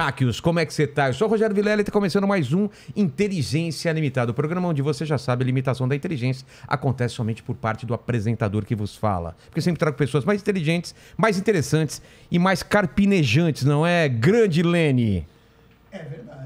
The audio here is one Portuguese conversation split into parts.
terráqueos, como é que você tá? Eu sou o Rogério Vilela e tá começando mais um Inteligência Limitada, o programa onde você já sabe a limitação da inteligência acontece somente por parte do apresentador que vos fala. Porque eu sempre trago pessoas mais inteligentes, mais interessantes e mais carpinejantes, não é? Grande Lene. É verdade.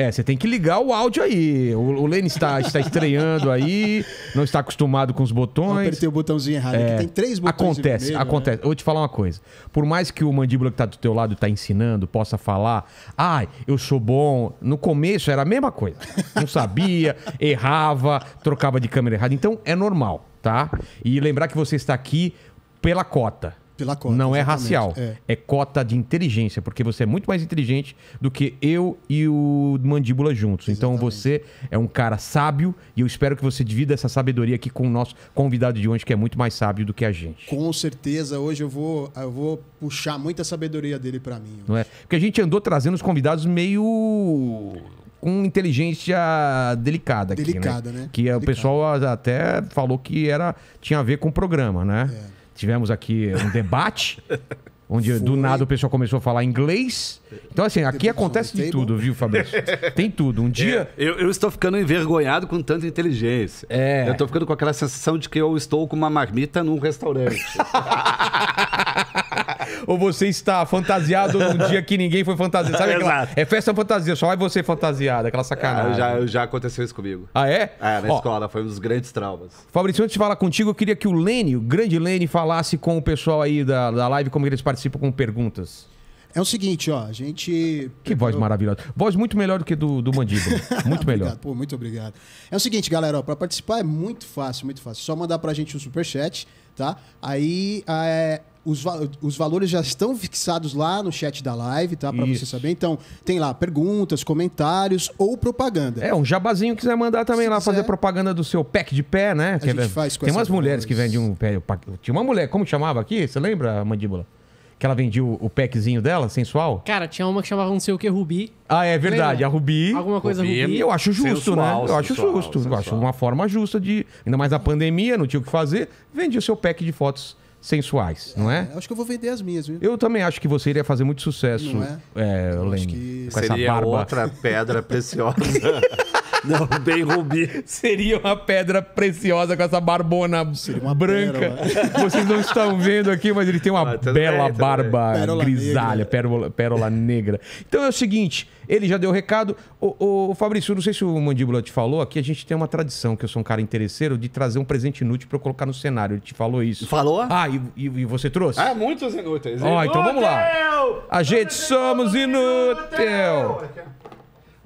É, você tem que ligar o áudio aí. O, o Lênin está, está estreando aí, não está acostumado com os botões. Eu apertei o botãozinho errado é, aqui, tem três botões Acontece, vermelho, né? acontece. Né? Eu vou te falar uma coisa. Por mais que o mandíbula que está do teu lado está ensinando, possa falar, ai, ah, eu sou bom. No começo era a mesma coisa. Não sabia, errava, trocava de câmera errada. Então é normal, tá? E lembrar que você está aqui pela cota. Pela cota. Não é racial. É. é. cota de inteligência, porque você é muito mais inteligente do que eu e o Mandíbula juntos. Então, exatamente. Então você é um cara sábio e eu espero que você divida essa sabedoria aqui com o nosso convidado de hoje, que é muito mais sábio do que a gente. Com certeza, hoje eu vou, eu vou puxar muita sabedoria dele para mim. Hoje. Não é? Porque a gente andou trazendo os convidados meio com inteligência delicada. Delicada, aqui, né? né? Que é o pessoal até falou que era tinha a ver com o programa, né? É. Tivemos aqui um debate. onde Foi. do nada o pessoal começou a falar inglês. Então, assim, aqui Depois acontece de tudo, né? viu, Fabrício? Tem tudo. Um dia. É, eu, eu, estou ficando envergonhado com tanta inteligência. É. Eu estou ficando com aquela sensação de que eu estou com uma marmita num restaurante. ou você está fantasiado num dia que ninguém foi fantasiado. Sabe aquela, é festa fantasia, só vai você fantasiado, aquela é, sacanagem. É, já, já aconteceu isso comigo. Ah, é? É, na Ó, escola, foi um dos grandes traumas. Fabrício, antes de falar contigo, eu queria que o Lene, o grande Lene, falasse com o pessoal aí da, da live, como eles participam com perguntas. É o seguinte, ó, a gente. Que voz maravilhosa. Voz muito melhor do que do, do Mandíbula. Muito melhor. obrigado, pô, muito obrigado. É o seguinte, galera, ó, pra participar é muito fácil, muito fácil. Só mandar pra gente um superchat, tá? Aí ah, é, os, os valores já estão fixados lá no chat da live, tá? Para você saber. Então, tem lá perguntas, comentários ou propaganda. É, um jabazinho quiser mandar também Se lá quiser. fazer propaganda do seu pack de pé, né? A que gente é... faz com Tem umas mulheres que vendem um pé. Tinha uma mulher, como chamava aqui? Você lembra, a mandíbula? que ela vendia o, packzinho dela, sensual? Cara, tinha uma que chamava não sei o que Rubi. Ah, é verdade, Lembra? a Rubi. Alguma coisa Rubi. Rubi. Eu acho justo, sensual, né? Eu acho justo. Sensual. Eu acho uma forma justa de. Ainda mais na pandemia, não tinha o que fazer. Vendia o seu pack de fotos sensuais, não é, é? Acho que eu vou vender as minhas, viu? Eu também acho que você iria fazer muito sucesso. Não é? É, eu, eu Que... Com Seria essa barba. outra pedra preciosa. Não, bem rubi. Seria uma pedra preciosa com essa barbona branca. Pérola. Né? Vocês não estão vendo aqui, mas ele tem uma ah, bela bem, barba pérola grisalha, pérola, pérola, negra. Então é o seguinte, ele já deu o recado. O, o Fabrício, não sei se o Mandíbula te falou, aqui a gente tem uma tradição, que eu sou um cara interesseiro, de trazer um presente inútil para eu colocar no cenário. Ele te falou isso. Falou? Ah, e, e, e você trouxe? Ah, é muitos inúteis. Ó, oh, então vamos lá. A gente somos inúteis. inúteis.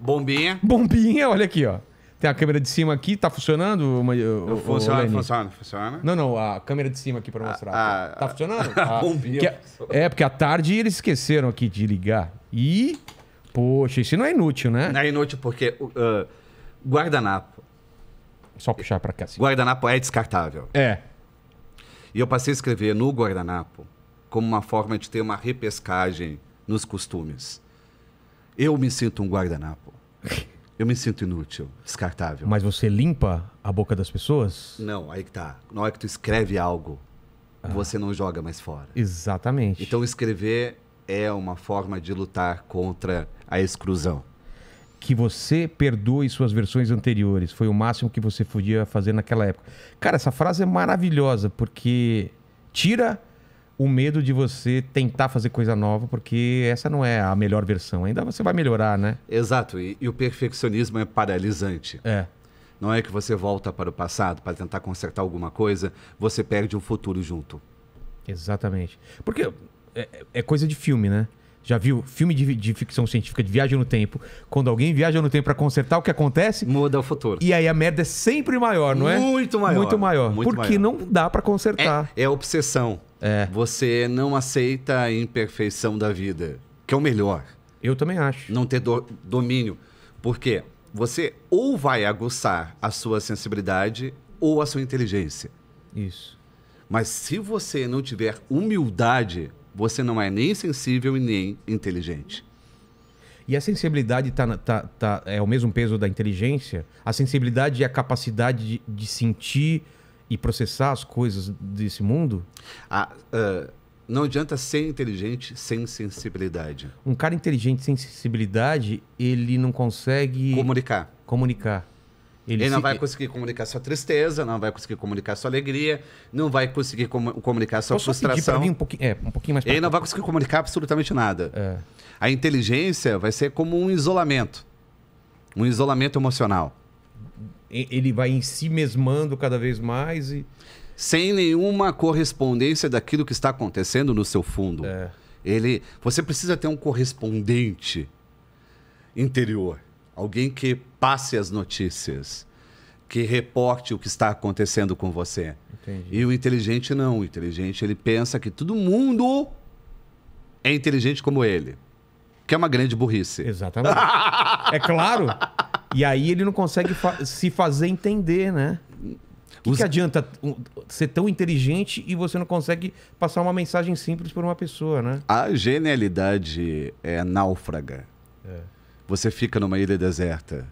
Bombinha. Bombinha, olha aqui, ó. Tem a câmera de cima aqui, tá funcionando? Uma, o, funciona, o funciona, funciona. Não, não, a câmera de cima aqui para mostrar. A, tá funcionando? Ah, bombinha. é, porque à tarde eles esqueceram aqui de ligar. E. Poxa, isso não é inútil, né? Não é inútil porque. Uh, guardanapo. Só puxar para cá. assim Guardanapo é descartável. É. E eu passei a escrever no guardanapo como uma forma de ter uma repescagem nos costumes. Eu me sinto um guardanapo. Eu me sinto inútil, descartável. Mas você limpa a boca das pessoas? Não, aí que tá. Na hora que tu escreve algo, ah. você não joga mais fora. Exatamente. Então escrever é uma forma de lutar contra a exclusão. Que você perdoe suas versões anteriores. Foi o máximo que você podia fazer naquela época. Cara, essa frase é maravilhosa, porque tira o medo de você tentar fazer coisa nova, porque essa não é a melhor versão. Ainda você vai melhorar, né? Exato. E, e o perfeccionismo é paralisante. É. Não é que você volta para o passado para tentar consertar alguma coisa, você perde o futuro junto. Exatamente. Porque é, é coisa de filme, né? Já viu filme de, de, ficção científica de viagem no tempo? Quando alguém viaja no tempo para consertar o que acontece, muda o futuro. E aí a merda é sempre maior, não é? Muito maior. Muito maior. Muito porque maior. não dá para consertar. É, é obsessão. É. Você não aceita a imperfeição da vida, que é o melhor. Eu também acho. Não ter do domínio. Porque você ou vai aguçar a sua sensibilidade ou a sua inteligência. Isso. Mas se você não tiver humildade, você não é nem sensível e nem inteligente. E a sensibilidade tá, tá, tá, é o mesmo peso da inteligência? A sensibilidade é a capacidade de, de sentir e processar as coisas desse mundo. Ah, uh, não adianta ser inteligente sem sensibilidade. Um cara inteligente sem sensibilidade, ele não consegue. Comunicar. Comunicar. Ele, Ele se... não vai conseguir comunicar sua tristeza, não vai conseguir comunicar sua alegria, não vai conseguir com... comunicar sua Posso frustração. um pouquinho, é, um pouquinho mais Ele não vai conseguir comunicar absolutamente nada. É. A inteligência vai ser como um isolamento um isolamento emocional ele vai em si mesmando cada vez mais e sem nenhuma correspondência daquilo que está acontecendo no seu fundo. É. Ele, você precisa ter um correspondente interior, alguém que passe as notícias, que reporte o que está acontecendo com você. Entendi. E o inteligente não, o inteligente ele pensa que todo mundo é inteligente como ele. Que é uma grande burrice. Exatamente. é claro. E aí ele não consegue fa se fazer entender, né? O que, que adianta ser tão inteligente e você não consegue passar uma mensagem simples para uma pessoa, né? A genialidade é náufraga. É. Você fica numa ilha deserta.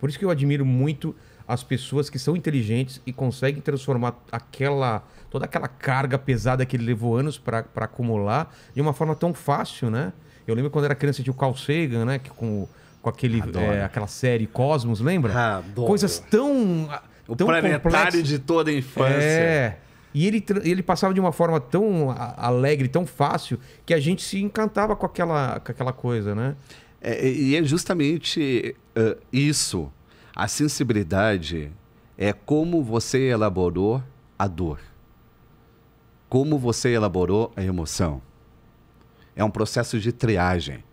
Por isso que eu admiro muito as pessoas que são inteligentes e conseguem transformar aquela toda aquela carga pesada que ele levou anos para acumular de uma forma tão fácil, né? Eu lembro quando era criança de o Carl Sagan, né, que com com aquele, é, aquela série Cosmos, lembra? Ah, adoro. Coisas tão. Ah, o tão planetário complexas. de toda a infância. É. E ele, ele passava de uma forma tão alegre, tão fácil, que a gente se encantava com aquela, com aquela coisa, né? É, e é justamente uh, isso. A sensibilidade é como você elaborou a dor. Como você elaborou a emoção. É um processo de triagem.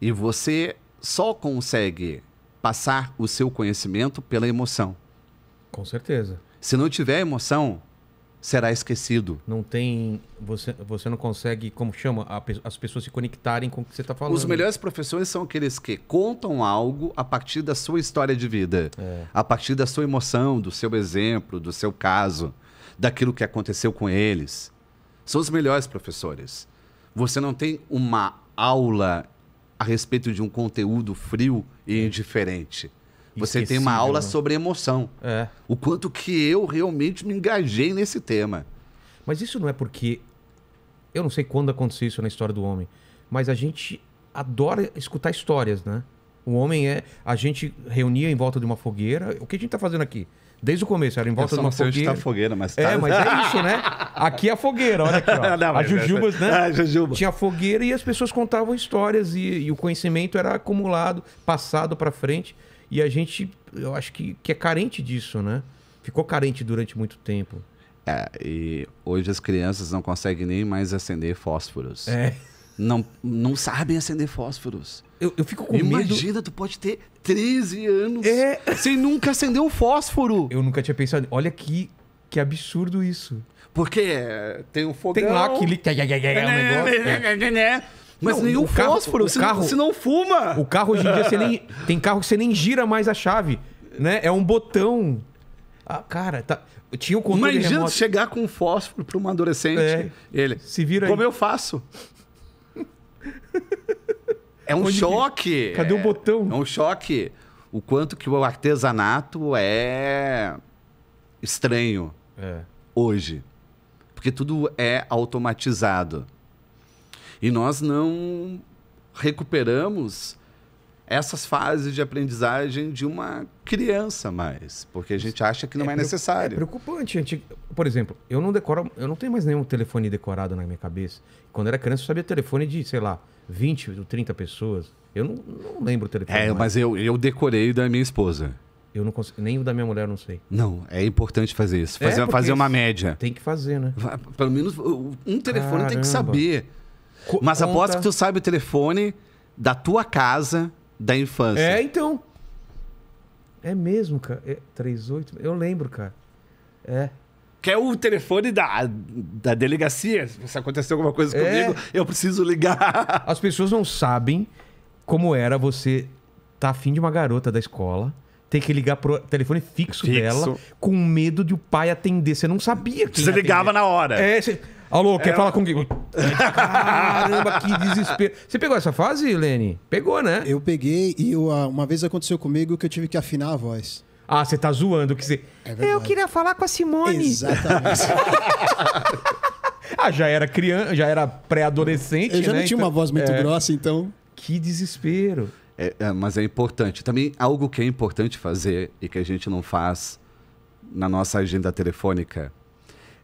E você só consegue passar o seu conhecimento pela emoção. Com certeza. Se não tiver emoção, será esquecido. Não tem. Você, você não consegue, como chama, a, as pessoas se conectarem com o que você está falando. Os melhores professores são aqueles que contam algo a partir da sua história de vida, é. a partir da sua emoção, do seu exemplo, do seu caso, daquilo que aconteceu com eles. São os melhores professores. Você não tem uma aula a respeito de um conteúdo frio e é. indiferente. Você tem uma aula né? sobre emoção. É. O quanto que eu realmente me engajei nesse tema. Mas isso não é porque. Eu não sei quando aconteceu isso na história do homem, mas a gente adora escutar histórias, né? O homem é. A gente reunia em volta de uma fogueira. O que a gente está fazendo aqui? Desde o começo, era em volta de uma fogueira. Está fogueira mas é, tá... É, mas é isso, né? Aqui é a fogueira, olha aqui, ó. Não, a Jujubas, né? A ah, Jujuba. Tinha fogueira e as pessoas contavam histórias e, e o conhecimento era acumulado, passado para frente. E a gente, eu acho que, que é carente disso, né? Ficou carente durante muito tempo. É, e hoje as crianças não conseguem nem mais acender fósforos. É não, não sabem acender fósforos. Eu, eu fico com Imagina, medo. Imagina, tu pode ter 13 anos é. sem nunca acender um fósforo. Eu nunca tinha pensado. Olha que, que absurdo isso. Porque tem um fogão. Tem lá aquele. Mas não, nem o carro, fósforo, o carro, se não fuma. O carro hoje em dia você nem. Tem carro que você nem gira mais a chave. Né? É um botão. Ah, cara, tá. Eu tinha o controle Imagina remoto. chegar com um fósforo para um adolescente. É. Ele. Se vira aí. Como eu faço? É um Onde choque. Que... Cadê é... o botão? É um choque. O quanto que o artesanato é estranho é. hoje. Porque tudo é automatizado. E nós não recuperamos essas fases de aprendizagem de uma criança mais, porque a gente acha que não é, é, é necessário. É preocupante. Gente. Por exemplo, eu não decoro, eu não tenho mais nenhum telefone decorado na minha cabeça. Quando era criança, eu sabia telefone de, sei lá, 20 ou 30 pessoas. Eu não, não lembro o telefone. É, mais. mas eu, eu decorei da minha esposa. Eu não consigo, nem o da minha mulher não sei. Não, é importante fazer isso. Fazer, é fazer uma média. Tem que fazer, né? Pelo menos um telefone Caramba. tem que saber. Co mas conta... aposto que tu sabe o telefone da tua casa, da infância. É, então. É mesmo, cara. É, 38. Eu lembro, cara. É. Quer é o telefone da, da delegacia? Se aconteceu alguma coisa é. comigo, eu preciso ligar. As pessoas não sabem como era você tá afim de uma garota da escola, ter que ligar pro telefone fixo, fixo. dela, com medo de o pai atender. Você não sabia que. Você ligava atender. na hora. É, você. Alô, quer é... falar com quem? Caramba, que desespero. Você pegou essa fase, Lene? Pegou, né? Eu peguei e ah, uma vez aconteceu comigo que eu tive que afinar a voz. Ah, você tá zoando. Que você... É eu queria falar com a Simone. Exatamente. ah, já era criança, já era pré-adolescente. Eu já né? não tinha então... uma voz muito é... grossa, então. Que desespero. É, é, mas é importante. Também algo que é importante fazer e que a gente não faz na nossa agenda telefônica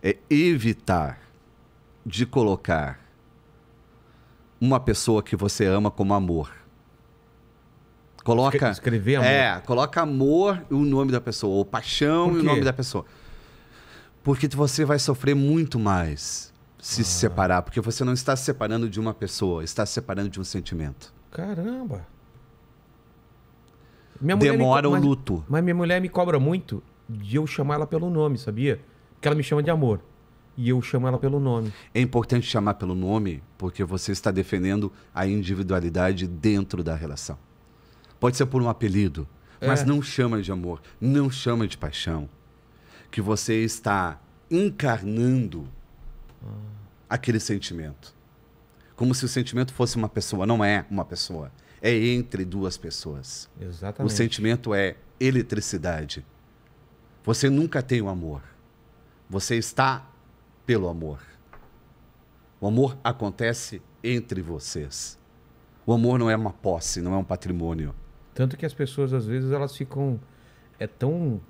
é evitar de colocar uma pessoa que você ama como amor. Coloca. Escrever amor. É, coloca amor e o nome da pessoa, ou paixão e o nome da pessoa. Porque você vai sofrer muito mais se ah. separar, porque você não está se separando de uma pessoa, está se separando de um sentimento. Caramba! Demora o um luto. Mas, mas minha mulher me cobra muito de eu chamar ela pelo nome, sabia? Porque ela me chama de amor e eu chamo ela pelo nome. É importante chamar pelo nome porque você está defendendo a individualidade dentro da relação. Pode ser por um apelido, é. mas não chama de amor, não chama de paixão. Que você está encarnando ah. aquele sentimento. Como se o sentimento fosse uma pessoa. Não é uma pessoa. É entre duas pessoas. Exatamente. O sentimento é eletricidade. Você nunca tem o um amor. Você está pelo amor. O amor acontece entre vocês. O amor não é uma posse, não é um patrimônio. Tanto que as pessoas às vezes elas ficam é tão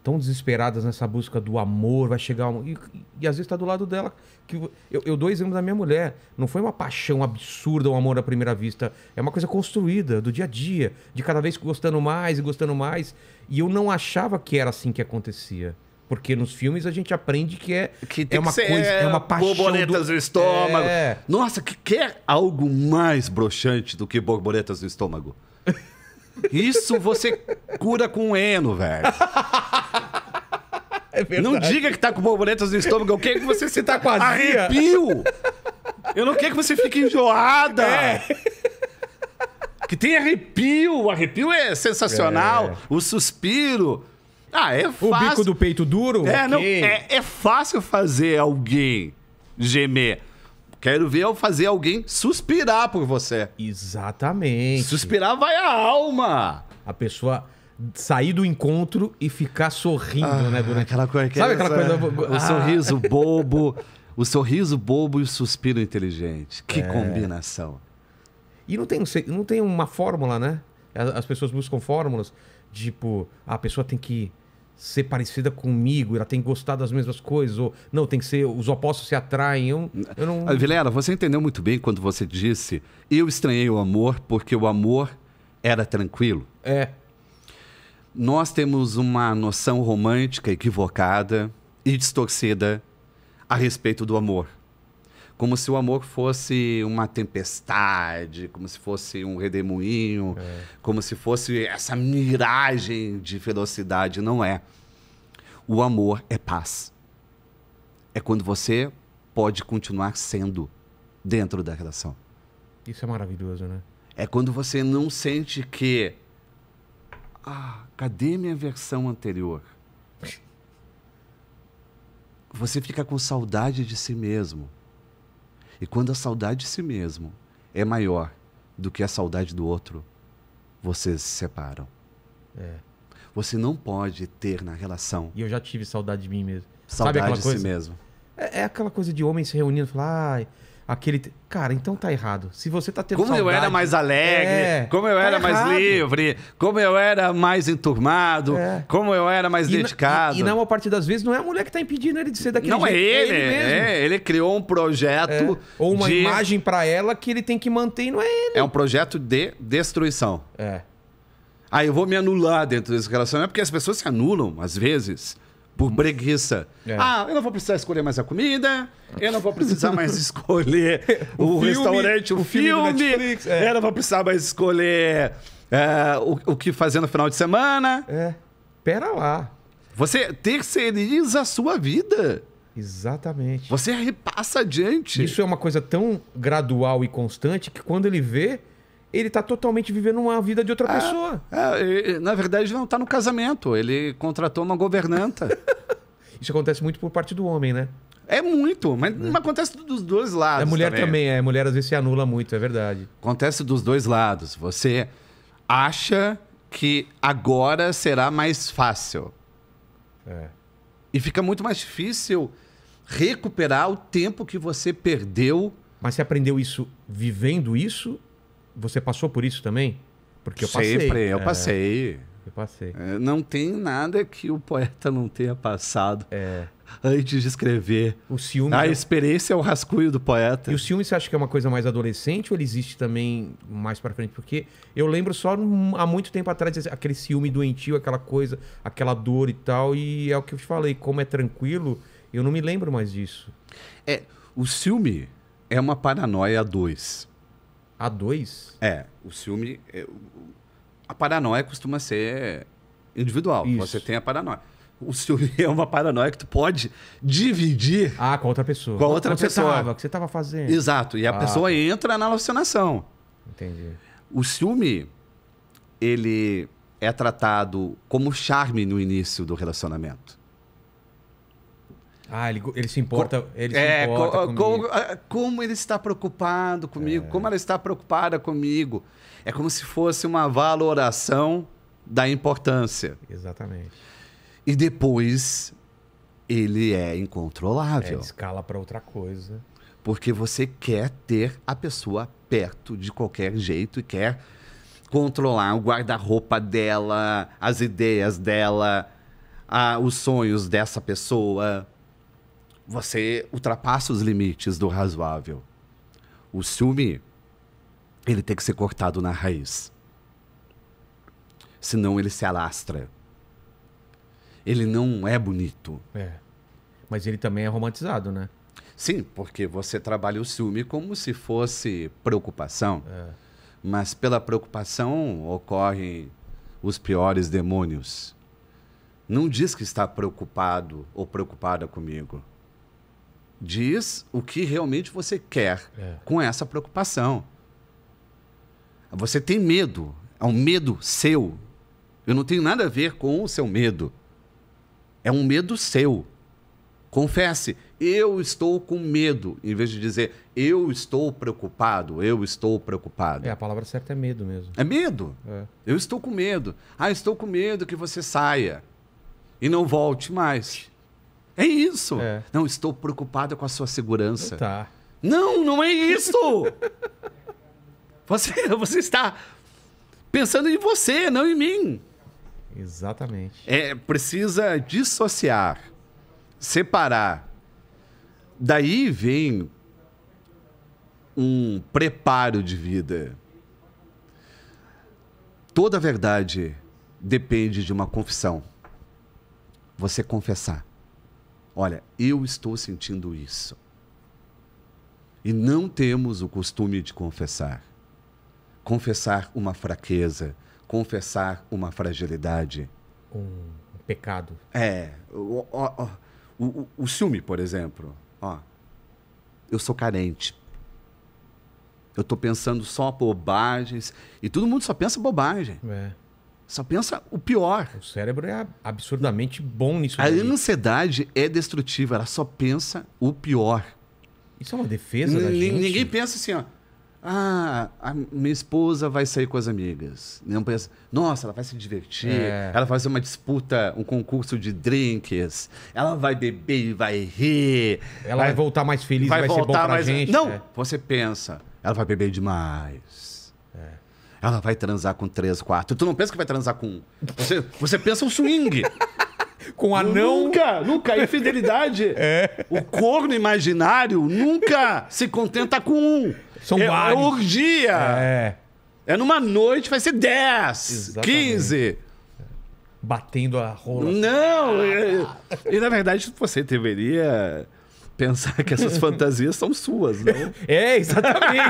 tão desesperadas nessa busca do amor, vai chegar um, e, e, às vezes está do lado dela que eu, eu dou exemplo da minha mulher, não foi uma paixão absurda, um amor à primeira vista, é uma coisa construída do dia a dia, de cada vez gostando mais e gostando mais, e eu não achava que era assim que acontecia. Porque nos filmes a gente aprende que é, que é uma que coisa, é, uma é, paixão. Borboletas do, estômago. É... Nossa, que quer é algo mais broxante do que borboletas do estômago? Isso você cura com eno, velho. É não diga que tá com borboletas no estômago, eu quero que você se tá com azia. arrepio. Eu não quero que você fique enjoada. É. Que tem arrepio, o arrepio é sensacional, é. o suspiro. Ah, é fácil. O bico do peito duro? É, okay. não, é, é fácil fazer alguém gemer. Quero ver eu fazer alguém suspirar por você. Exatamente. Suspirar vai a alma. A pessoa sair do encontro e ficar sorrindo, né, ah, né, durante aquela coisa. Que Sabe aquela é coisa? Né? O ah. sorriso bobo, o sorriso bobo e o suspiro inteligente. Que é. combinação. E não tem, não tem uma fórmula, né? As pessoas buscam fórmulas, tipo, a pessoa tem que ser parecida comigo, ela tem que gostar das mesmas coisas, ou não, tem que ser, os opostos se atraem. Eu, eu não... Vilela, você entendeu muito bem quando você disse: eu estranhei o amor porque o amor era tranquilo. É. Nós temos uma noção romântica equivocada e distorcida a respeito do amor como se o amor fosse uma tempestade, como se fosse um redemoinho, é. como se fosse essa miragem de velocidade. Não é. O amor é paz. É quando você pode continuar sendo dentro da relação. Isso é maravilhoso, né? É quando você não sente que. Ah, cadê minha versão anterior? Você fica com saudade de si mesmo. E quando a saudade de si mesmo é maior do que a saudade do outro, vocês se separam. É. Você não pode ter na relação. E eu já tive saudade de mim mesmo. Saudade Sabe aquela coisa? de si mesmo. É, é aquela coisa de homem se reunindo e falar, ah, aquele. Cara, então tá errado. Se você tá tendo Como saudade, eu era mais alegre, é, como eu tá era errado. mais livre, como eu era mais enturmado, é. como eu era mais e dedicado. Na, e, e, na maior parte das vezes não é a mulher que tá impedindo ele de ser daquele não é jeito. Não é ele, é ele mesmo. É, ele criou um projeto. É, ou uma de... imagem para ela que ele tem que manter e não é ele. É um projeto de destruição. É. Ah, eu vou me anular dentro desse relacionamento, porque as pessoas se anulam, às vezes, por preguiça. É. Ah, eu não vou precisar escolher mais a comida, eu não vou precisar mais escolher o, o filme, restaurante, o, o filme, filme Netflix, é. eu não vou precisar mais escolher é, o, o que fazer no final de semana. É. Pera lá. Você terceiriza a sua vida. Exatamente. Você repassa adiante. Isso é uma coisa tão gradual e constante que quando ele vê, ele está totalmente vivendo uma vida de outra é, pessoa. É, na verdade, não está no casamento. Ele contratou uma governanta. Isso acontece muito por parte do homem, né? É muito, mas, é. acontece dos dois lados. A é mulher também. também, é. A mulher às vezes se anula muito, é verdade. Acontece dos dois lados. Você acha que agora será mais fácil. É. E fica muito mais difícil recuperar o tempo que você perdeu. Mas você aprendeu isso vivendo isso você passou por isso também? Porque eu passei. Sempre, eu é. passei. Eu passei. É, não tem nada que o poeta não tenha passado é. antes de escrever. O ciúme. A experiência é o rascunho do poeta. E o ciúme você acha que é uma coisa mais adolescente ou ele existe também mais para frente? Porque eu lembro só há muito tempo atrás aquele ciúme doentio, aquela coisa, aquela dor e tal. E é o que eu te falei, como é tranquilo, eu não me lembro mais disso. É, o ciúme é uma paranoia a dois. A dois? É, o ciúme. É, a paranoia costuma ser individual. Isso. Você tem a paranoia. O ciúme é uma paranoia que tu pode dividir. Ah, com outra pessoa. Com outra pessoa. Você tava, o que você estava fazendo. Exato. E a ah. pessoa tá. entra na alucinação. Entendi. O ciúme, ele é tratado como charme no início do relacionamento. Ah, ele, ele se importa. Co ele se é, importa co comigo. Ah, como ele está preocupado comigo, é. como ela está preocupada comigo. É como se fosse uma valoração da importância. Exatamente. E depois ele é incontrolável. É, escala para outra coisa. Porque você quer ter a pessoa perto de qualquer jeito e quer controlar o guarda-roupa dela, as ideias dela, a, os sonhos dessa pessoa você ultrapassa os limites do razoável. O ciúme, ele tem que ser cortado na raiz. Senão ele se alastra. Ele não é bonito. É. Mas ele também é romantizado, né? Sim, porque você trabalha o ciúme como se fosse preocupação. É. Mas pela preocupação ocorrem os piores demônios. Não diz que está preocupado ou preocupada comigo diz o que realmente você quer é. com essa preocupação. Você tem medo, é um medo seu. Eu não tenho nada a ver com o seu medo. É um medo seu. Confesse, eu estou com medo, em vez de dizer eu estou preocupado, eu estou preocupado. É, a palavra certa é medo mesmo. É medo. É. Eu estou com medo. Ah, estou com medo que você saia e não volte mais. É isso. É. Não, estou preocupado com a sua segurança. Tá. Não, não é isso! você, você está pensando em você, não em mim. Exatamente. É, precisa dissociar, separar. Daí vem um preparo de vida. Toda verdade depende de uma confissão. Você confessar. Olha, eu estou sentindo isso. E não temos o costume de confessar. Confessar uma fraqueza, confessar uma fragilidade. Um pecado. É. O, o, o, o, o ciúme, por exemplo. Ó, eu sou carente. Eu estou pensando só bobagens. E todo mundo só pensa bobagem. É. Só pensa o pior. O cérebro é absurdamente bom nisso. A daí. ansiedade é destrutiva, ela só pensa o pior. Isso é uma defesa N da gente. Ninguém pensa assim, ó. Ah, a minha esposa vai sair com as amigas. Não pensa, nossa, ela vai se divertir, é. ela vai fazer uma disputa, um concurso de drinks, ela vai beber e vai rir. Ela vai, vai voltar mais feliz, vai, vai voltar ser bom pra mais... gente. Não, é. você pensa, ela vai beber demais ela vai transar com três, quatro. Tu não pensa que vai transar com um. Você, você pensa um swing. com anão. Nunca, nunca. Infidelidade. é. O corno imaginário nunca se contenta com um. São é, vários. É orgia. É. É numa noite, vai ser 10, quinze, 15. Batendo a rola. Não! É. e na verdade, você deveria pensar que essas fantasias são suas, não? É, exatamente.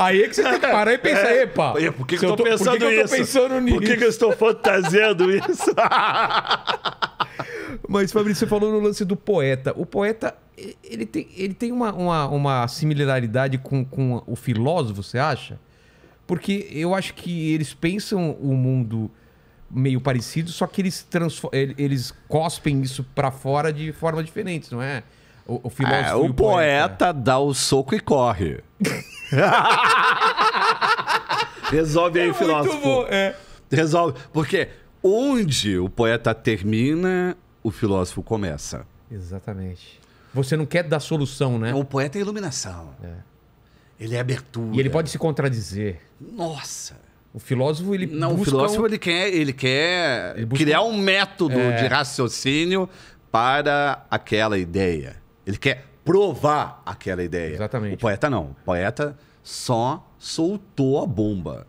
Aí é que você tem que parar e pensar, é, epa. É, por que, que eu tô, tô pensando por que isso? eu tô pensando nisso? Por que, que eu estou fantasiando isso? Mas, Fabrício, você falou no lance do poeta. O poeta, ele tem, ele tem uma, uma, uma similaridade com, com o filósofo, você acha? Porque eu acho que eles pensam o mundo meio parecido, só que eles, eles cospem isso para fora de formas diferentes, não é? O, o é, filósofo. É, o, o poeta, poeta dá o soco e corre. Resolve aí, é filósofo. Bom, é. Resolve. Porque onde o poeta termina, o filósofo começa. Exatamente. Você não quer dar solução, né? O poeta é iluminação. É. Ele é abertura. E ele pode se contradizer. Nossa. O filósofo, ele Não, o filósofo, um... ele quer, ele quer ele busca... criar um método é... de raciocínio para aquela ideia. Ele quer provar aquela ideia. Exatamente. O poeta não. O poeta só soltou a bomba.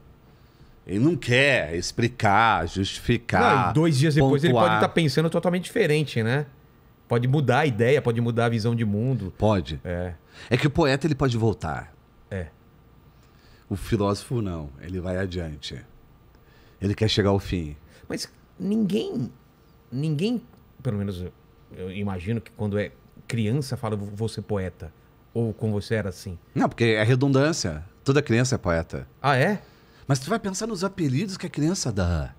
Ele não quer explicar, justificar. Não, dois dias depois ele pode estar tá pensando totalmente diferente, né? Pode mudar a ideia, pode mudar a visão de mundo. Pode. É. É que o poeta ele pode voltar. É. O filósofo não. Ele vai adiante. Ele quer chegar ao fim. Mas ninguém, ninguém, pelo menos eu imagino que quando é criança fala, você é poeta? Ou com você era assim? Não, porque é redundância. Toda criança é poeta. Ah, é? Mas tu vai pensar nos apelidos que a criança dá.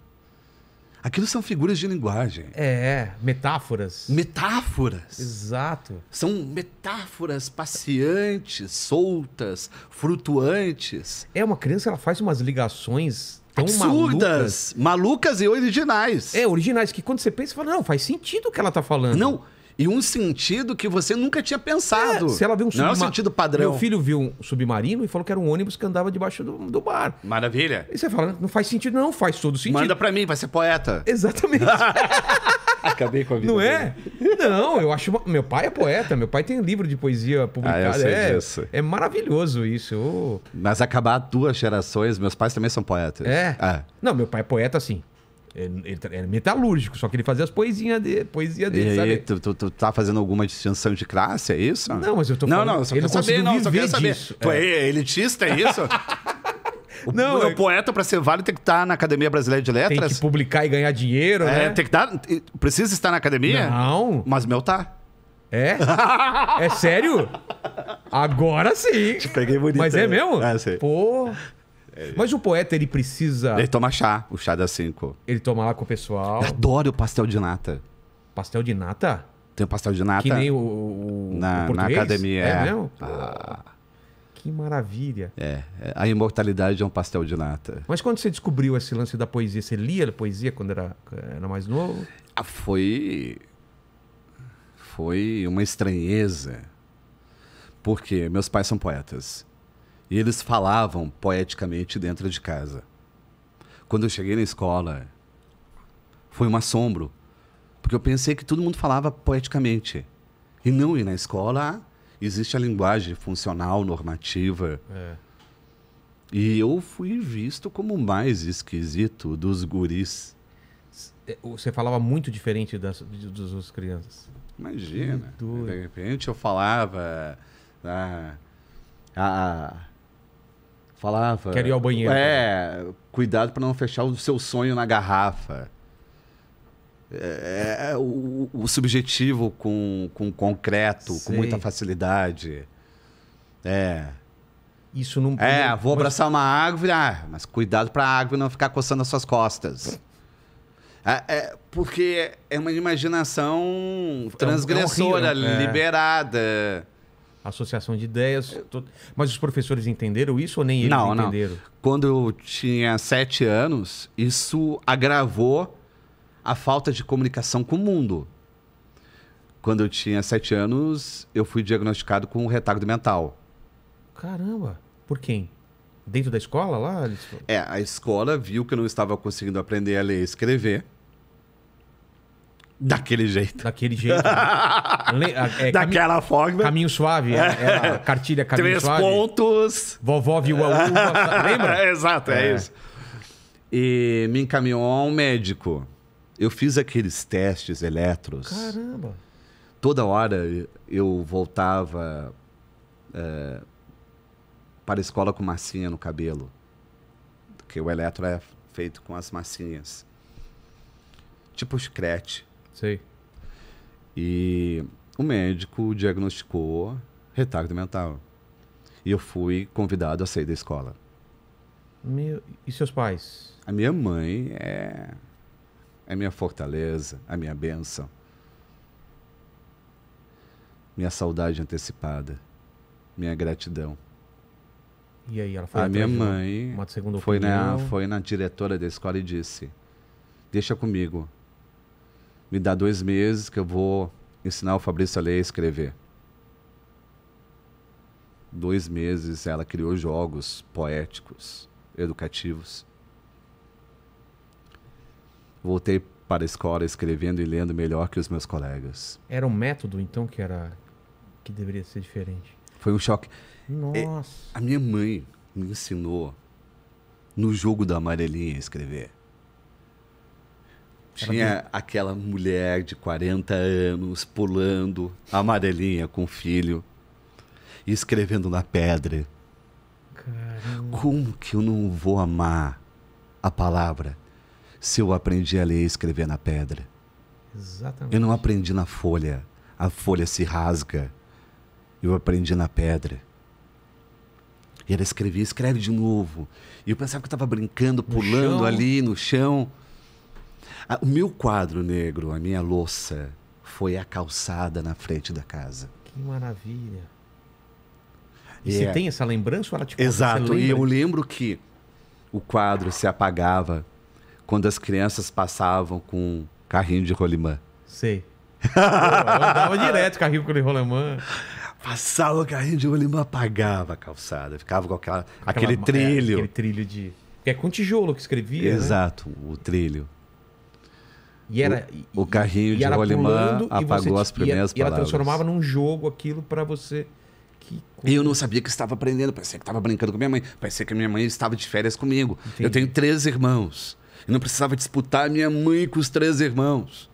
Aquilo são figuras de linguagem. É, é, metáforas. Metáforas. Exato. São metáforas passeantes, soltas, flutuantes. É, uma criança ela faz umas ligações tão Absurdas, malucas. malucas e originais. É, originais, que quando você pensa, você fala, não, faz sentido o que ela tá falando. Não, e um sentido que você nunca tinha pensado. É, se ela viu um submarino. Não é um sentido padrão. Meu filho viu um submarino e falou que era um ônibus que andava debaixo do, do mar. Maravilha. E você fala, não faz sentido, não, faz todo sentido. Manda pra mim, vai ser poeta. Exatamente. Acabei com a vida. Não é? Não, eu acho. Meu pai é poeta, meu pai tem livro de poesia publicado. Ah, é, disso. é maravilhoso isso. Mas acabar duas gerações, meus pais também são poetas. É. é. Não, meu pai é poeta, sim. Ele é, era é metalúrgico, só que ele fazia as poesinhas de, poesia dele, e, sabe? Tu, tu, tu, tá fazendo alguma distinção de classe, é isso? Não, mas eu tô falando... Não, não, só quero saber, não, só quero saber. Tu é, é elitista, é isso? O, não, o é- poeta, para ser válido, tem que estar na Academia Brasileira de Letras. Tem que publicar e ganhar dinheiro, é, né? Tem que estar. Precisa estar na academia? Não. Mas meu tá. É? é sério? Agora sim. Te peguei bonito. Mas é né? mesmo? É, sim. Pô. É. Mas o poeta, ele precisa. Ele toma chá, o chá das cinco. Ele toma lá com o pessoal. Eu adoro o pastel de nata. Pastel de nata? Tem o pastel de nata. Que nem o. o na, o na academia. É, é. mesmo? Ah. Que maravilha. É, é, a imortalidade é um pastel de nata. Mas quando você descobriu esse lance da poesia, você lia a poesia quando era, era mais novo? Ah, foi. Foi uma estranheza. Porque meus pais são poetas. E eles falavam poeticamente dentro de casa. Quando eu cheguei na escola, foi um assombro, porque eu pensei que todo mundo falava poeticamente. E não, e na escola existe a linguagem funcional, normativa. É. E eu fui visto como o mais esquisito dos guris. É, você falava muito diferente das, das, das crianças. Imagina. De repente eu falava. Ah, ah, falava. Ah, Quero ir ao banheiro. É, cuidado para não fechar o seu sonho na garrafa. É, é, é o, o, subjetivo com, com concreto, Sei. com muita facilidade. É. Isso não. É, vou mas... abraçar uma árvore, ah, mas cuidado para a árvore não ficar coçando as suas costas. É, é, porque é uma imaginação é é transgressora, é né? liberada associação de ideias. Mas os professores entenderam isso ou nem eles não, entenderam? Não. Quando eu tinha sete anos, isso agravou a falta de comunicação com o mundo. Quando eu tinha sete anos, eu fui diagnosticado com um retardo mental. Caramba! Por quem? Dentro da escola lá? É, a escola viu que eu não estava conseguindo aprender a ler e escrever Daquele jeito. Daquele jeito. Né? é, Daquela forma. Caminho suave. É, né? é cartilha Caminho Três suave. Três pontos. Vovó viu a uva. lembra? Exato, é, é isso. E me encaminhou a um médico. Eu fiz aqueles testes eletros. Caramba. Toda hora eu voltava é, para a escola com massinha no cabelo. Porque o eletro é feito com as massinhas. Tipo chiclete. Sei. E o médico diagnosticou retardo mental. E eu fui convidado a sair da escola. Meu... E seus pais? A minha mãe é é minha fortaleza, a minha bênção, minha saudade antecipada, minha gratidão. E aí, ela foi a minha mãe uma segunda foi na foi na diretora da escola e disse: "Deixa comigo, me dá dois meses que eu vou ensinar o Fabrício a ler e escrever. Dois meses ela criou jogos poéticos, educativos. Voltei para a escola escrevendo e lendo melhor que os meus colegas. Era um método então que era que deveria ser diferente. Foi um choque. É, Nossa. a minha mãe me ensinou no jogo da amarelinha a escrever. Tinha aquela mulher de 40 anos pulando, amarelinha com o filho, e escrevendo na pedra. Caramba. Como que eu não vou amar a palavra se eu aprendi a ler e escrever na pedra? Exatamente. Eu não aprendi na folha. A folha se rasga. Eu aprendi na pedra. E ela escrevia, escreve de novo. E eu pensava que eu estava brincando, pulando ali no chão. Ah, o meu quadro negro, a minha louça, foi a calçada na frente da casa. Que maravilha. E é. você tem essa lembrança ou ela te conta, Exato, e eu lembro que o quadro se apagava quando as crianças passavam com carrinho de rolimã. Sei. eu andava direto carrinho com rolimã. Passava o carrinho de rolimã, apagava a calçada. Ficava com aquela, aquela aquele é, trilho. É, aquele trilho de... É com tijolo que escrevia, né? Exato, né? o trilho. E era o, o carrinho de rolimã apagou as primeiras e palavras. E ela transformava num jogo aquilo para você. Que... Eu não sabia que estava aprendendo, parecia que estava brincando com minha mãe, parecia que minha mãe estava de férias comigo. Entendi. Eu tenho três irmãos. e não precisava disputar minha mãe com os três irmãos.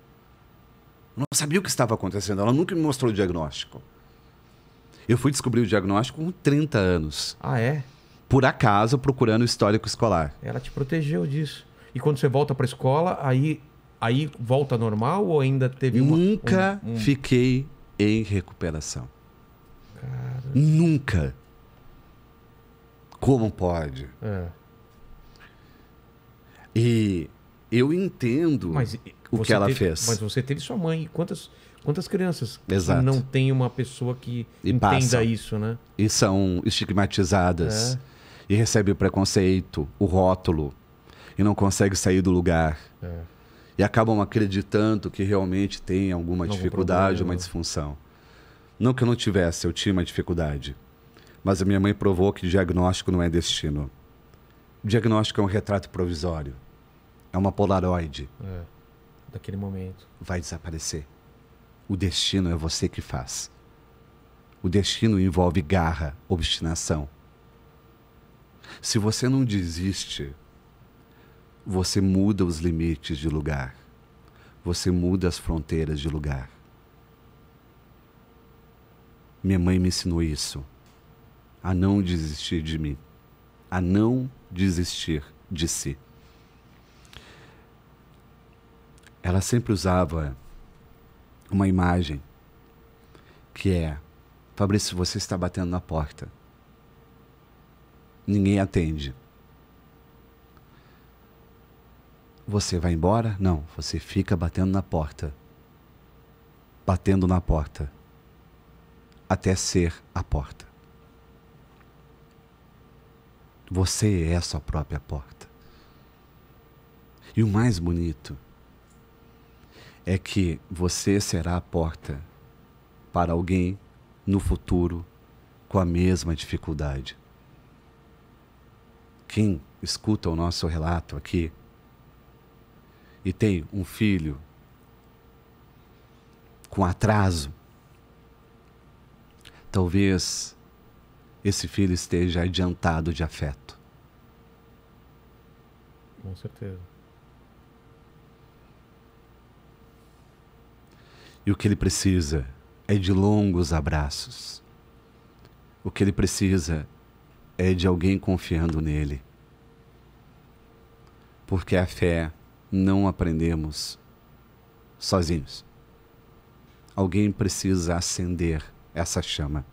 Eu não sabia o que estava acontecendo, ela nunca me mostrou o diagnóstico. Eu fui descobrir o diagnóstico com 30 anos. Ah, é? Por acaso, procurando o histórico escolar. Ela te protegeu disso. E quando você volta para a escola, aí aí volta normal ou ainda teve uma. Nunca um, um... fiquei em recuperação. Cara... Nunca. Como pode? É. E eu entendo mas, o que ela teve, fez. Mas você teve sua mãe. Quantas, quantas crianças Exato. não tem uma pessoa que e entenda isso, né? E são estigmatizadas. É. E recebe o preconceito, o rótulo. E não consegue sair do lugar. É e acabam acreditando que realmente tem alguma dificuldade, problema. uma né? disfunção. Não que eu não tivesse, eu tinha uma dificuldade. Mas a minha mãe provou que diagnóstico não é destino. Diagnóstico é um retrato provisório. É uma polaroid. É, daquele momento. Vai desaparecer. O destino é você que faz. O destino envolve garra, obstinação. Se você não desiste você muda os limites de lugar, você muda as fronteiras de lugar. Minha mãe me ensinou isso, a não desistir de mim, a não desistir de si. Ela sempre usava uma imagem que é: Fabrício, você está batendo na porta, ninguém atende Você vai embora? Não, você fica batendo na porta. Batendo na porta. Até ser a porta. Você é a sua própria porta. E o mais bonito é que você será a porta para alguém no futuro com a mesma dificuldade. Quem escuta o nosso relato aqui e tem um filho com atraso, talvez esse filho esteja adiantado de afeto. Com certeza. E o que ele precisa é de longos abraços. O que ele precisa é de alguém confiando nele. Porque a fé não aprendemos sozinhos. Alguém precisa acender essa chama.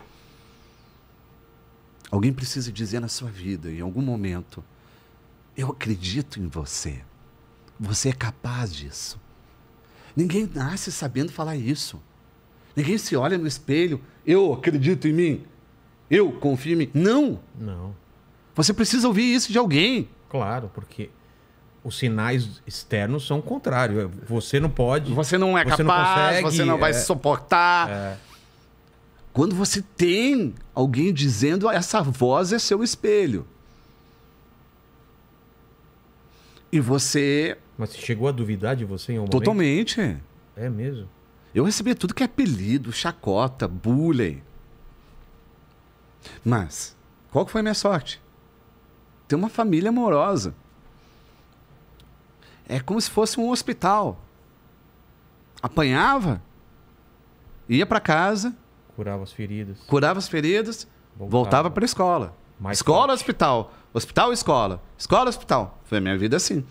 Alguém precisa dizer na sua vida, em algum momento, eu acredito em você. Você é capaz disso. Ninguém nasce sabendo falar isso. Ninguém se olha no espelho, eu acredito em mim. Eu confio em mim. Não. Não. Você precisa ouvir isso de alguém. Claro, porque os sinais externos são o contrário. É, você não pode. Você não é você capaz, não consegue, você não vai é, se suportar. É. Quando você tem alguém dizendo ah, essa voz é seu espelho. E você. Mas você chegou a duvidar de você em algum Totalmente. Totalmente. É mesmo. Eu recebi tudo que é apelido, chacota, bullying. Mas, qual que foi a minha sorte? Ter uma família amorosa. É como se fosse um hospital. Apanhava, ia para casa, curava as feridas. Curava as feridas, voltava, voltava para escola. Mais escola, forte. hospital, hospital, escola, escola, hospital. Foi a minha vida é assim.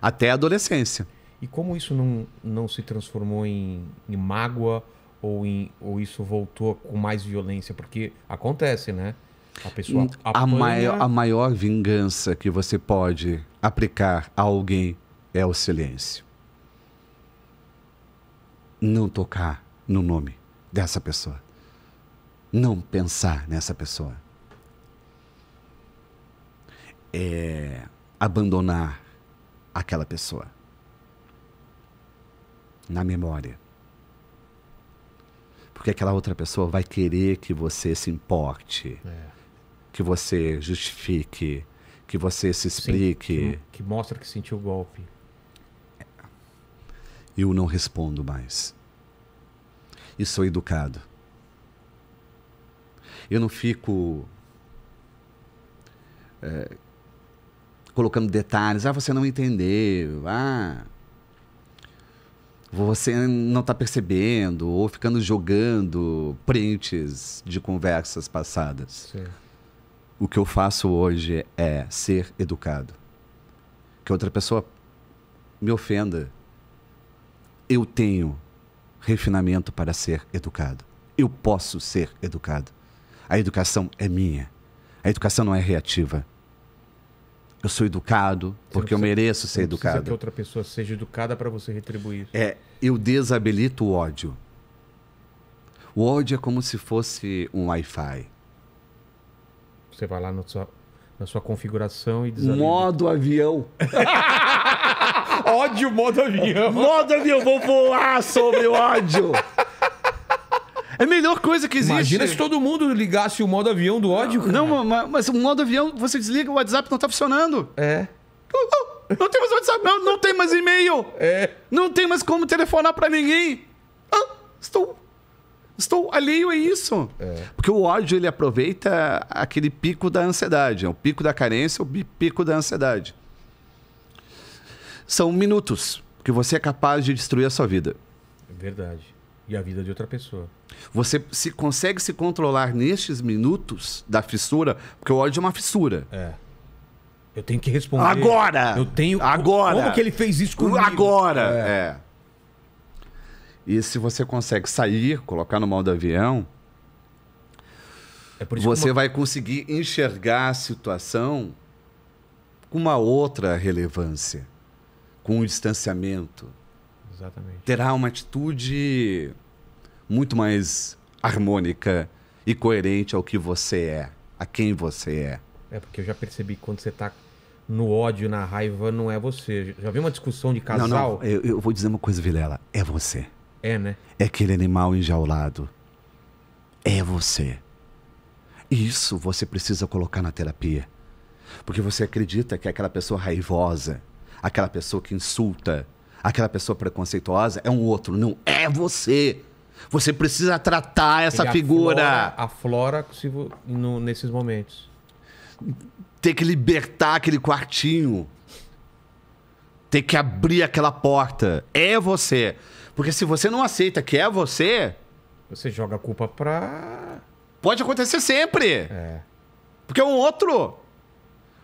Até a adolescência. E como isso não, não se transformou em, em mágoa ou, em, ou isso voltou com mais violência? Porque acontece, né? A pessoa apanha... a, maior, a maior vingança que você pode aplicar a alguém é o silêncio. Não tocar no nome dessa pessoa. Não pensar nessa pessoa. É abandonar aquela pessoa. Na memória. Porque aquela outra pessoa vai querer que você se importe, é. que você justifique, que você se explique. Sim, que, mostra que sentiu o golpe. Eu não respondo mais. E sou educado. Eu não fico é, colocando detalhes. Ah, você não entendeu. Ah, você não está percebendo. Ou ficando jogando prints de conversas passadas. Certo o que eu faço hoje é ser educado. Que outra pessoa me ofenda. Eu tenho refinamento para ser educado. Eu posso ser educado. A educação é minha. A educação não é reativa. Eu sou educado porque precisa, eu mereço ser educado. que outra pessoa seja educada para você retribuir. É, eu desabilito o ódio. O ódio é como se fosse um Wi-Fi. Você vai lá no sua, na sua configuração e desabilita. Modo avião. ódio modo avião. Modo avião, vou voar sobre o ódio. É a melhor coisa que existe. Imagina se todo mundo ligasse o modo avião do ódio, cara. Não, mas, o modo avião, você desliga, o WhatsApp não tá funcionando. É. Não, uh, uh, não tem mais WhatsApp, não, não tem mais e-mail. É. Não tem mais como telefonar para ninguém. Ah, estou Estou alheio a isso. É. Porque o ódio, ele aproveita aquele pico da ansiedade. É o pico da carência, o pico da ansiedade. São minutos que você é capaz de destruir a sua vida. É Verdade. E a vida de outra pessoa. Você se consegue se controlar nestes minutos da fissura, porque o ódio é uma fissura. É. Eu tenho que responder. Agora! Eu tenho. Agora! Como que ele fez isso comigo? Agora! é. é. E se você consegue sair, colocar no modo avião, é você uma... vai conseguir enxergar a situação com uma outra relevância, com um distanciamento. Exatamente. Terá uma atitude muito mais harmônica e coerente ao que você é, a quem você é. É, porque eu já percebi que quando você está no ódio, na raiva, não é você. Já vi uma discussão de casal. Não, não, eu, eu vou dizer uma coisa, Vilela. É você. É, né? É aquele animal enjaulado. É você. Isso você precisa colocar na terapia. Porque você acredita que aquela pessoa raivosa, aquela pessoa que insulta, aquela pessoa preconceituosa é um outro. Não, é você. Você precisa tratar essa Ele figura. Aflora, aflora no, nesses momentos. Tem que libertar aquele quartinho. Tem que abrir aquela porta. É você. Porque se você não aceita que é você. Você joga a culpa pra. Pode acontecer sempre. É. Porque é um outro.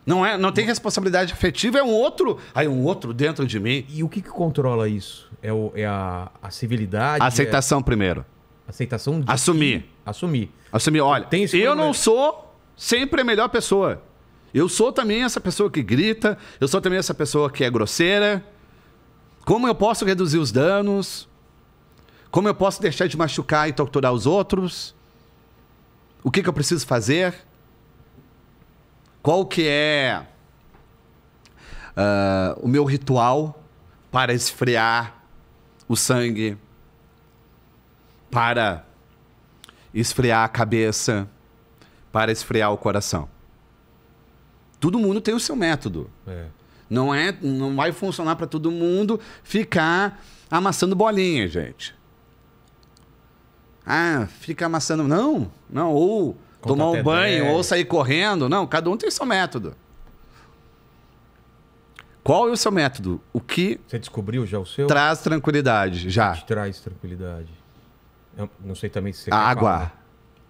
Não, é, não tem responsabilidade afetiva, é um outro. Aí um outro dentro de mim. E o que, que controla isso? É, o, é a, a civilidade? A é aceitação é... primeiro. Aceitação de Assumir. Que... Assumir. Assumir, olha. Tem eu problema. não né? sou sempre a melhor pessoa. Eu sou também essa pessoa que grita, eu sou também essa pessoa que é grosseira, como eu posso reduzir os danos? Como eu posso deixar de machucar e torturar os outros? O que, que eu preciso fazer? Qual que é uh, o meu ritual para esfriar o sangue, para esfriar a cabeça, para esfriar o coração? Todo mundo tem o seu método. É. Não é, não vai funcionar para todo mundo ficar amassando bolinha, gente. Ah, fica amassando não, não ou Conta tomar um banho ou sair correndo, não. Cada um tem seu método. Qual é o seu método? O que você descobriu já o seu? Traz tranquilidade, já. Te traz tranquilidade. Eu não sei também se você água.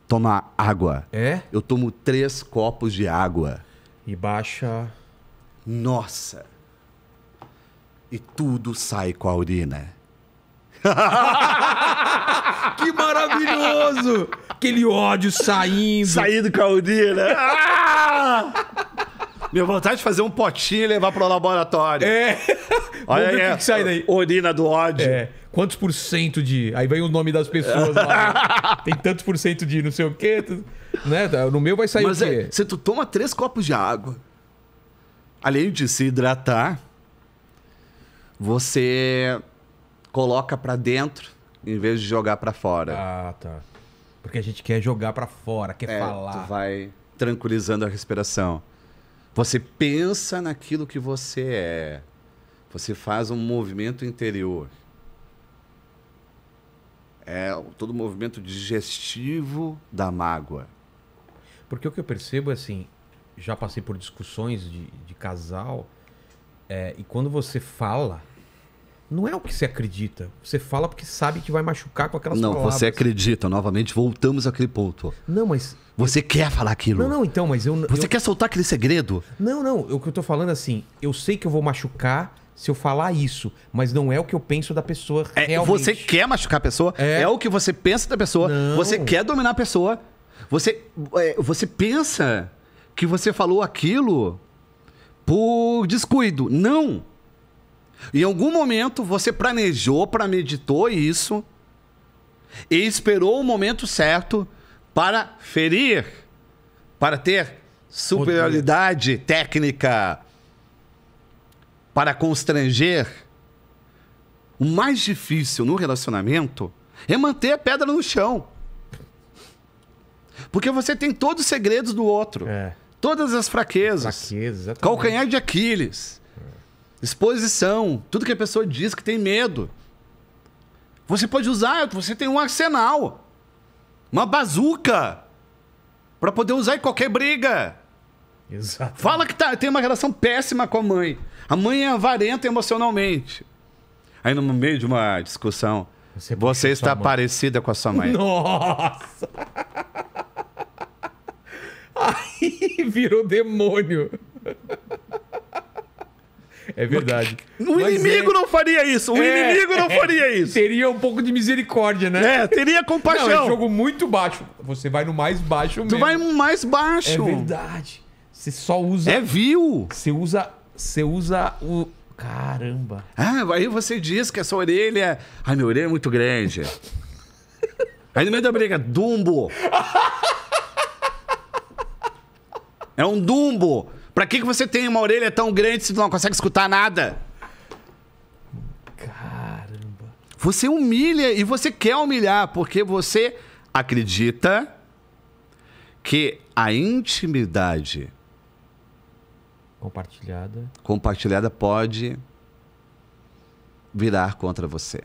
Tomar água. É? Eu tomo três copos de água. E baixa nossa. E tudo sai com a urina. que maravilhoso! Aquele ódio saindo. Saindo com a urina. Ah! Minha vontade de fazer um potinho e levar pro laboratório. É. Olha aí, O que, é, que sai daí. Urina do ódio. É. Quantos por cento de. Aí vem o nome das pessoas lá. Né? Tem tantos por cento de não sei o quê. Né? No meu vai sair Mas o é, quê? É, se tu toma três copos de água além de se hidratar, você coloca para dentro em vez de jogar para fora. Ah, tá. Porque a gente quer jogar para fora, quer é, falar. Tu vai tranquilizando a respiração. Você pensa naquilo que você é. Você faz um movimento interior. É todo o movimento digestivo da mágoa. Porque o que eu percebo é assim, já passei por discussões de, de casal. É, e quando você fala, não é o que você acredita. Você fala porque sabe que vai machucar com aquelas não, palavras. Não, você acredita. Novamente, voltamos àquele ponto. Não, mas. Você eu... quer falar aquilo. Não, não, então, mas eu. Você eu... quer soltar aquele segredo? Não, não. O que eu tô falando é assim, eu sei que eu vou machucar se eu falar isso, mas não é o que eu penso da pessoa é, realmente. Você quer machucar a pessoa, é, é o que você pensa da pessoa, não. você quer dominar a pessoa, você, é, você pensa que você falou aquilo por descuido. Não! Em algum momento você planejou, premeditou isso e esperou o momento certo para ferir, para ter superioridade técnica, para constranger. O mais difícil no relacionamento é manter a pedra no chão. Porque você tem todos os segredos do outro. É. Todas as fraquezas. Fraquezas, exatamente. Calcanhar de Aquiles. É. Exposição. Tudo que a pessoa diz que tem medo. Você pode usar, você tem um arsenal. Uma bazuca. para poder usar em qualquer briga. Exato. Fala que tá, tem uma relação péssima com a mãe. A mãe é avarenta emocionalmente. Aí no meio de uma discussão, você, você está parecida com a sua mãe. Nossa! Aí virou demônio. É verdade. Um inimigo é... não faria isso. Um é, inimigo não faria isso. Teria um pouco de misericórdia, né? É, teria compaixão. Não, é um jogo muito baixo. Você vai no mais baixo mesmo. Tu vai no mais baixo. É verdade. Você só usa. É vil. Você usa. Você usa o. Caramba. Ah, aí você diz que essa orelha. É- Ai, minha orelha é muito grande. aí no meio da briga, Dumbo. É um dumbo. Pra que, que você tem uma orelha tão grande se tu não consegue escutar nada? Caramba. Você humilha e você quer humilhar porque você acredita que a intimidade compartilhada compartilhada pode virar contra você.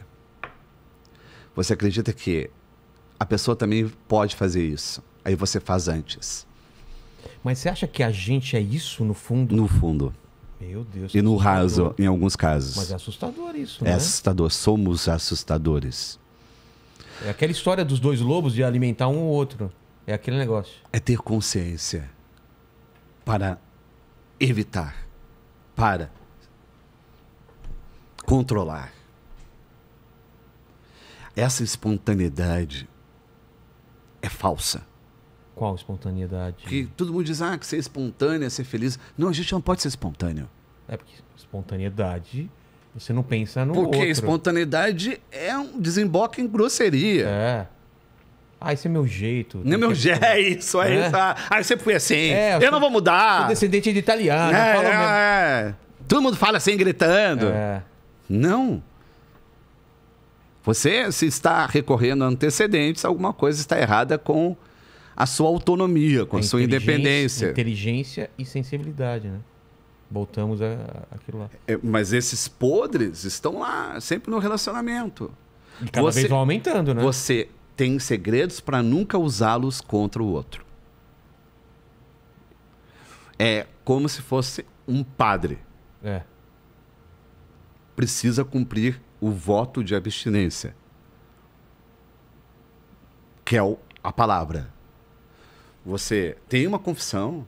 Você acredita que a pessoa também pode fazer isso. Aí você faz antes. Mas você acha que a gente é isso no fundo? No fundo. Meu Deus. E no raso, em alguns casos. Mas é assustador isso, é né? É assustador. Somos assustadores. É aquela história dos dois lobos de alimentar um ou outro. É aquele negócio. É ter consciência para evitar, para controlar. Essa espontaneidade é falsa. Qual espontaneidade? Que todo mundo diz, ah, que ser espontânea, é ser feliz. Não, a gente não pode ser espontâneo. É porque espontaneidade, você não pensa no porque outro. Porque espontaneidade é um desemboque em grosseria. É. Ah, esse é meu jeito. Não é meu jeito, é isso, é, é? isso. Ah, eu sempre fui assim. É, eu, eu sou, não vou mudar. Sou descendente de italiano. É, falo é, mesmo. É. Todo mundo fala assim, gritando. É. Não. Você, se está recorrendo a antecedentes, alguma coisa está errada com a sua autonomia, com a, a sua independência. Inteligência e sensibilidade, né? Voltamos a, a aquilo lá. É, mas esses podres estão lá, sempre no relacionamento. E cada você, vez vão aumentando, né? Você tem segredos para nunca usá-los contra o outro. É como se fosse um padre. É. Precisa cumprir o voto de abstinência, que é o, a palavra. Você tem uma confissão,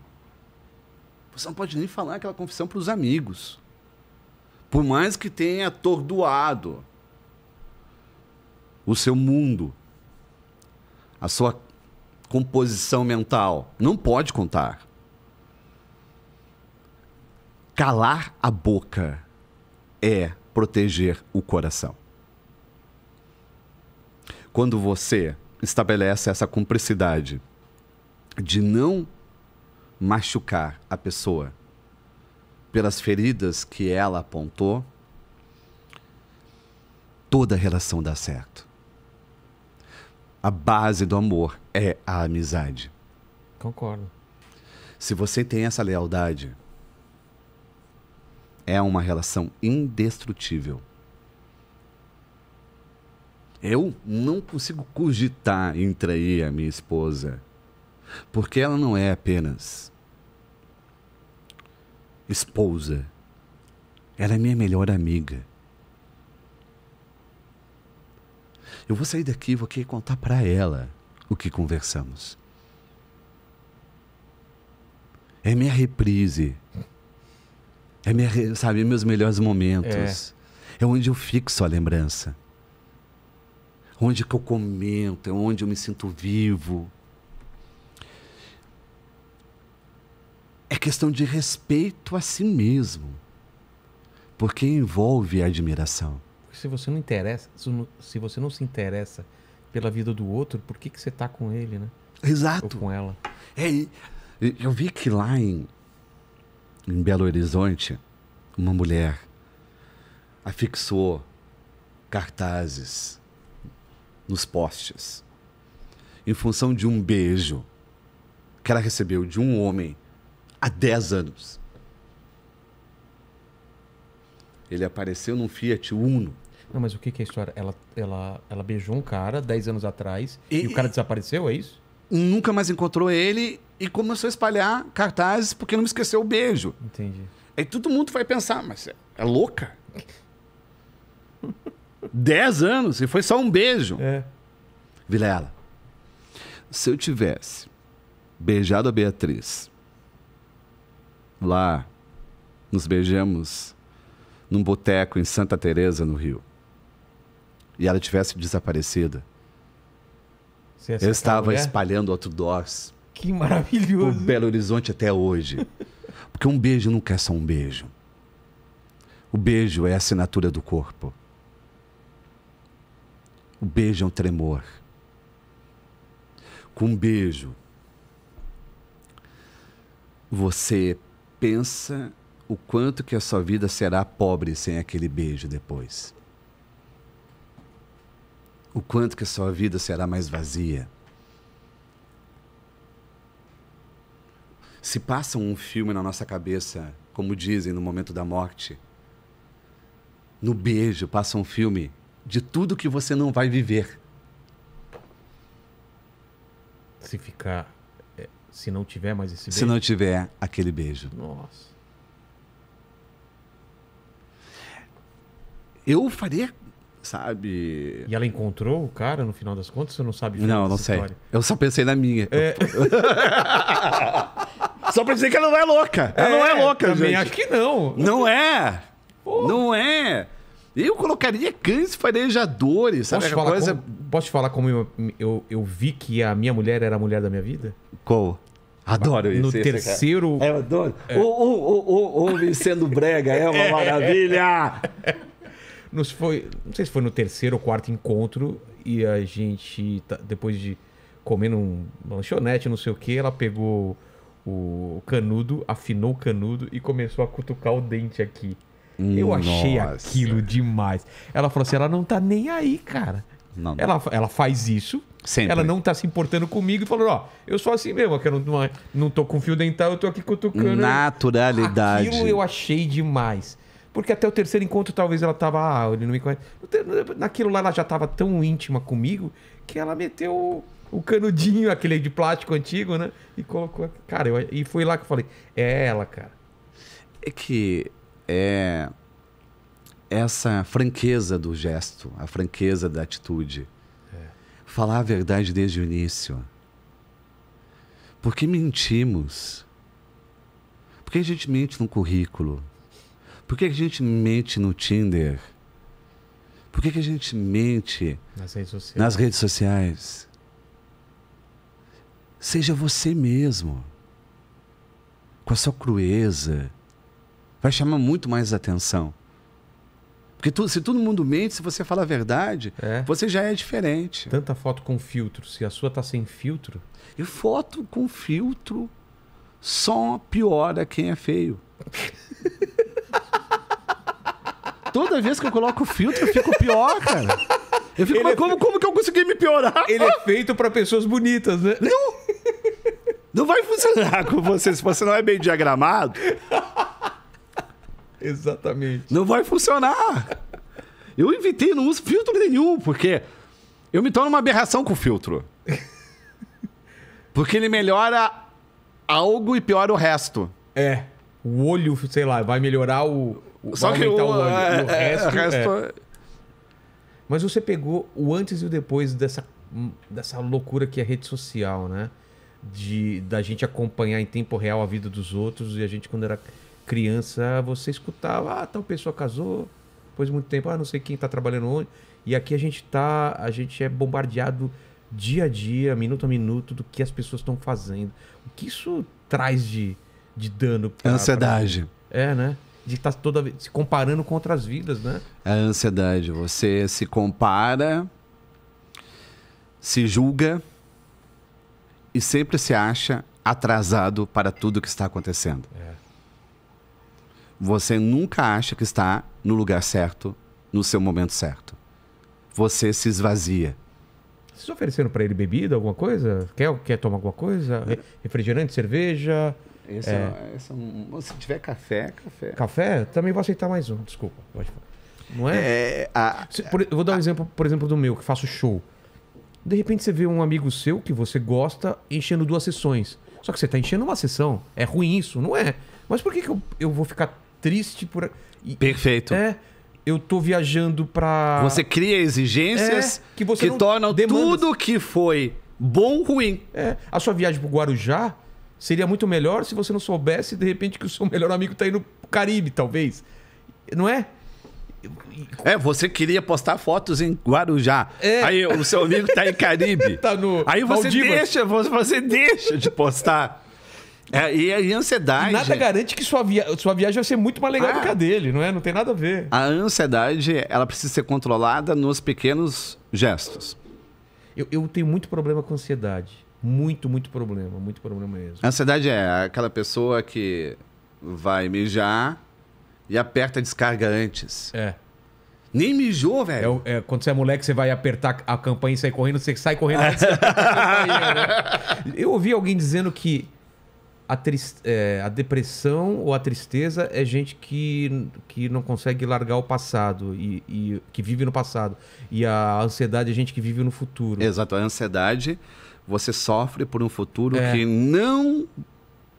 você não pode nem falar aquela confissão para os amigos. Por mais que tenha atordoado o seu mundo, a sua composição mental, não pode contar. Calar a boca é proteger o coração. Quando você estabelece essa cumplicidade de não machucar a pessoa pelas feridas que ela apontou, toda relação dá certo. A base do amor é a amizade. Concordo. Se você tem essa lealdade, é uma relação indestrutível. Eu não consigo cogitar em trair a minha esposa porque ela não é apenas esposa. Ela é minha melhor amiga. Eu vou sair daqui e vou querer contar para ela o que conversamos. É minha reprise. É minha, sabe, meus melhores momentos. É. é onde eu fixo a lembrança. Onde que eu comento, é onde eu me sinto vivo. É questão de respeito a si mesmo. Porque envolve a admiração. Se você não interessa, se você não se interessa pela vida do outro, por que, que você está com ele, né? Exato. Ou com ela. É, eu vi que lá em, em Belo Horizonte, uma mulher afixou cartazes nos postes em função de um beijo que ela recebeu de um homem há 10 anos. Ele apareceu num Fiat Uno. Não, mas o que, que é a história? Ela, ela, ela beijou um cara 10 anos atrás e, e o cara desapareceu, é isso? Nunca mais encontrou ele e começou a espalhar cartazes porque não esqueceu o beijo. Entendi. Aí todo mundo vai pensar, mas é, é louca? 10 anos e foi só um beijo. É. Vilela, se eu tivesse beijado a Beatriz lá, nos beijamos num boteco em Santa Teresa no Rio. E ela tivesse desaparecida. Eu estava mulher? espalhando dos Que maravilhoso. Por Belo Horizonte até hoje. Porque um beijo não é só um beijo. O beijo é a assinatura do corpo. O beijo é um tremor. Com um beijo, você pensa o quanto que a sua vida será pobre sem aquele beijo depois. O quanto que a sua vida será mais vazia. Se passa um filme na nossa cabeça, como dizem no momento da morte, no beijo passa um filme de tudo que você não vai viver. Se ficar se não tiver mais esse beijo. Se não tiver aquele beijo. Nossa. Eu faria, sabe? E ela encontrou o cara no final das contas? Você não sabe? Não, não sei. História. Eu só pensei na minha. É... Só pra dizer que ela não é louca. Ela é, não é louca, também gente. acho que não. Não é. Não é. Eu colocaria cães farejadores, sabe? Posso, falar coisa... como, posso te falar como eu, eu, eu vi que a minha mulher era a mulher da minha vida? Qual? Adoro isso. No esse terceiro. É, eu adoro. É. O, o, o, o, sendo brega é uma é. maravilha! Nos foi, não sei se foi no terceiro ou quarto encontro, e a gente, tá, depois de comer num lanchonete, não sei o que, ela pegou o canudo, afinou o canudo e começou a cutucar o dente aqui. Hum, eu Nossa. achei aquilo demais. Ela falou assim: ela não tá nem aí, cara. Não, não. Ela, ela faz isso Sempre. Ela não tá se importando comigo e falou: Ó, eu sou assim mesmo, que eu não, não tô com fio dental, eu tô aqui cutucando. Naturalidade. Aquilo eu achei demais. Porque até o terceiro encontro, talvez ela tava. Ah, ele não me conhece. Naquilo lá ela já tava tão íntima comigo que ela meteu o canudinho, aquele de plástico antigo, né? E colocou. Cara, eu, e foi lá que eu falei: É ela, cara. É que. É. Essa franqueza do gesto, a franqueza da atitude falar a verdade desde o início? Por que mentimos? Por que a gente mente no currículo? Por que a gente mente no Tinder? Por que, a gente mente nas redes, nas redes sociais? Seja você mesmo. Com a sua crueza. Vai chamar muito mais atenção. Porque tu, se todo mundo mente, se você fala a verdade, é. você já é diferente. Tanta foto com filtro, se a sua tá sem filtro. E foto com filtro só piora quem é feio. Toda vez que eu coloco filtro, eu fico pior, cara. Eu fico, é... como, como que eu consegui me piorar? Ele é feito para pessoas bonitas, né? Não! Não vai funcionar com você se você não é bem diagramado. Exatamente. Não vai funcionar. Eu invitei não uso filtro nenhum, porque eu me torno uma aberração com filtro. Porque ele melhora algo e piora o resto. É. O olho, sei lá, vai melhorar o. o Só que o, o, olho. É, o é, é, resto. resto é. Mas você pegou o antes e o depois dessa, dessa loucura que é a rede social, né? De, da gente acompanhar em tempo real a vida dos outros e a gente, quando era criança, ah, você escutava, ah, tal pessoa casou, depois de muito tempo, ah, não sei quem está trabalhando onde. E aqui a gente tá, a gente é bombardeado dia a dia, minuto a minuto, do que as pessoas estão fazendo. O que isso traz de, de dano? Pra, Ansiedade. Pra... É, né? De estar tá toda se comparando com outras vidas, né? É a ansiedade. Você se compara, se julga e sempre se acha atrasado para tudo que está acontecendo. É. Você nunca acha que está no lugar certo, no seu momento certo. Você se esvazia. Vocês ofereceram para ele bebida, alguma coisa? Quer, quer tomar alguma coisa? É. refrigerante, cerveja? Esse é... É, esse é um... se tiver café, café. Café? Também vou aceitar mais um, desculpa. Pode falar. Não é? é a... se, por, vou dar um exemplo, por exemplo, do meu, que faço show. De repente você vê um amigo seu que você gosta enchendo duas sessões. Só que você está enchendo uma sessão. É ruim isso, não é? Mas por que, que eu, eu vou ficar triste por. Perfeito. É. Eu tô viajando pra. Você cria exigências é, que, você que tornam demandas. tudo que foi bom ruim. É. A sua viagem pro Guarujá seria muito melhor se você não soubesse, de repente, que o seu melhor amigo tá indo pro Caribe, talvez. Não é? É, você queria postar fotos em Guarujá. É. Aí o seu amigo tá em Caribe. tá no. Aí você Maldivas. deixa, você deixa de postar. É, e a ansiedade. E nada garante que sua, via... sua viagem vai ser muito mais legal ah, do que a ah. dele, não é? Não tem nada a ver. A ansiedade, ela precisa ser controlada nos pequenos gestos. Eu, eu tenho muito problema com ansiedade. Muito, muito problema. Muito problema mesmo. A ansiedade é aquela pessoa que vai mijar e aperta a descarga antes. É. Nem mijou, velho. É, é, quando você é moleque, você vai apertar a campainha e sair correndo, você sai correndo. Antes, né? Eu ouvi alguém dizendo que a, é, a depressão ou a tristeza é gente que, que não consegue largar o passado e, e que vive no passado. E a ansiedade é gente que vive no futuro. Exato, a ansiedade você sofre por um futuro é. que não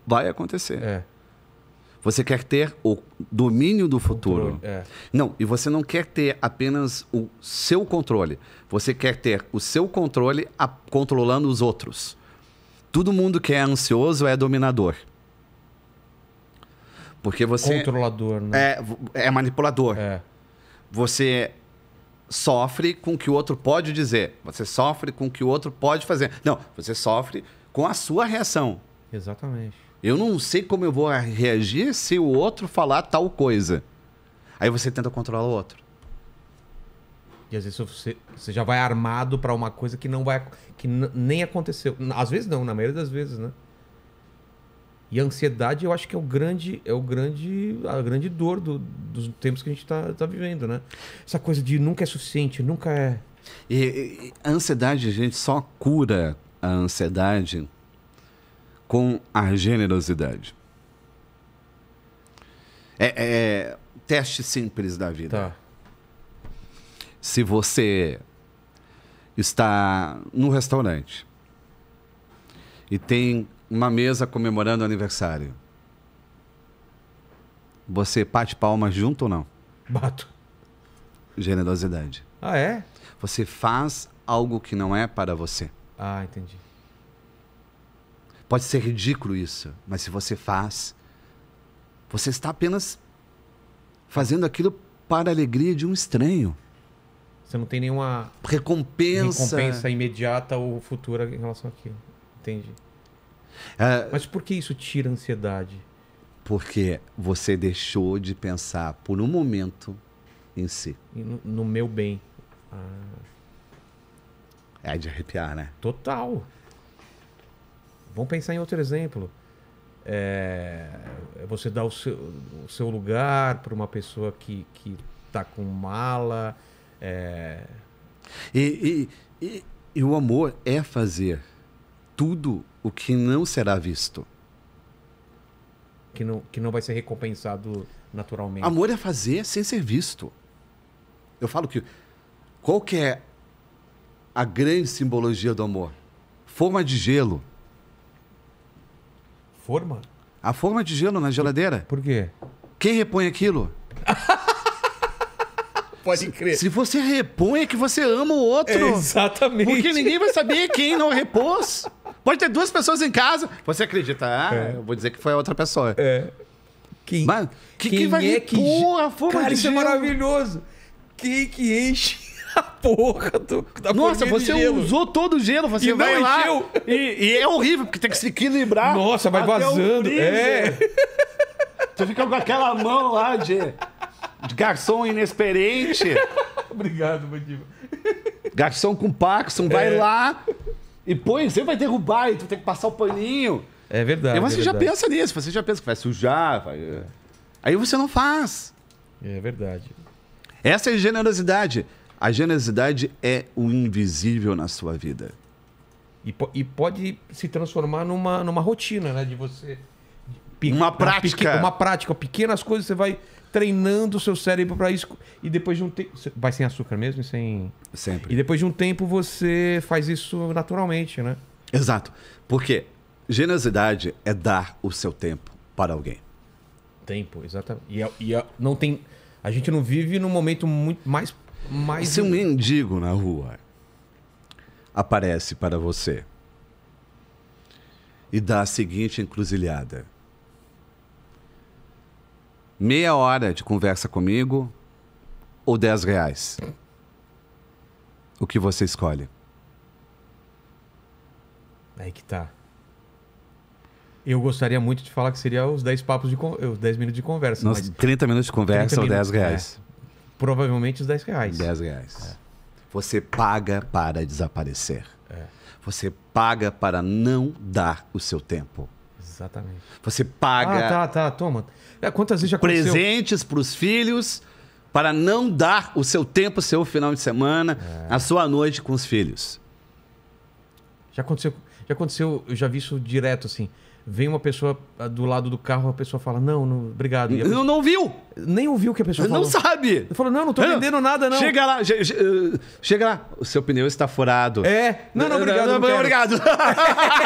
vai acontecer. É. Você quer ter o domínio do futuro. Controle, é. Não, e você não quer ter apenas o seu controle. Você quer ter o seu controle a, controlando os outros. Todo mundo que é ansioso é dominador. Porque você. Controlador, né? É, é manipulador. É. Você sofre com o que o outro pode dizer. Você sofre com o que o outro pode fazer. Não, você sofre com a sua reação. Exatamente. Eu não sei como eu vou reagir se o outro falar tal coisa. Aí você tenta controlar o outro. E às vezes você, você já vai armado para uma coisa que não vai que nem aconteceu. Às vezes não, na maioria das vezes, né? E a ansiedade, eu acho que é o grande, é o grande, a grande dor do, dos tempos que a gente está tá vivendo, né? Essa coisa de nunca é suficiente, nunca é. E, e, a ansiedade, a gente só cura a ansiedade com a generosidade. É, é teste simples da vida. Tá se você está num restaurante e tem uma mesa comemorando o aniversário, você bate palmas junto ou não? Bato. Generosidade. Ah, é? Você faz algo que não é para você. Ah, entendi. Pode ser ridículo isso, mas se você faz, você está apenas fazendo aquilo para a alegria de um estranho. Você não tem nenhuma recompensa, recompensa imediata ou futura em relação àquilo. Entendi. Uh, Mas por que isso tira ansiedade? Porque você deixou de pensar por um momento em si. No, no meu bem. Ah. É de arrepiar, né? Total. Vamos pensar em outro exemplo. É, você dá o seu, o seu lugar para uma pessoa que, que tá com mala é... E, e, e, e o amor é fazer tudo o que não será visto. Que não, que não vai ser recompensado naturalmente. Amor é fazer sem ser visto. Eu falo que qual que é a grande simbologia do amor? Forma de gelo. Forma? A forma de gelo na geladeira. Por quê? Quem repõe aquilo? Pode crer. Se você repõe, é que você ama o outro. É, exatamente. Porque ninguém vai saber quem não repôs. Pode ter duas pessoas em casa. Você acredita? Ah, é. eu vou dizer que foi a outra pessoa. É. Quem, que, quem, quem vai é repor que... a forma Cara, de isso é gelo? é maravilhoso. Quem que enche a porra do, da Nossa, você usou todo o gelo. Você e vai lá e, e, é horrível, porque tem que se equilibrar. Nossa, vai vazando. É. Você fica com aquela mão lá de... Garçom inexperiente. Obrigado, Bandiva. Garçom com Paxson, vai é. lá e põe. Você vai derrubar e tu tem que passar o paninho. É verdade. E você é verdade. já pensa nisso, você já pensa que vai sujar. Vai... É. Aí você não faz. É verdade. Essa é generosidade. A generosidade é o invisível na sua vida. E, po e pode se transformar numa, numa rotina, né? De você. uma prática. uma prática. Pequenas coisas você vai treinando o seu cérebro para isso. E depois de um tempo. Vai sem açúcar mesmo? Sem... Sempre. E depois de um tempo você faz isso naturalmente, né? Exato. Porque generosidade é dar o seu tempo para alguém. Tempo, exatamente. E, é, e é, não tem. A gente não vive num momento muito mais. mais... Se um mendigo na rua aparece para você e dá a seguinte encruzilhada meia hora de conversa comigo ou 10 reais? O que você escolhe? Aí que tá. Eu gostaria muito de falar que seria os 10 papos de eh, os 10 minutos de conversa. Nos mas... 30 minutos de conversa ou 10 reais? É. Provavelmente os 10 reais. 10 reais. É. Você paga para desaparecer. É. Você paga para não dar o seu tempo. Exatamente. Você paga. Ah, tá, tá, toma. É, quantas vezes já aconteceu? Presentes para os filhos para não dar o seu tempo, o seu final de semana, é. a sua noite com os filhos. Já aconteceu, já aconteceu, eu já vi isso direto assim. Vem uma pessoa ah, do lado do carro, a pessoa fala: Não, não obrigado. E pessoa... não, não viu? Nem ouviu o que a pessoa falou. Não sabe. Falou: Não, não tô vendendo nada, não. Chega lá, che, che, eh, chega lá, o seu pneu está furado. É, não, não, obrigado. Não, não, não obrigado.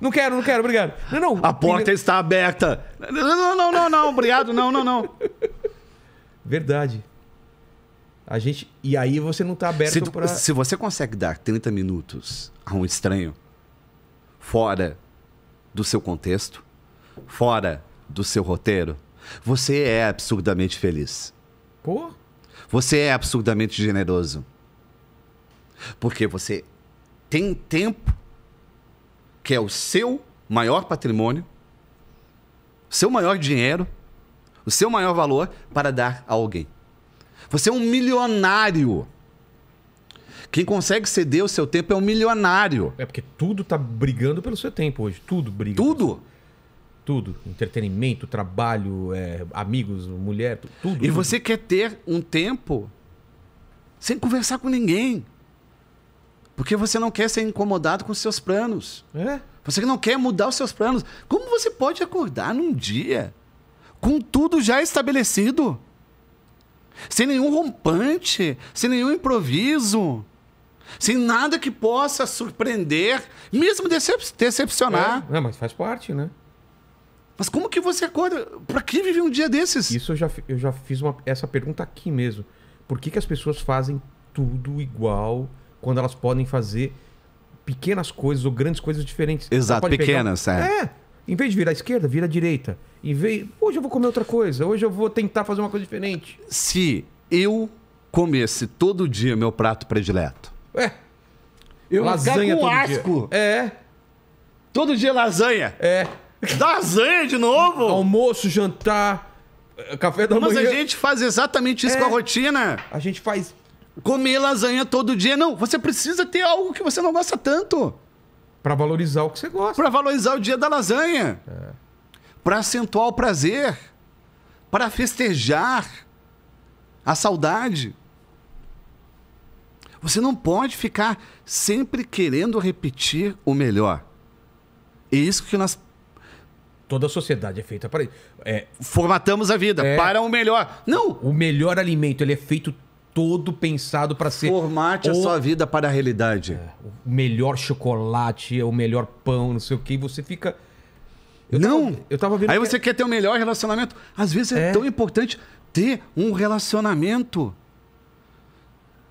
Não quero, não quero, obrigado. Não, não. A porta está aberta. Não, não, não, não, não, obrigado, não, não, não. Verdade. A gente. E aí você não está aberto se, tu, pra... se você consegue dar 30 minutos a um estranho fora do seu contexto, fora do seu roteiro, você é absurdamente feliz. Pô? Você é absurdamente generoso. Porque você tem tempo que é o seu maior patrimônio, seu maior dinheiro, o seu maior valor para dar a alguém. Você é um milionário. Quem consegue ceder o seu tempo é um milionário. É porque tudo está brigando pelo seu tempo hoje. Tudo briga. Tudo? Tudo. Entretenimento, trabalho, é, amigos, mulher, tudo. E tudo. você quer ter um tempo sem conversar com ninguém. Porque você não quer ser incomodado com os seus planos. É? Você não quer mudar os seus planos. Como você pode acordar num dia com tudo já estabelecido? Sem nenhum rompante, sem nenhum improviso, sem nada que possa surpreender, mesmo decep decepcionar. É, é, mas faz parte, né? Mas como que você acorda? Para que viver um dia desses? Isso eu já, eu já fiz uma, essa pergunta aqui mesmo. Por que, que as pessoas fazem tudo igual? quando elas podem fazer pequenas coisas ou grandes coisas diferentes. Exato, pequenas, pegar... é. É. Em vez de virar à esquerda, vira à direita. Em vez... Hoje eu vou comer outra coisa, hoje eu vou tentar fazer uma coisa diferente. Se eu comesse todo dia meu prato predileto. É. Eu lasanha com todo asco. Dia. É. Todo dia lasanha. É. Lasanha de novo? Almoço, jantar, eh, café da Mas manhã. Mas a gente faz exatamente isso é. com a rotina. A gente faz comer lasanha todo dia. Não, você precisa ter algo que você não gosta tanto. Para valorizar o que você gosta. Para valorizar o dia da lasanha. É. Para acentuar o prazer. Para festejar a saudade. Você não pode ficar sempre querendo repetir o melhor. É isso que nós. Toda a sociedade é feita para isso. É... Formatamos a vida é... para o melhor. Não! O melhor alimento ele é feito todo pensado para ser. Formate o... a sua vida para a realidade. É, o melhor chocolate, o melhor pão, não sei o que, e você fica. Eu não! Tava, eu tava vendo. Aí que... você é- quer ter o um melhor relacionamento. Às vezes é, é, tão importante ter um relacionamento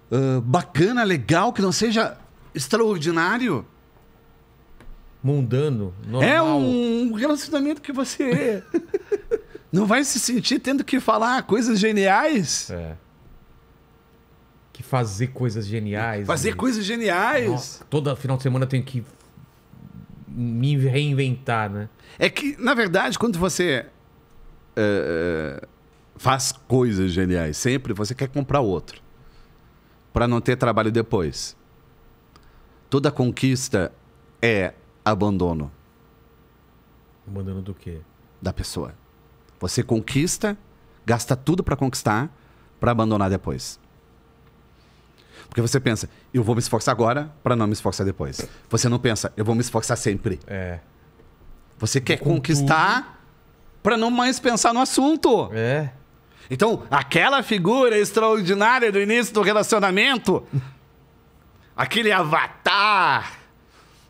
uh, bacana, legal, que não seja extraordinário. Mundano, é normal. É um relacionamento que você é. não vai se sentir tendo que falar coisas geniais. É que fazer coisas geniais. Fazer e... coisas geniais! Nossa, toda final de semana eu tenho que me reinventar, né? É que, na verdade, quando você uh, faz coisas geniais, sempre você quer comprar outro. Para não ter trabalho depois. Toda conquista é abandono. Abandono do quê? Da pessoa. Você conquista, gasta tudo para conquistar, para abandonar depois. Porque você pensa, eu vou me esforçar agora para não me esforçar depois. Você não pensa, eu vou me esforçar sempre. É. Você quer conquistar para não mais pensar no assunto. É. Então, aquela figura extraordinária do início do relacionamento, aquele avatar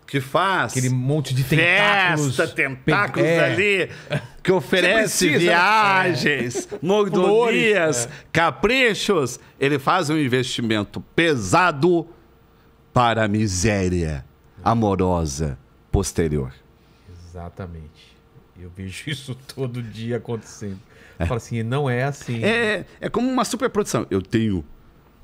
que faz aquele monte de festa, tentáculos, tentáculos é. ali que oferece precisa, né? viagens, né? mordomias, é. caprichos, ele faz um investimento pesado para a miséria amorosa posterior. Exatamente. Eu vejo isso todo dia acontecendo. É. Fala assim, não é assim. É, é como uma superprodução. Eu tenho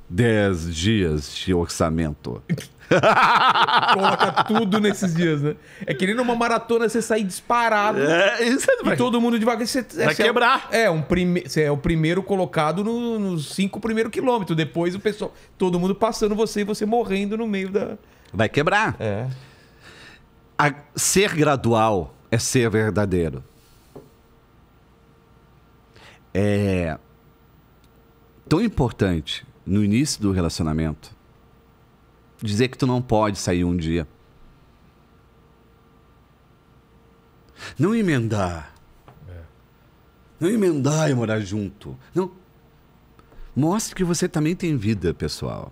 10 dias de orçamento. Coloca tudo nesses dias, né? É que nem numa maratona você sair disparado. É, isso é E todo mundo devagar. Você, vai você é quebrar. É, um prime... você é o primeiro colocado nos cinco primeiros quilômetros. Depois o pessoal. Todo mundo passando você e você morrendo no meio da. Vai quebrar. É. A... Ser gradual é ser verdadeiro. É tão importante no início do relacionamento dizer que tu não pode sair um dia. Não emendar. É. Não emendar e morar junto. Não. Mostre que você também tem vida pessoal.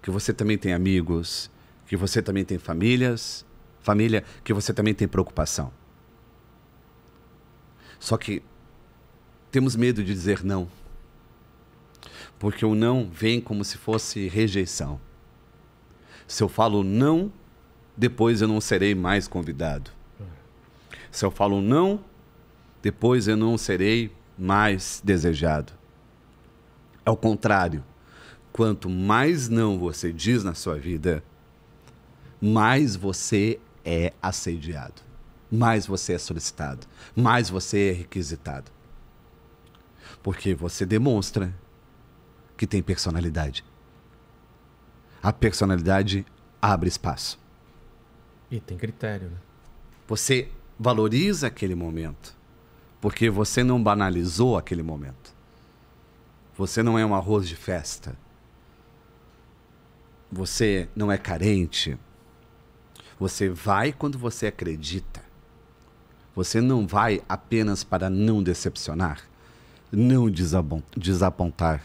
Que você também tem amigos. Que você também tem famílias. Família, que você também tem preocupação. Só que temos medo de dizer não. Porque o não vem como se fosse rejeição. Se eu falo não, depois eu não serei mais convidado. Se eu falo não, depois eu não serei mais desejado. Ao contrário, quanto mais não você diz na sua vida, mais você é assediado, mais você é solicitado, mais você é requisitado. Porque você demonstra que tem personalidade a personalidade abre espaço. E tem critério, né? Você valoriza aquele momento. Porque você não banalizou aquele momento. Você não é um arroz de festa. Você não é carente. Você vai quando você acredita. Você não vai apenas para não decepcionar, não desapontar.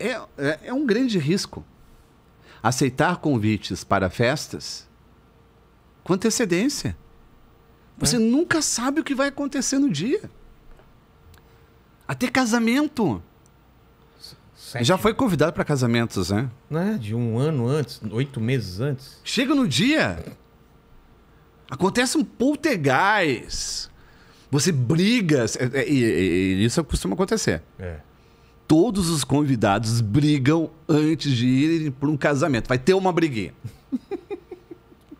É, é, é um grande risco aceitar convites para festas com antecedência. Você é. nunca sabe o que vai acontecer no dia. Até casamento. Sete. Já foi convidado para casamentos, né? É, de um ano antes, oito meses antes. Chega no dia. Acontece um poltergeist. Você briga. E, e, e isso costuma acontecer. É todos os convidados brigam antes de irem para um casamento. Vai ter uma briguinha.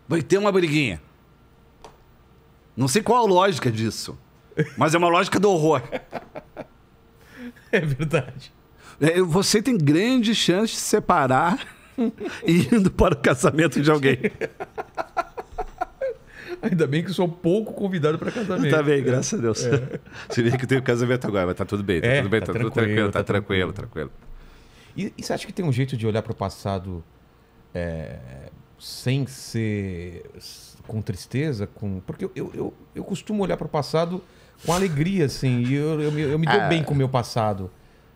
Vai ter uma briguinha. Não sei qual a lógica disso, mas é uma lógica do horror. É verdade. É, você tem grande chance de separar indo para o casamento de alguém. Ainda bem que sou pouco convidado para casamento. Tá bem, graças a Deus. É. que eu tenho casamento agora, mas tá tudo bem, tá é, tudo bem, tá, tá tranquilo, tudo tranquilo, tá, tá tranquilo, tranquilo. E, e, você acha que tem um jeito de olhar para o passado é, sem ser com tristeza? Com... Porque eu, eu, eu, eu costumo olhar para o passado com alegria, assim, e eu, eu, eu me dou ah. bem com o meu passado,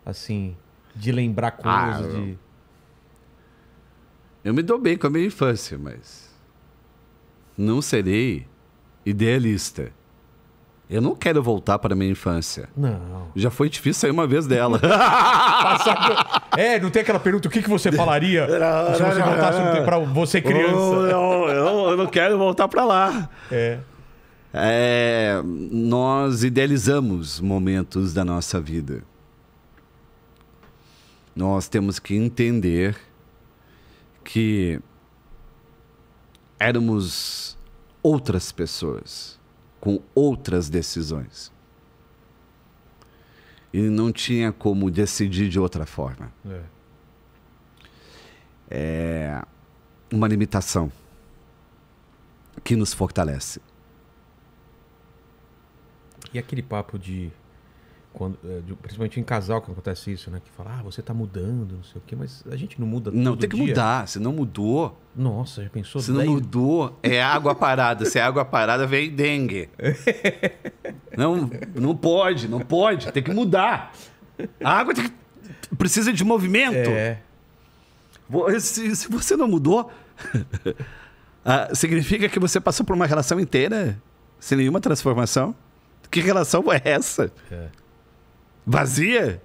assim, de lembrar ah, coisas, ah, de... Eu me dou bem com a minha infância, mas não serei idealista. Eu não quero voltar para minha infância. Não. Já foi difícil sair uma vez dela. é, não tem aquela pergunta, o que, que você falaria se você voltasse para você criança? eu, não, eu não quero voltar para lá. É. é. Nós idealizamos momentos da nossa vida. Nós temos que entender que éramos outras pessoas, com outras decisões. E não tinha como decidir de outra forma. É. é uma limitação que nos fortalece. E aquele papo de quando, é, principalmente em casal que acontece isso, né? Que fala, ah, você tá mudando, não sei o quê, mas a gente não muda Não, tem que dia. mudar. Se não mudou. Nossa, já pensou? Se não mudou, é água parada. Se é água parada, vem dengue. não, não pode, não pode. Tem que mudar. A água que... precisa de movimento. É. Se, se você não mudou, ah, significa que você passou por uma relação inteira sem nenhuma transformação? Que relação é essa? É vazia,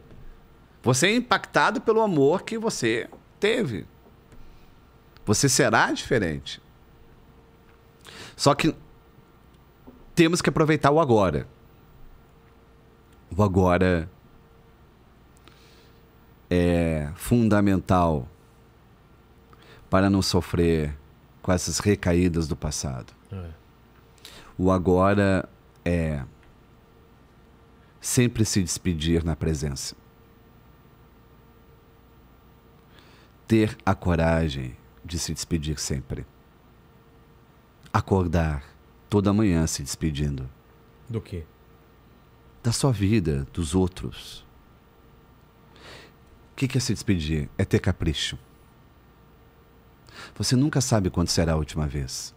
você é impactado pelo amor que você teve. Você será diferente. Só que temos que aproveitar o agora. O agora é fundamental para não sofrer com essas recaídas do passado. É. O agora é sempre se despedir na presença. Ter a coragem de se despedir sempre. Acordar toda manhã se despedindo. Do quê? Da sua vida, dos outros. O que é se despedir? É ter capricho. Você nunca sabe quando será a última vez.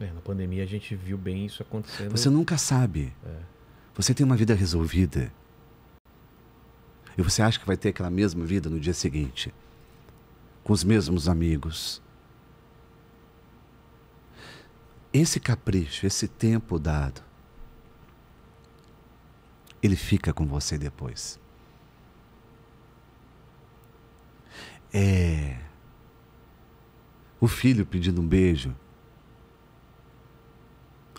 É, na pandemia a gente viu bem isso acontecendo. Você nunca sabe. É você tem uma vida resolvida. E você acha que vai ter aquela mesma vida no dia seguinte, com os mesmos amigos. Esse capricho, esse tempo dado, ele fica com você depois. É. O filho pedindo um beijo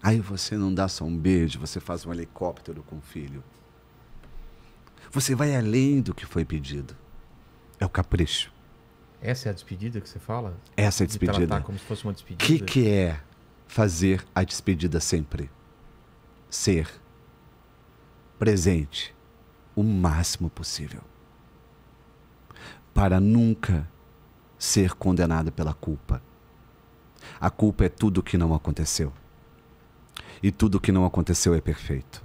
Aí você não dá só um beijo, você faz um helicóptero com o filho. Você vai além do que foi pedido. É o capricho. Essa é a despedida que você fala? Essa é a despedida. De como se fosse uma despedida. O que, que é fazer a despedida sempre? Ser presente o máximo possível. Para nunca ser condenado pela culpa. A culpa é tudo o que não aconteceu e tudo que não aconteceu é perfeito.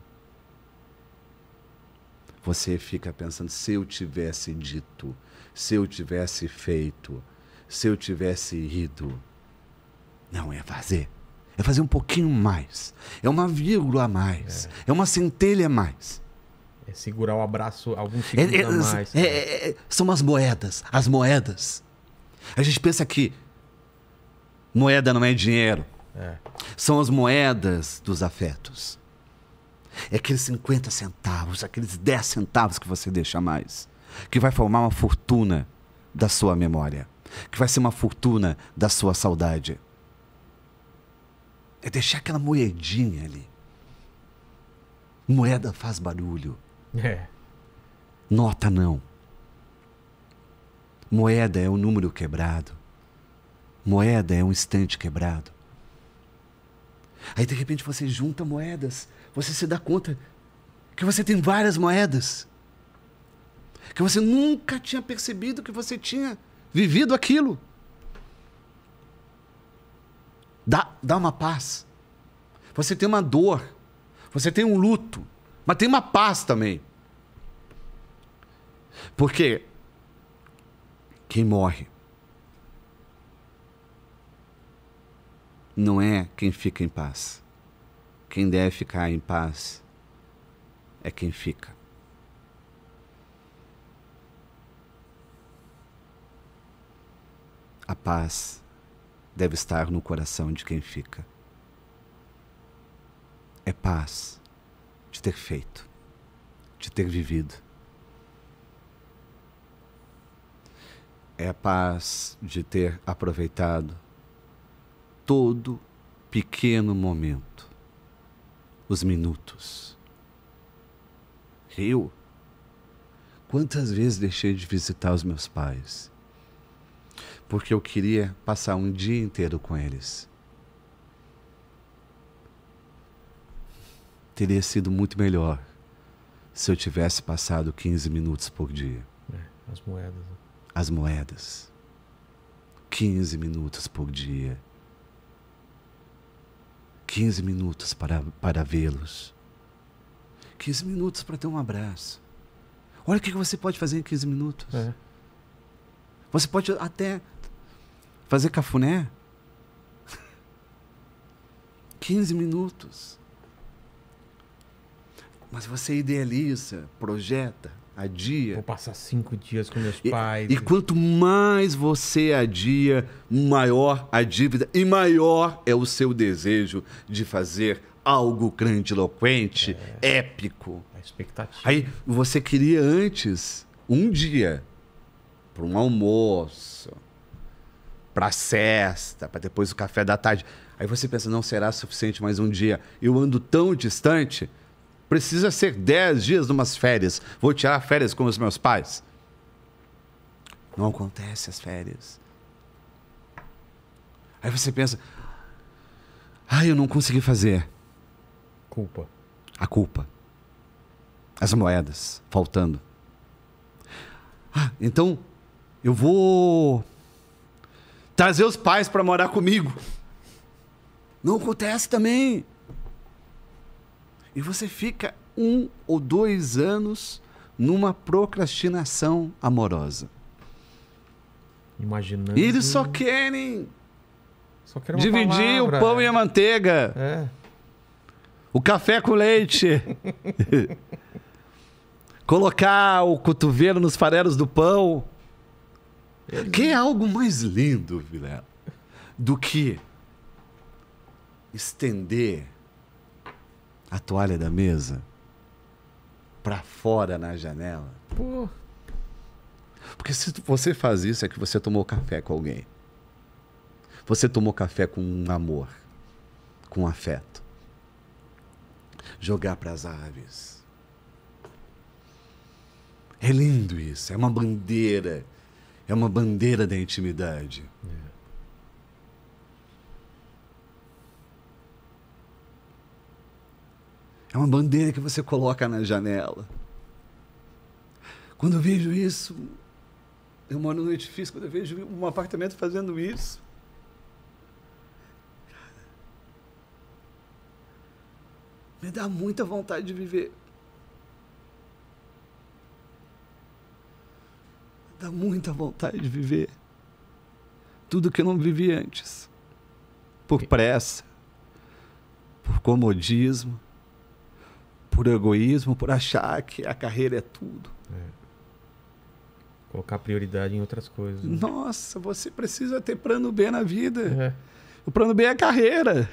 Você fica pensando: se eu tivesse dito, se eu tivesse feito, se eu tivesse ido. Não é fazer. É fazer um pouquinho mais. É uma vírgula a mais. É, é uma centelha a mais. É segurar o abraço algum é, segundos é, é, a mais. É, né? é, são as moedas. As moedas. A gente pensa que moeda não é dinheiro. É. São as moedas dos afetos. É aqueles 50 centavos, aqueles 10 centavos que você deixa mais, que vai formar uma fortuna da sua memória, que vai ser uma fortuna da sua saudade. É deixar aquela moedinha ali. Moeda faz barulho. É. Nota não. Moeda é um número quebrado. Moeda é um instante quebrado. Aí de repente você junta moedas, você se dá conta que você tem várias moedas, que você nunca tinha percebido que você tinha vivido aquilo. Dá, dá uma paz. Você tem uma dor, você tem um luto, mas tem uma paz também. Porque quem morre não é quem fica em paz. Quem deve ficar em paz é quem fica. A paz deve estar no coração de quem fica. É paz de ter feito, de ter vivido. É a paz de ter aproveitado todo pequeno momento, os minutos. Eu, quantas vezes deixei de visitar os meus pais, porque eu queria passar um dia inteiro com eles. Teria sido muito melhor se eu tivesse passado 15 minutos por dia. É, as moedas. Né? As moedas. 15 minutos por dia 15 minutos para, para vê-los, 15 minutos para ter um abraço. Olha o que você pode fazer em 15 minutos. É. Você pode até fazer cafuné. 15 minutos. Mas você idealiza, projeta adia. Vou passar cinco dias com meus pais. E, quanto mais você adia, maior a dívida e maior é o seu desejo de fazer algo grandiloquente, é, épico. A expectativa. Aí você queria antes um dia para um almoço, para a cesta, para depois o café da tarde. Aí você pensa, não será suficiente mais um dia. Eu ando tão distante, precisa ser 10 dias de umas férias. Vou tirar férias com os meus pais. Não acontece as férias. Aí você pensa, ah, eu não consegui fazer. Culpa. A culpa. As moedas faltando. Ah, então eu vou trazer os pais para morar comigo. Não acontece também. E você fica um ou dois anos numa procrastinação amorosa. Imaginando. E eles só querem. Só querem dividir palavra, o pão e é. a manteiga. É. O café com leite. Colocar o cotovelo nos farelos do pão. Eles... Que é algo mais lindo, Vilela, do que estender a toalha da mesa para fora na janela. Pô. Porque se você faz isso é que você tomou café com alguém. Você tomou café com um amor, com um afeto. Jogar para as aves. É lindo isso, é uma bandeira. É uma bandeira da intimidade. É. É uma bandeira que você coloca na janela. Quando eu vejo isso, eu moro num edifício, quando eu vejo um apartamento fazendo isso. Me dá muita vontade de viver. Me dá muita vontade de viver. Tudo que eu não vivi antes. Por pressa, por comodismo por egoísmo, por achar que a carreira é tudo. É. Colocar prioridade em outras coisas. Né? Nossa, você precisa ter plano B na vida. É. O plano B é a carreira.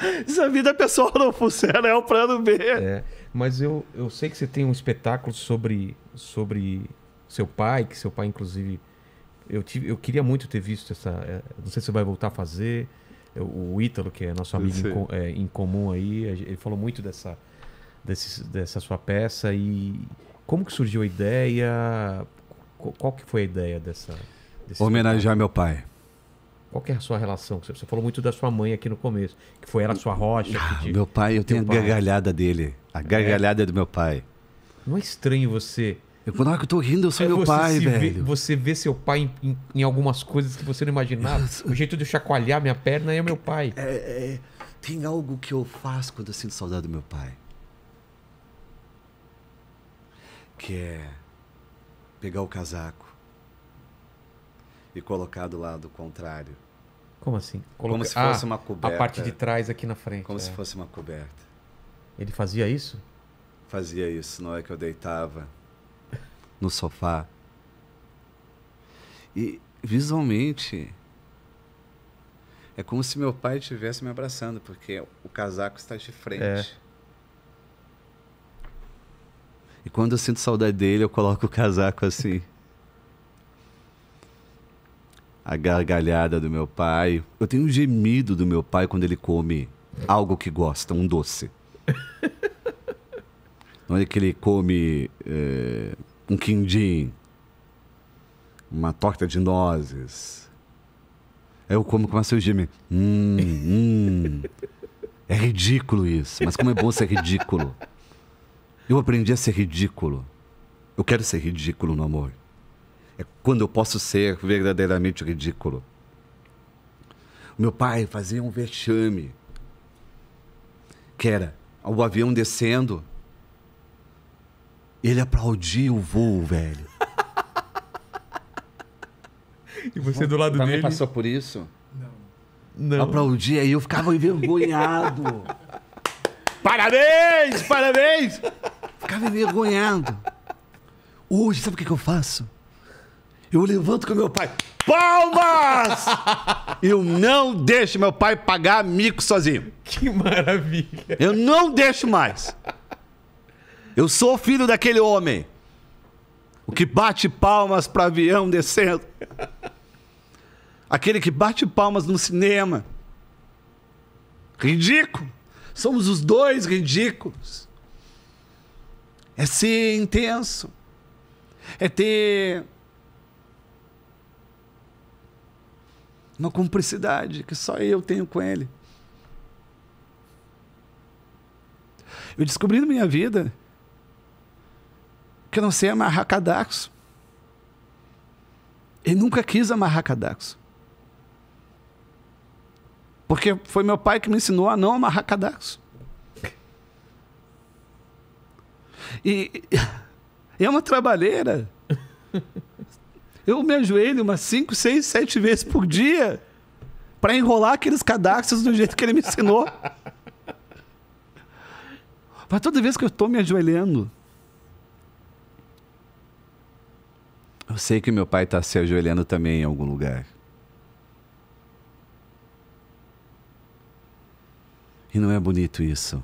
É. Se a vida pessoal não funciona, é o plano B. É. Mas eu, eu sei que você tem um espetáculo sobre, sobre seu pai, que seu pai, inclusive. Eu, tive, eu queria muito ter visto essa. Eh, não sei se você vai voltar a fazer o Ítalo, que é nosso amigo em, é, em, comum aí, ele falou muito dessa, desse, dessa sua peça e como que surgiu a ideia? Qual que foi a ideia dessa? Homenagear meu pai. Qual que é a sua relação? Você falou muito da sua mãe aqui no começo, que foi ela sua rocha. Ah, meu pai, eu tenho a gargalhada dele, a é? gargalhada é. do meu pai. Não é estranho você eu falo, ah, que eu tô rindo, eu sou é, meu pai, velho. Vê, você vê seu pai em, em, algumas coisas que você não imaginava. o jeito de eu chacoalhar minha perna é meu pai. É, é, tem algo que eu faço quando eu sinto saudade do meu pai. Que é pegar o casaco e colocar do lado contrário. Como assim? Coloca... Como se fosse ah, uma coberta. A parte de trás aqui na frente. Como é. se fosse uma coberta. Ele fazia isso? Fazia isso Não é que eu deitava no sofá. E visualmente é como se meu pai estivesse me abraçando, porque o casaco está de frente. É. E quando eu sinto saudade dele, eu coloco o casaco assim. A gargalhada do meu pai. Eu tenho um gemido do meu pai quando ele come algo que gosta, um doce. Não é que ele come. É um quindim, uma torta de nozes. Aí eu como com a seu Jimmy. Hum, hum. É ridículo isso, mas como é bom ser ridículo. Eu aprendi a ser ridículo. Eu quero ser ridículo no amor. É quando eu posso ser verdadeiramente ridículo. Meu pai fazia um vexame, que era o avião descendo ele aplaudia o voo, velho. e você do lado Também dele. passou por isso? Não. Não. Aplaudia e eu ficava envergonhado. parabéns, parabéns! Ficava envergonhado. Hoje, sabe o que, que eu faço? Eu levanto com meu pai. Palmas! Eu não deixo meu pai pagar mico sozinho. Que maravilha. Eu não deixo mais. Eu sou filho daquele homem. O que bate palmas para avião descendo. Aquele que bate palmas no cinema. Ridículo. Somos os dois ridículos. É ser intenso. É ter uma cumplicidade que só eu tenho com ele. Eu descobri na minha vida que não sei amarrar cadarço. Ele nunca quis amarrar cadarço. Porque foi meu pai que me ensinou a não amarrar cadarço. E é uma trabalheira. Né? Eu me ajoelho umas 5, 6, 7 vezes por dia para enrolar aqueles cadarços do jeito que ele me ensinou. Mas toda vez que eu estou me ajoelhando, Eu sei que meu pai está se ajoelhando também em algum lugar. E não é bonito isso?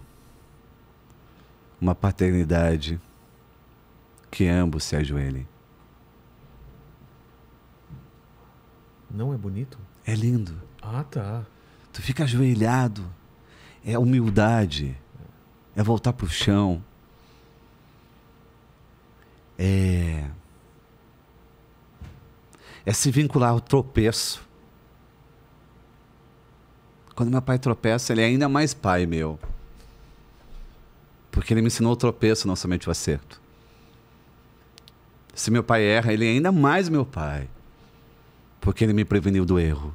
Uma paternidade que ambos se ajoelhem. Não é bonito? É lindo. Ah, tá. Tu fica ajoelhado. É humildade. É voltar pro chão. É é se vincular ao tropeço. Quando meu pai tropeça, ele é ainda mais pai meu. Porque ele me ensinou o tropeço, não somente o acerto. Se meu pai erra, ele é ainda mais meu pai. Porque ele me preveniu do erro.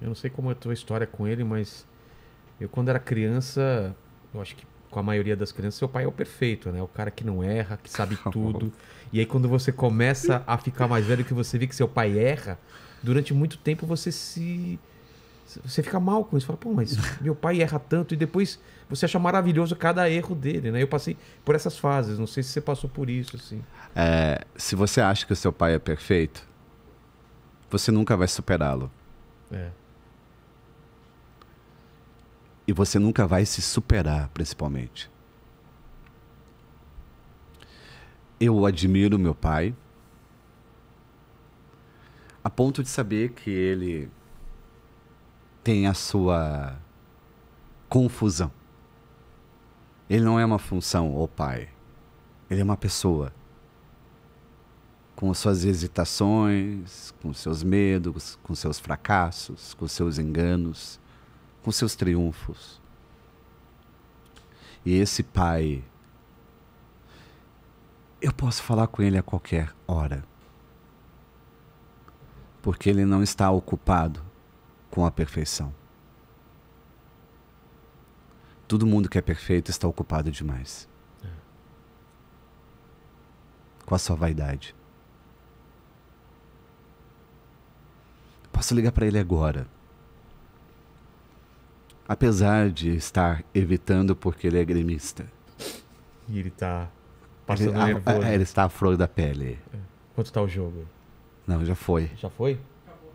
Eu não sei como é a tua história com ele, mas eu quando era criança, eu acho que com a maioria das crianças, seu pai é o perfeito, né? O cara que não erra, que sabe tudo. E aí quando você começa a ficar mais velho, que você vê que seu pai erra, durante muito tempo você se você fica mal com isso. Fala, pô, mas meu pai erra tanto. E depois você acha maravilhoso cada erro dele, né? Eu passei por essas fases. Não sei se você passou por isso, assim. É, se você acha que o seu pai é perfeito, você nunca vai superá-lo. É. E você nunca vai se superar, principalmente. eu admiro meu pai a ponto de saber que ele tem a sua confusão. Ele não é uma função, o pai. Ele é uma pessoa com suas hesitações, com seus medos, com seus fracassos, com seus enganos, com seus triunfos. E esse pai eu posso falar com ele a qualquer hora. Porque ele não está ocupado com a perfeição. Todo mundo que é perfeito está ocupado demais. É. Com a sua vaidade. Posso ligar para ele agora. Apesar de estar evitando porque ele é gremista. E ele está Passando ele, nervoso. A, é, a, ele está à flor da pele. É. Quanto está o jogo? Não, já foi. Já foi? Acabou.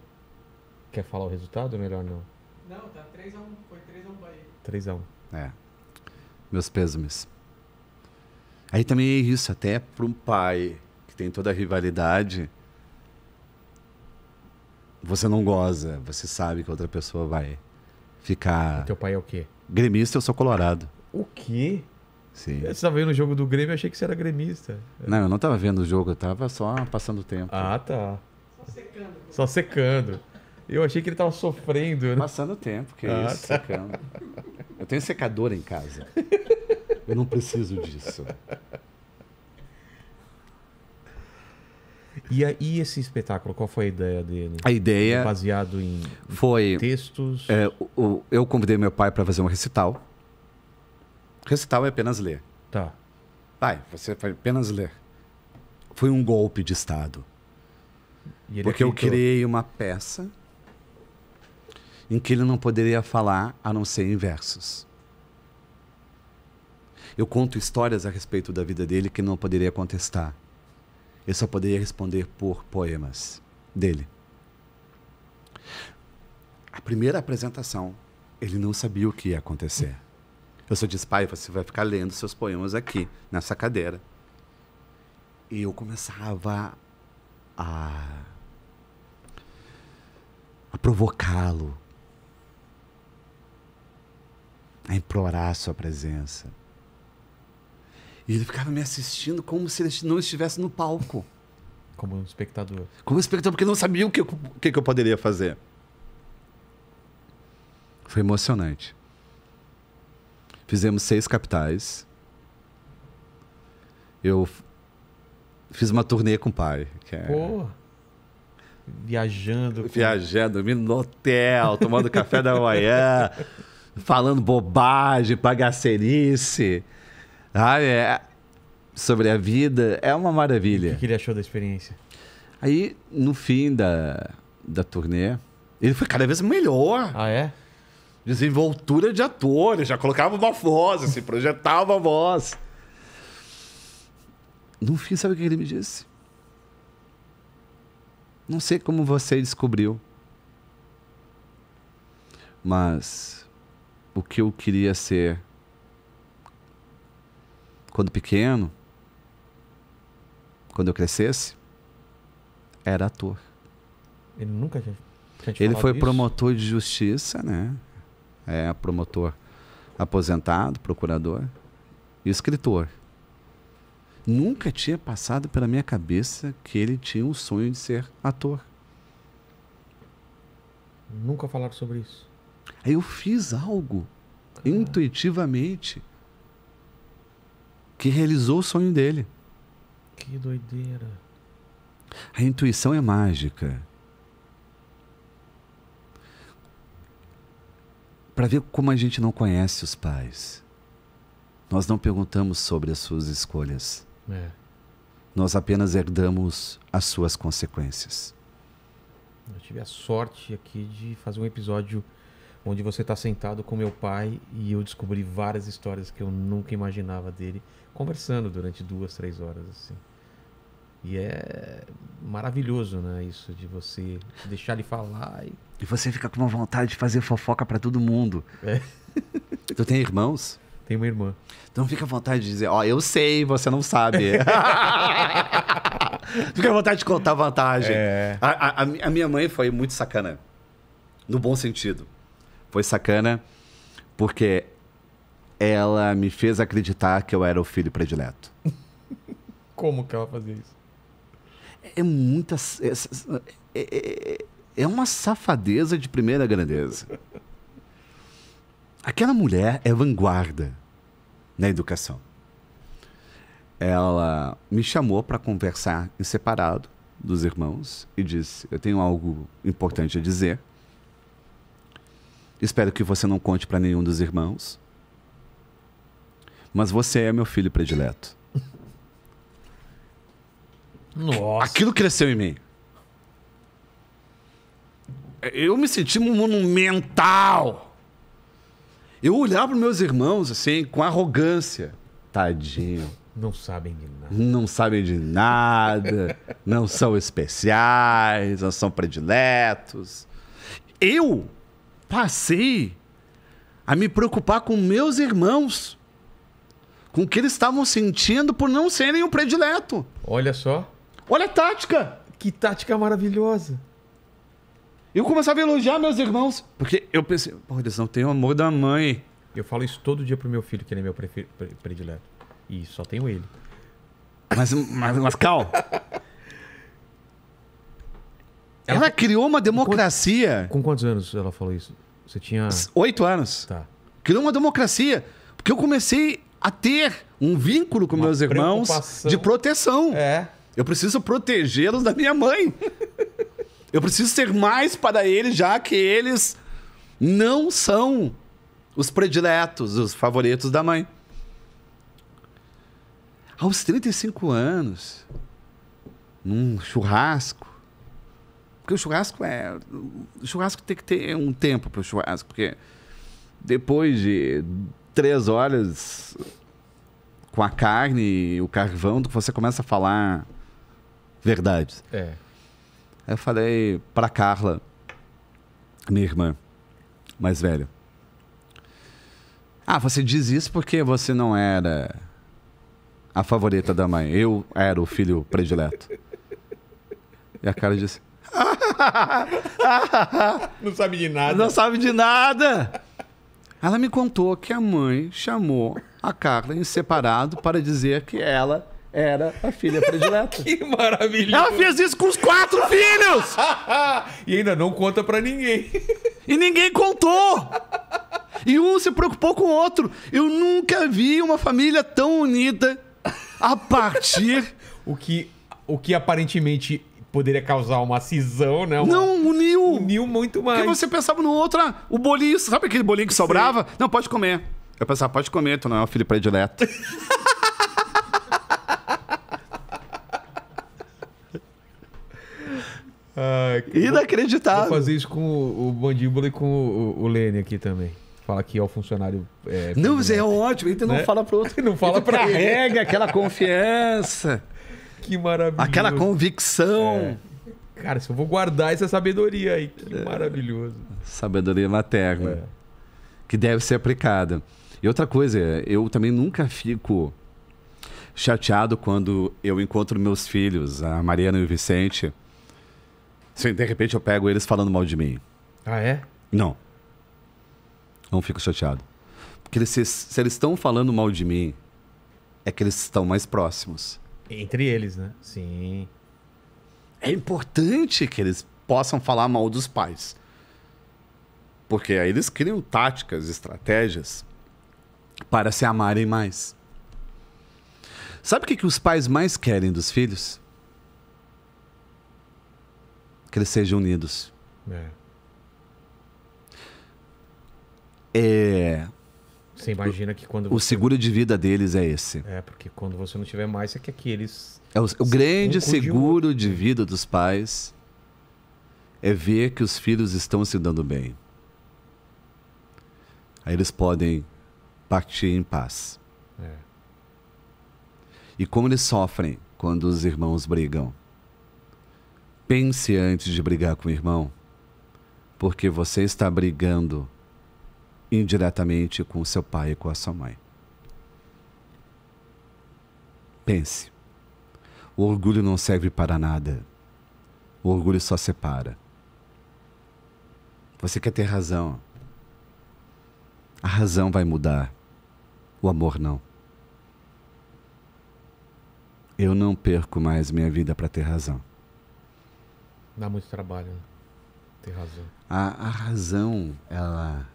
Quer falar o resultado? Melhor não. Não, tá 3x1. Foi 3x1 Bahia. 3x1. É. Meus pêsames. Aí também é isso, até para um pai que tem toda a rivalidade, você não goza, você sabe que outra pessoa vai ficar. E teu pai é o quê? Gremista, eu sou colorado. O quê? Sim. Você estava vendo o jogo do Grêmio, eu achei que você era gremista. Não, eu não estava vendo o jogo, eu estava só passando o tempo. Ah, tá. Só secando. Só secando. Eu achei que ele estava sofrendo. Né? Passando o tempo, que ah, isso, tá. secando. Eu tenho secador em casa. Eu não preciso disso. E, a, e esse espetáculo, qual foi a ideia dele? A ideia. Baseado em foi, textos? É, o, o, eu convidei meu pai para fazer um recital recital é apenas ler. Tá. Vai, você foi apenas ler. Foi um golpe de Estado. Porque eu criei uma peça em que ele não poderia falar a não ser em versos. Eu conto histórias a respeito da vida dele que não poderia contestar. Eu só poderia responder por poemas dele. A primeira apresentação, ele não sabia o que ia acontecer. Eu só disse, pai, você vai ficar lendo seus poemas aqui, nessa cadeira. E eu começava a, a provocá-lo, a implorar a sua presença. E ele ficava me assistindo como se ele não estivesse no palco. Como um espectador. Como um espectador, porque não sabia o que eu, o que eu poderia fazer. Foi emocionante. Fizemos seis capitais. Eu fiz uma turnê com o pai. Que é... Pô. Viajando. Com... Viajando, dormindo no hotel, tomando café da manhã, falando bobagem, pagacerice. Ah, é. Sobre a vida. É uma maravilha. O que, que ele achou da experiência? Aí, no fim da, da turnê, ele foi cada vez melhor. Ah, é? desenvoltura de ator, já colocava uma voz, assim, projetava a voz. No fim, sabe o que ele me disse? Não sei como você descobriu, mas o que eu queria ser quando pequeno, quando eu crescesse, era ator. Ele nunca tinha, tinha Ele foi isso? promotor de justiça, né? é promotor aposentado, procurador e escritor. Nunca tinha passado pela minha cabeça que ele tinha um sonho de ser ator. Nunca falaram sobre isso. Aí eu fiz algo ah. intuitivamente que realizou o sonho dele. Que doideira. A intuição é mágica. para ver como a gente não conhece os pais. Nós não perguntamos sobre as suas escolhas. É. Nós apenas herdamos as suas consequências. Eu tive a sorte aqui de fazer um episódio onde você está sentado com meu pai e eu descobri várias histórias que eu nunca imaginava dele, conversando durante duas, três horas assim. E é maravilhoso, né? Isso de você deixar ele falar. E, e você fica com uma vontade de fazer fofoca para todo mundo. É. Tu tem irmãos? Tem uma irmã. Então fica à vontade de dizer, ó, oh, eu sei, você não sabe. fica à vontade de contar vantagem. É. A, a, a minha mãe foi muito sacana. No bom sentido. Foi sacana porque ela me fez acreditar que eu era o filho predileto. Como que ela fazia isso? é muita. É é, é, é, é uma safadeza de primeira grandeza. Aquela mulher é vanguarda na educação. Ela me chamou para conversar em separado dos irmãos e disse: Eu tenho algo importante a dizer. Espero que você não conte para nenhum dos irmãos. Mas você é meu filho predileto. Nossa. Aquilo cresceu em mim. Eu me senti monumental. Eu olhava para meus irmãos assim, com arrogância. Tadinho. Não sabem de nada. Não sabem de nada. não são especiais, não são prediletos. Eu passei a me preocupar com meus irmãos, com o que eles estavam sentindo por não serem um predileto. Olha só. Olha a tática! Que tática maravilhosa! Eu começava a elogiar meus irmãos, porque eu pensei, pô, eles não têm o amor da mãe. Eu falo isso todo dia pro meu filho, que ele é meu prefer... predileto. E só tenho ele. Mas, mas, mas calma. ela criou uma democracia. Com quantos anos ela falou isso? Você tinha. Oito anos. Tá. Criou uma democracia. Porque eu comecei a ter um vínculo com uma meus irmãos de proteção. É. Eu preciso protegê-los da minha mãe. Eu preciso ser mais para eles, já que eles não são os prediletos, os favoritos da mãe. Aos 35 anos, num churrasco, porque o churrasco é. O churrasco tem que ter um tempo para o churrasco, porque depois de três horas com a carne, e o carvão, você começa a falar verdades. É. eu falei para Carla, minha irmã mais velha. Ah, você diz isso porque você não era a favorita da mãe. Eu era o filho predileto. E a Carla disse: Não sabe de nada. Não sabe de nada. Ela me contou que a mãe chamou a Carla em separado para dizer que ela era a filha predileta. que maravilhoso! Ela fez isso com os quatro filhos! e ainda não conta para ninguém. e ninguém contou! E um se preocupou com o outro. Eu nunca vi uma família tão unida a partir. o, que, o que aparentemente poderia causar uma cisão, né? Uma... Não, uniu! Uniu muito mais. Porque você pensava no outro, ah, o bolinho, sabe aquele bolinho que sobrava? Sim. Não, pode comer. Eu pensava, pode comer, tu não é o filho predileto. Ah, Inacreditável. Vou fazer isso com o, Mandíbula e com o, o, Lene aqui também. Fala que é o funcionário. É, não, Zé, é ótimo. Então né? não fala para outro. não fala para ele. Carrega aquela confiança. Que maravilhoso. Aquela convicção. É. Cara, se eu vou guardar essa sabedoria aí. Que é. maravilhoso. Sabedoria materna. É. Que deve ser aplicada. E outra coisa, eu também nunca fico chateado quando eu encontro meus filhos, a Mariana e o Vicente se de repente eu pego eles falando mal de mim. Ah, é? Não. Não fico chateado. Porque eles, se, se eles estão falando mal de mim, é que eles estão mais próximos. Entre eles, né? Sim. É importante que eles possam falar mal dos pais. Porque aí eles criam táticas, estratégias para se amarem mais. Sabe o que, que os pais mais querem dos filhos? que eles sejam unidos. É. é... Você imagina que quando. Você... O seguro de vida deles é esse. É, porque quando você não tiver mais, é que aqui eles. É o, o grande seguro de, de vida dos pais é ver que os filhos estão se dando bem. Aí eles podem partir em paz. É. E como eles sofrem quando os irmãos brigam. Pense antes de brigar com o irmão, porque você está brigando indiretamente com o seu pai e com a sua mãe. Pense. O orgulho não serve para nada. O orgulho só separa. Você quer ter razão. A razão vai mudar. O amor não. Eu não perco mais minha vida para ter razão. Dá muito trabalho, né? Tem razão. A, a razão, ela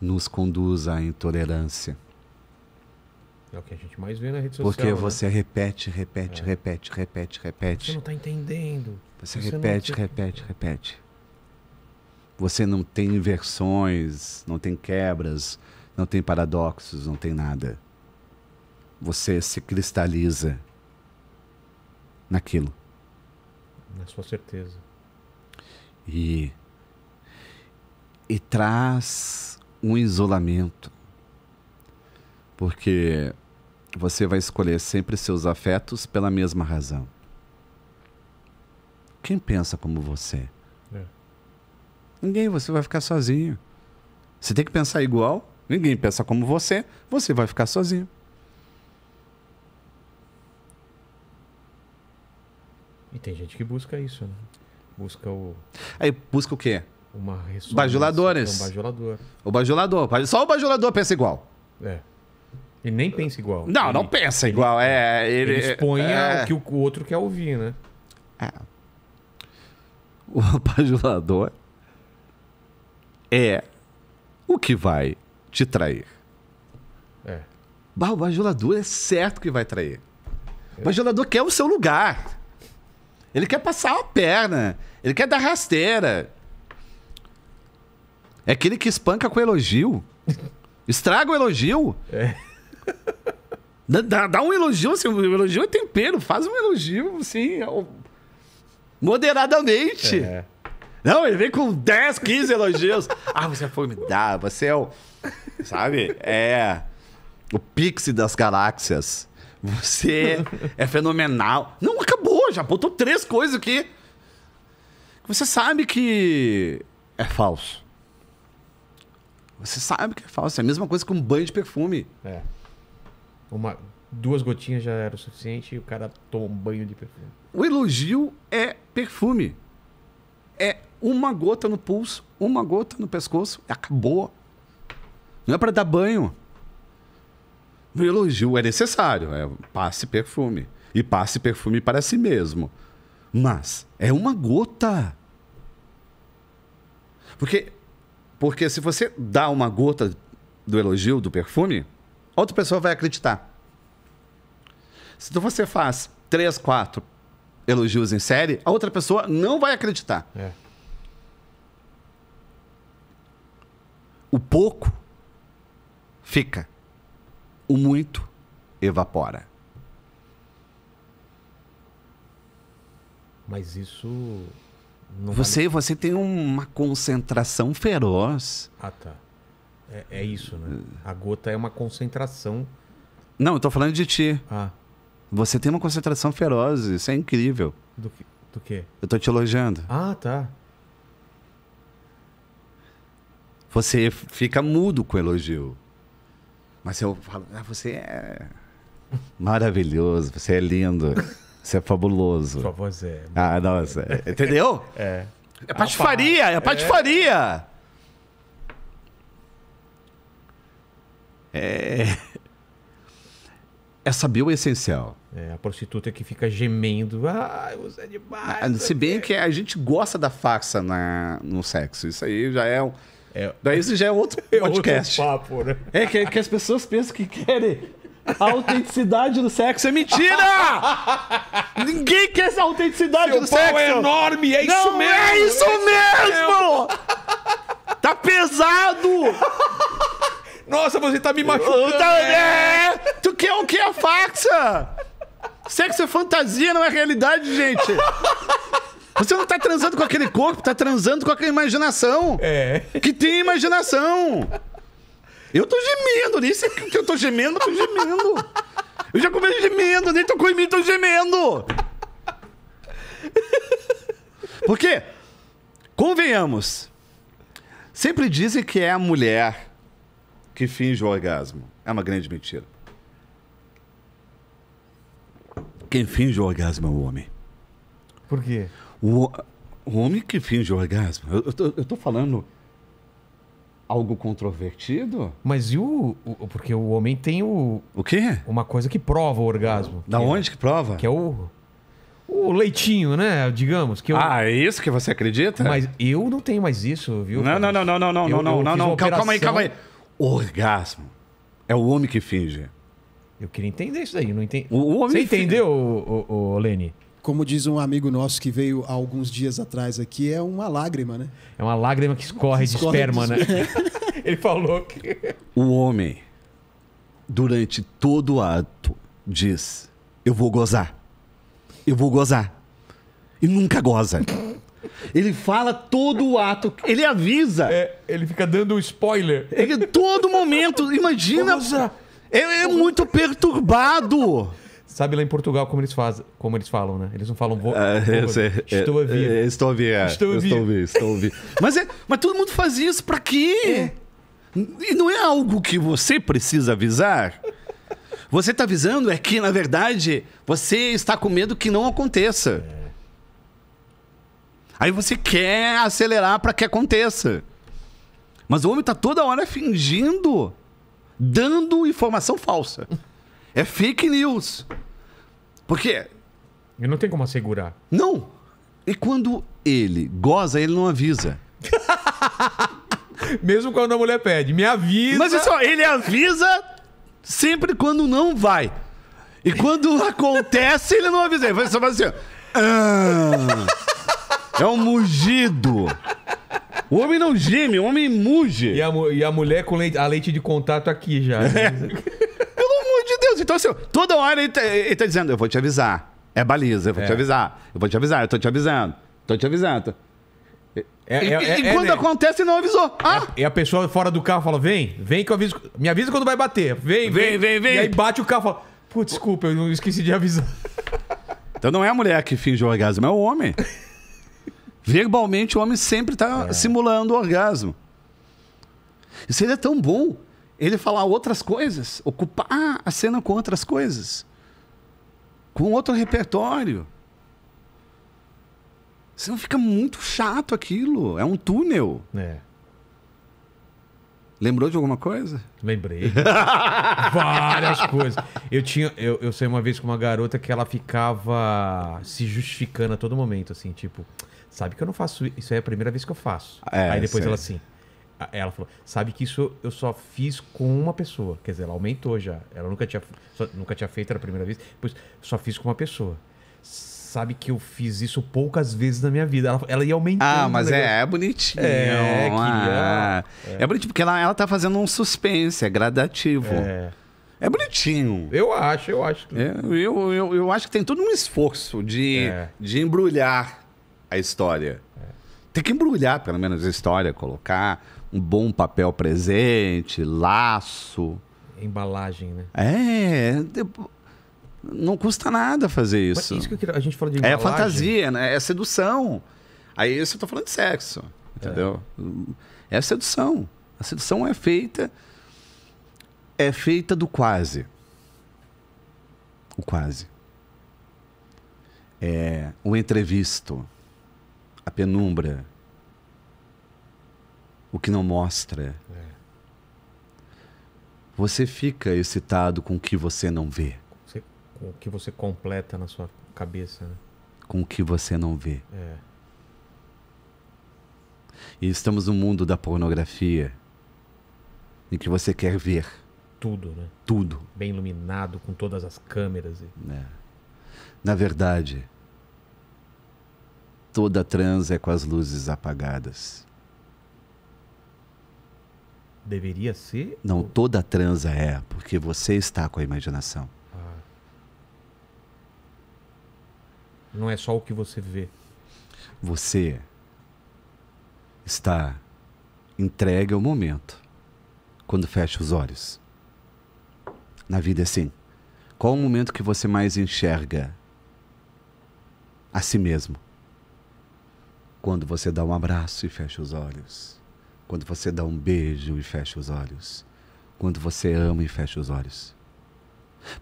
nos conduz à intolerância. É o que a gente mais vê na rede social. Porque né? você né? repete, repete, é. repete, repete, repete. Você não está entendendo. Você, você repete, não... repete, repete. Você não tem inversões, não tem quebras, não tem paradoxos, não tem nada. Você se cristaliza naquilo na né? sua certeza. E, e traz um isolamento, porque você vai escolher sempre seus afetos pela mesma razão. Quem pensa como você? É. Ninguém, você vai ficar sozinho. Você tem que pensar igual, ninguém pensa como você, você vai ficar sozinho. E tem gente que busca isso, né? Busca o. Aí busca o quê? Uma ressonância. Bajuladores. É um bajulador. O bajulador. Só o bajulador pensa igual. É. Ele nem pensa igual. Não, ele, não pensa ele, igual. É, ele, é, ele, expõe é... o que o outro quer ouvir, né? É. O bajulador é o que vai te trair. É. Bah, o bajulador é certo que vai trair. É. O bajulador quer o seu lugar. Ele quer passar a perna. Ele quer dar rasteira. É aquele que espanca com elogio. Estraga o elogio. É. Dá, dá, um elogio, assim, o elogio é tempero. Faz um elogio, assim, moderadamente. É. Não, ele vem com 10, 15 elogios. ah, você é formidável, você é o. Sabe? É. O pixie das galáxias. Você é fenomenal. Não, já botou três coisas aqui. Você sabe que é falso. Você sabe que é falso. É a mesma coisa que um banho de perfume. É. Uma, duas gotinhas já era o suficiente e o cara toma um banho de perfume. O elogio é perfume. É uma gota no pulso, uma gota no pescoço, acabou. Não é para dar banho. O elogio é necessário, é passe perfume e passe perfume para si mesmo. Mas é uma gota. Porque, porque se você dá uma gota do elogio do perfume, outra pessoa vai acreditar. Se você faz três, quatro elogios em série, a outra pessoa não vai acreditar. É. O pouco fica, o muito evapora. Mas isso. você, você tem uma concentração feroz. Ah, tá. É, é isso, né? A gota é uma concentração. Não, eu tô falando de ti. Ah. Você tem uma concentração feroz, isso é incrível. Do que? Do quê? Eu tô te elogiando. Ah, tá. Você fica mudo com elogio. Mas eu falo, ah, você é maravilhoso, você é lindo. Você é fabuloso. favor, Zé. Ah, nossa. É Entendeu? É. É patifaria, é patifaria. É. é. É saber o essencial. É, a prostituta que fica gemendo. Ah, você é demais. Ah, se bem é. que a gente gosta da faxa na, no sexo. Isso aí já é um. É, Daí isso já é outro podcast. É, outro papo, né? é que, que, as pessoas pensam que querem a autenticidade do sexo é mentira! Ninguém quer essa autenticidade Seu do pau é sexo! é enorme, é Não, isso é mesmo! É isso mesmo! tá pesado! Nossa, você tá me machucando! Tá, né? é. Tu quer o que, a faxa? Sexo é fantasia, não é realidade, gente! Você não tá transando com aquele corpo, tá transando com aquela imaginação. É. Que tem imaginação. Eu tô gemendo, nem sei que eu tô gemendo, eu tô gemendo. Eu já comecei gemendo, nem tocou em mim, tô gemendo. Porque, convenhamos, sempre dizem que é a mulher que finge o orgasmo. É uma grande mentira. Quem finge o orgasmo é o homem. Por quê? O, o homem que finge o orgasmo. Eu, eu, tô, eu tô falando algo controvertido? Mas e o, o, Porque o homem tem o. O quê? Uma coisa que prova o orgasmo. Da que é- onde é, que prova? Que é o. O leitinho, né? Digamos. Que eu... Ah, é isso que você acredita? Mas eu não tenho mais isso, viu? Não, não, não, não, não, não, eu, não, não, não, não. Operação... Calma aí, calma aí. Orgasmo. É o homem que finge. Eu queria entender isso daí, não entendi. O homem Você finge. entendeu, o, o, o Leni? como diz um amigo nosso que veio há alguns dias atrás aqui, é uma lágrima, né? É uma lágrima que escorre, que escorre de esperma, de... né? Ele falou que. O homem, durante todo o ato, diz: Eu vou gozar. Eu vou gozar. E nunca goza. Ele fala todo o ato, ele avisa. É, ele fica dando spoiler. Ele todo momento, imagina. Goza. É, é muito perturbado. Sabe lá em Portugal como eles fazem, como eles falam, né? Eles não falam vou, ah, estou a vir. Estou a vir, estou a Estou a estou a mas, é, mas todo mundo faz isso para quê? É. E não é algo que você precisa avisar? Você está avisando é que, na verdade, você está com medo que não aconteça. É. Aí você quer acelerar para que aconteça. Mas o homem está toda hora fingindo, dando informação falsa. É fake news. Por quê? Eu não tem como assegurar. Não. E quando ele goza, ele não avisa. Mesmo quando a mulher pede, me avisa. Mas é só, ele avisa sempre quando não vai. E quando acontece, ele não avisa. Ele só faz assim, ah, é um mugido. O homem não geme, o homem muge. E a, e a mulher com leite, a leite de contato aqui já. É. Então, assim, toda hora ele tá, ele tá dizendo, eu vou te avisar. É baliza, eu vou é. te avisar. Eu vou te avisar, eu tô te avisando. Tô te avisando. É, é e, é, e é, quando né? acontece, não avisou. Ah! É, e a pessoa fora do carro fala: vem, vem que eu aviso. Me avisa quando vai bater. Vem, vem, vem, vem. vem. E aí bate o carro e fala: putz, desculpa, eu esqueci de avisar. Então não é a mulher que finge o orgasmo, é o homem. Verbalmente, o homem sempre está simulando o orgasmo. Isso ele é tão bom ele falar outras coisas, ocupar a cena com outras coisas, com outro repertório. Senão fica muito chato aquilo. É um túnel. É. Lembrou de alguma coisa? Lembrei. Várias coisas. Eu tinha, eu, eu saí uma vez com uma garota que ela ficava se justificando a todo momento, assim, tipo, sabe que eu não faço isso, é a primeira vez que eu faço. É, aí depois ela assim, ela falou, sabe que isso eu só fiz com uma pessoa. Quer dizer, ela aumentou já. Ela nunca tinha, só, nunca tinha feito era a primeira vez. Pois, só fiz com uma pessoa. Sabe que eu fiz isso poucas vezes na minha vida. Ela, ela ia aumentando. Ah, mas é, é bonitinho. É, ah, que, é, é. é bonitinho, porque ela, ela tá fazendo um suspense, é gradativo. É. É bonitinho. Eu acho, eu acho. Que... É, eu, eu, eu acho que tem todo um esforço de, é. de embrulhar a história. É. Tem que embrulhar, pelo menos, a história, colocar um bom papel presente, laço. Embalagem, né? É. Não custa nada fazer isso. isso que queria, a gente fala de é embalagem. É fantasia, né? É sedução. Aí você está falando de sexo, entendeu? É. é sedução. A sedução é feita. É feita do quase. O quase. É o entrevisto. A penumbra o que não mostra. É. Você fica excitado com o que você não vê. Você, com o que você completa na sua cabeça. Né? Com o que você não vê. É. E estamos no mundo da pornografia em que você quer ver. Tudo, né? Tudo. Bem iluminado, com todas as câmeras. E... É. Na verdade, toda trans é com as luzes apagadas. Deveria ser? Não, toda transa é, porque você está com a imaginação. Ah. Não é só o que você vê. Você está entregue ao momento quando fecha os olhos. Na vida é assim. Qual o momento que você mais enxerga a si mesmo? Quando você dá um abraço e fecha os olhos quando você dá um beijo e fecha os olhos. Quando você ama e fecha os olhos.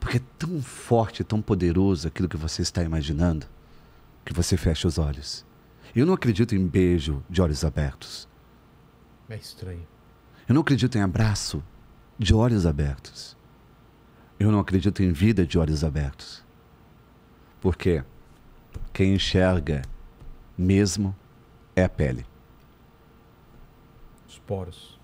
Porque é tão forte, tão poderoso aquilo que você está imaginando, que você fecha os olhos. Eu não acredito em beijo de olhos abertos. É estranho. Eu não acredito em abraço de olhos abertos. Eu não acredito em vida de olhos abertos. Porque quem enxerga mesmo é a pele poros.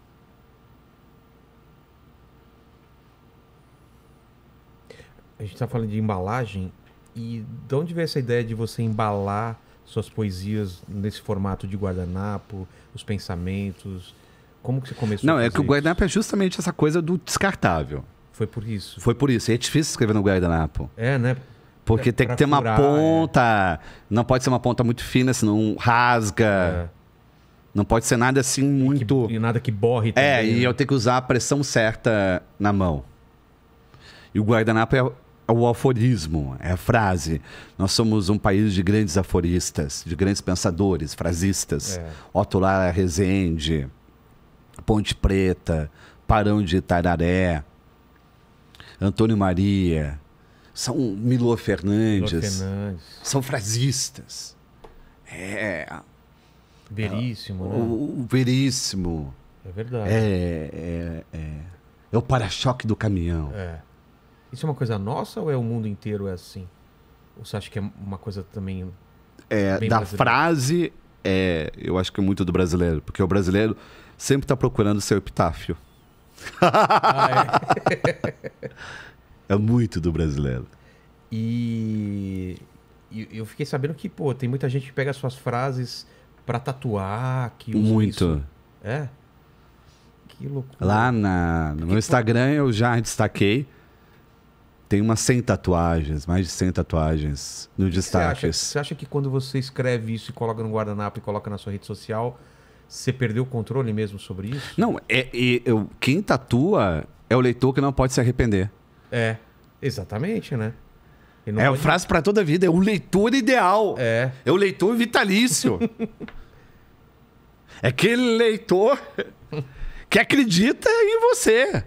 A gente está falando de embalagem e de onde veio essa ideia de você embalar suas poesias nesse formato de guardanapo, os pensamentos? Como que você começou? Não, é que o guardanapo é justamente essa coisa do descartável. Foi por isso. Foi por isso. E é difícil escrever no guardanapo. É, né? Porque é, tem que ter furar, uma é. ponta. É. Não pode ser uma ponta muito fina, senão rasga. É. Não pode ser nada assim muito. E, que, e nada que borre é, também. É, e né? eu tenho que usar a pressão certa na mão. E o guardanapo é, é o aforismo, é a frase. Nós somos um país de grandes aforistas, de grandes pensadores, frasistas. É. Otto Lara Rezende, Ponte Preta, Parão de Tararé, Antônio Maria, são Milo Fernandes, Milo Fernandes. são frasistas. É, Veríssimo, é, né? O, o Veríssimo. É verdade. É, é, é, é o para-choque do caminhão. É. Isso é uma coisa nossa ou é o mundo inteiro é assim? Ou você acha que é uma coisa também. É, da brasileira? frase, é, eu acho que é muito do brasileiro, porque o brasileiro sempre está procurando seu epitáfio. Ah, é. é muito do brasileiro. E, e eu fiquei sabendo que, pô, tem muita gente que pega suas frases para tatuar, que usa Muito. Isso. É? Que loucura. Lá na, no meu Instagram eu já destaquei. Tem umas 100 tatuagens, mais de 100 tatuagens no destaque. Você, você acha, que quando você escreve isso e coloca no guardanapo e coloca na sua rede social, você perdeu o controle mesmo sobre isso? Não, é, é eu, quem tatua é o leitor que não pode se arrepender. É, exatamente, né? é pode... uma frase para toda a vida. É o leitor ideal. É. É o leitor vitalício. é aquele leitor que acredita em você.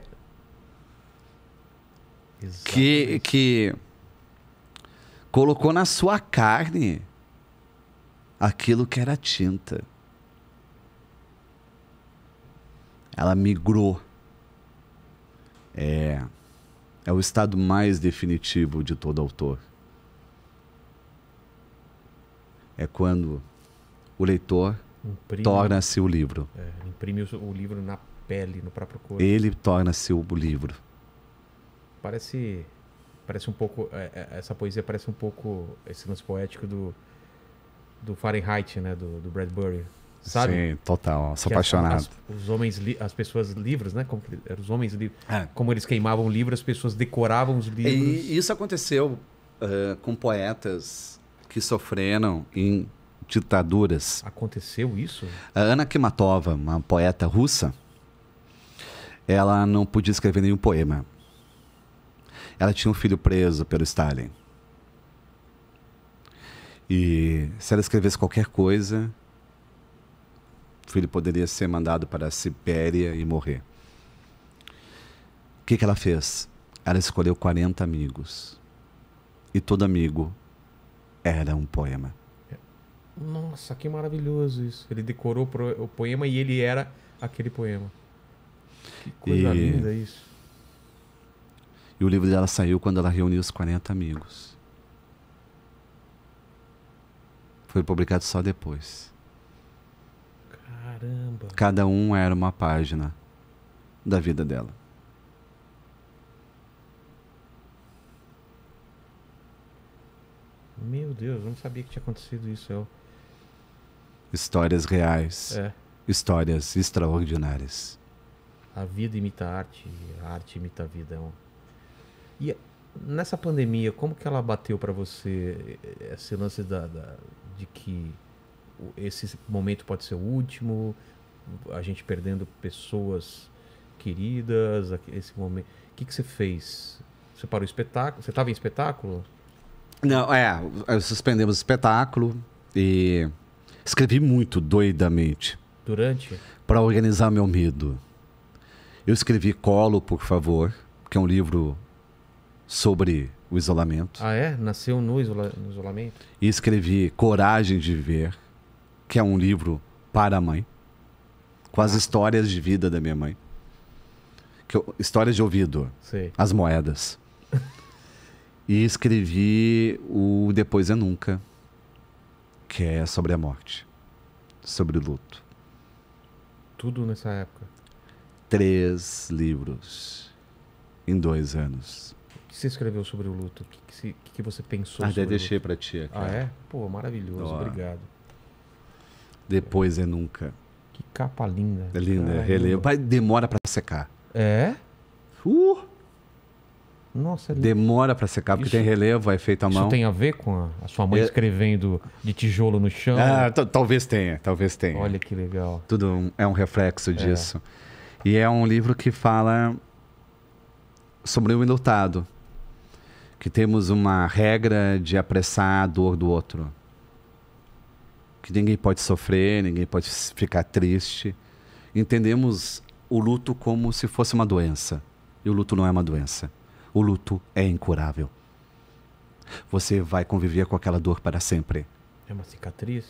Exatamente. Que, que colocou na sua carne aquilo que era tinta. Ela migrou. É, é o estado mais definitivo de todo autor. É quando o leitor torna-se o livro. É, imprime o, o livro na pele, no próprio corpo. Ele torna-se o livro. Parece, parece um pouco, é, é, essa poesia parece um pouco esse lance poético do, do Fahrenheit, né, do, do Bradbury sabe? Sim, total. Sou que apaixonado. As, os homens, as pessoas livres, né? Como eram os homens livres. É. Como eles queimavam livros, as pessoas decoravam os livros. E isso aconteceu uh, com poetas que sofreram em ditaduras. Aconteceu isso? A Ana Kimatova, uma poeta russa, ela não podia escrever nenhum poema. Ela tinha um filho preso pelo Stalin. E se ela escrevesse qualquer coisa, o filho poderia ser mandado para a Sibéria e morrer. O que, que ela fez? Ela escolheu 40 amigos. E todo amigo era um poema. Nossa, que maravilhoso isso. Ele decorou o poema e ele era aquele poema. Que coisa e... linda isso. E o livro dela saiu quando ela reuniu os 40 amigos. Foi publicado só depois. Caramba. Cada um era uma página da vida dela. Meu Deus, eu não sabia que tinha acontecido isso. Eu... Histórias reais. É. Histórias extraordinárias. A vida imita a arte, a arte imita a vida. É e nessa pandemia, como que ela bateu para você esse lance da, da, de que esse momento pode ser o último, a gente perdendo pessoas queridas, esse momento. O que, que você fez? Você parou o espetáculo? Você estava em espetáculo? Não, é, suspendemos o espetáculo e escrevi muito doidamente. Durante? Para organizar meu medo. Eu escrevi Colo, por favor, que é um livro sobre o isolamento. Ah, é? Nasceu no, isola no isolamento? E escrevi Coragem de Viver, que é um livro para a mãe, com as histórias de vida da minha mãe. Eu, histórias de ouvido, as moedas. e escrevi o Depois é Nunca, que é sobre a morte, sobre o luto. Tudo nessa época? Três livros em dois anos. O que você escreveu sobre o luto? O que, que, que você pensou? Até deixei para ti. Ah, é? Pô, maravilhoso. Ó. Obrigado. Depois é nunca. Que capa linda. É linda, é Mas Demora para secar. É? Uh! Nossa, é Demora para secar, porque isso, tem relevo, é feito à mão. Isso tem a ver com a, sua mãe é... escrevendo de tijolo no chão? Ah, talvez tenha, talvez tenha. Olha que legal. Tudo um, é um reflexo é. disso. E é um livro que fala sobre o enlutado. Que temos uma regra de apressar a dor do outro que ninguém pode sofrer, ninguém pode ficar triste. Entendemos o luto como se fosse uma doença. E o luto não é uma doença. O luto é incurável. Você vai conviver com aquela dor para sempre. É uma cicatriz?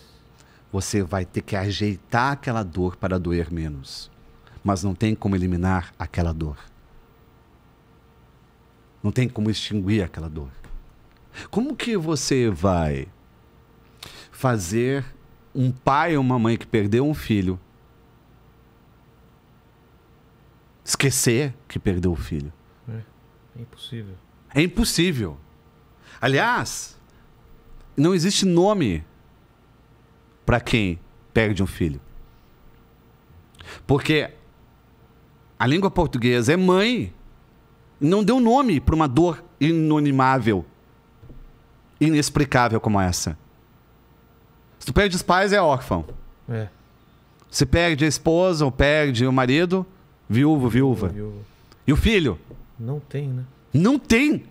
Você vai ter que ajeitar aquela dor para doer menos. Mas não tem como eliminar aquela dor. Não tem como extinguir aquela dor. Como que você vai fazer um pai ou uma mãe que perdeu um filho esquecer que perdeu o filho. É, é impossível. É impossível. Aliás, não existe nome para quem perde um filho. Porque a língua portuguesa é mãe. Não deu nome para uma dor inonimável, inexplicável como essa. Se tu perde os pais, é órfão. É. Se perde a esposa ou perde o marido, viúvo, viúva. viúva. E o filho? Não tem, né? Não tem.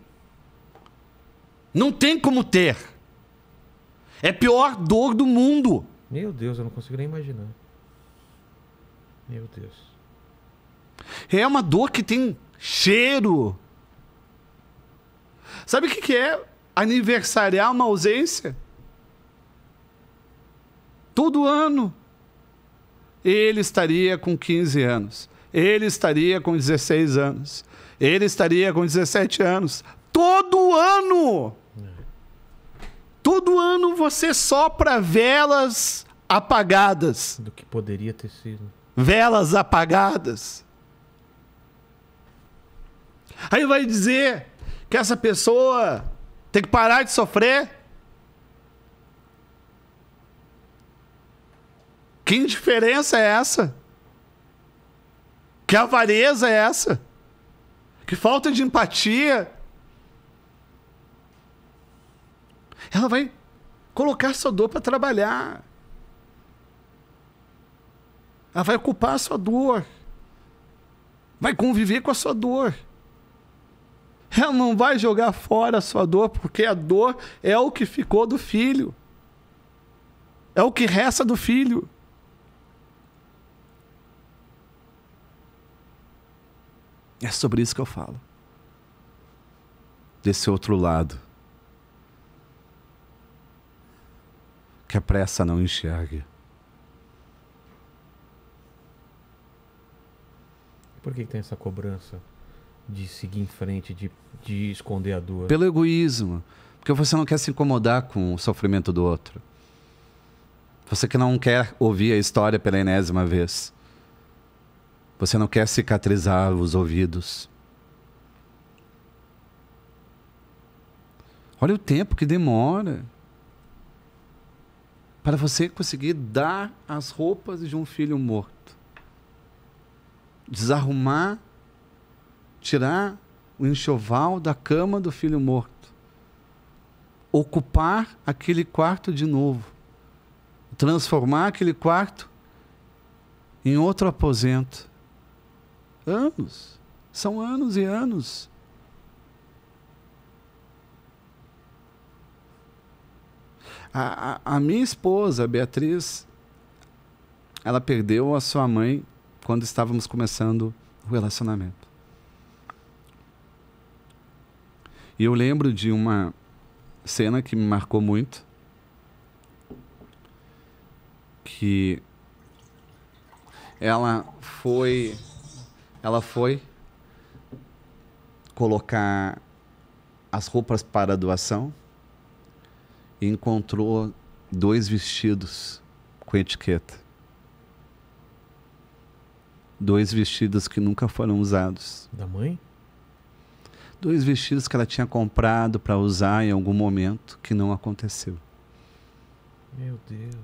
Não tem como ter. É a pior dor do mundo. Meu Deus, eu não consigo nem imaginar. Meu Deus. É uma dor que tem cheiro. Sabe o que, que é aniversariar uma ausência? Todo ano. Ele estaria com 15 anos. Ele estaria com 16 anos. Ele estaria com 17 anos. Todo ano! Todo ano você sopra velas apagadas. Do que poderia ter sido. Velas apagadas. Aí vai dizer que essa pessoa tem que parar de sofrer. Que indiferença é essa? Que avareza é essa? Que falta de empatia? Ela vai colocar sua dor para trabalhar. Ela vai ocupar a sua dor. Vai conviver com a sua dor. Ela não vai jogar fora a sua dor, porque a dor é o que ficou do filho. É o que resta do filho. É sobre isso que eu falo. Desse outro lado. Que a pressa não enxerga. Por que, que tem essa cobrança de seguir em frente, de, de esconder a dor? Pelo egoísmo. Porque você não quer se incomodar com o sofrimento do outro. Você que não quer ouvir a história pela enésima vez. Você não quer cicatrizar os ouvidos. Olha o tempo que demora para você conseguir dar as roupas de um filho morto. Desarrumar, tirar o enxoval da cama do filho morto. Ocupar aquele quarto de novo. Transformar aquele quarto em outro aposento Anos. São anos e anos. A, a, a minha esposa, Beatriz, ela perdeu a sua mãe quando estávamos começando o relacionamento. E eu lembro de uma cena que me marcou muito, que ela foi ela foi colocar as roupas para doação e encontrou dois vestidos com etiqueta. Dois vestidos que nunca foram usados. Da mãe? Dois vestidos que ela tinha comprado para usar em algum momento que não aconteceu. Meu Deus.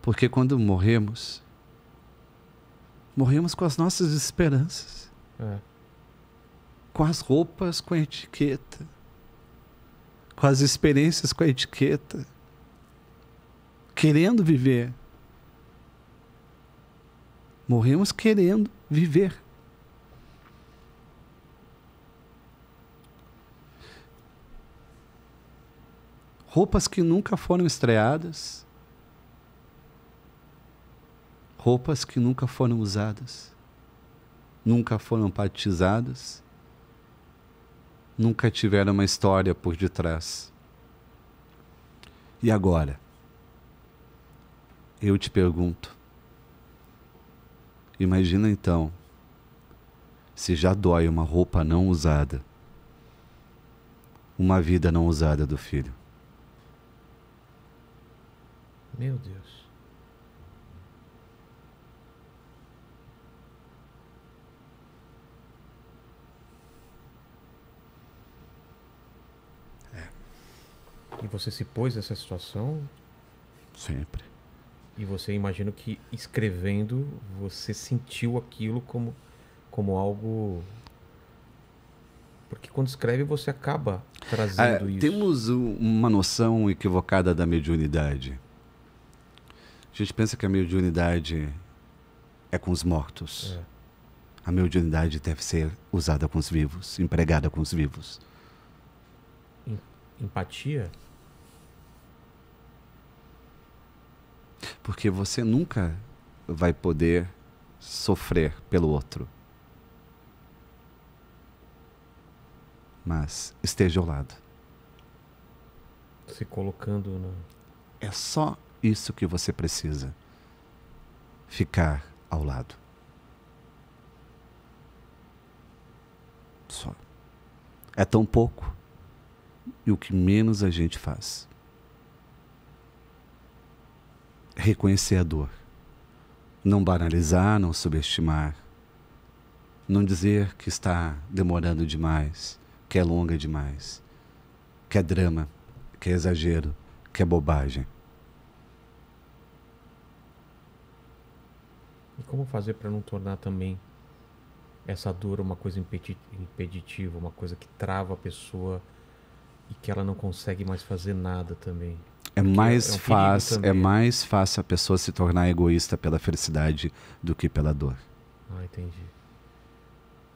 Porque quando morremos, Morremos com as nossas esperanças. É. Com as roupas, com a etiqueta. Com as experiências, com a etiqueta. Querendo viver. Morremos querendo viver. Roupas que nunca foram estreadas roupas que nunca foram usadas, nunca foram patizadas, nunca tiveram uma história por detrás. E agora? Eu te pergunto. Imagina então, se já dói uma roupa não usada, uma vida não usada do filho. Meu Deus. E você se pôs nessa situação? Sempre. E você imagino que escrevendo você sentiu aquilo como como algo porque quando escreve você acaba trazendo ah, isso. Temos uma noção equivocada da mediunidade. A gente pensa que a mediunidade é com os mortos. É. A mediunidade deve ser usada com os vivos, empregada com os vivos. Empatia? Porque você nunca vai poder sofrer pelo outro. Mas esteja ao lado. Se colocando na. É só isso que você precisa. Ficar ao lado. Só. É tão pouco. E o que menos a gente faz. reconhecer a dor, não banalizar, não subestimar, não dizer que está demorando demais, que é longa demais, que é drama, que é exagero, que é bobagem. E como fazer para não tornar também essa dor uma coisa impeditiva, uma coisa que trava a pessoa e que ela não consegue mais fazer nada também? É mais é um fácil, é mais fácil a pessoa se tornar egoísta pela felicidade do que pela dor. Ah, entendi.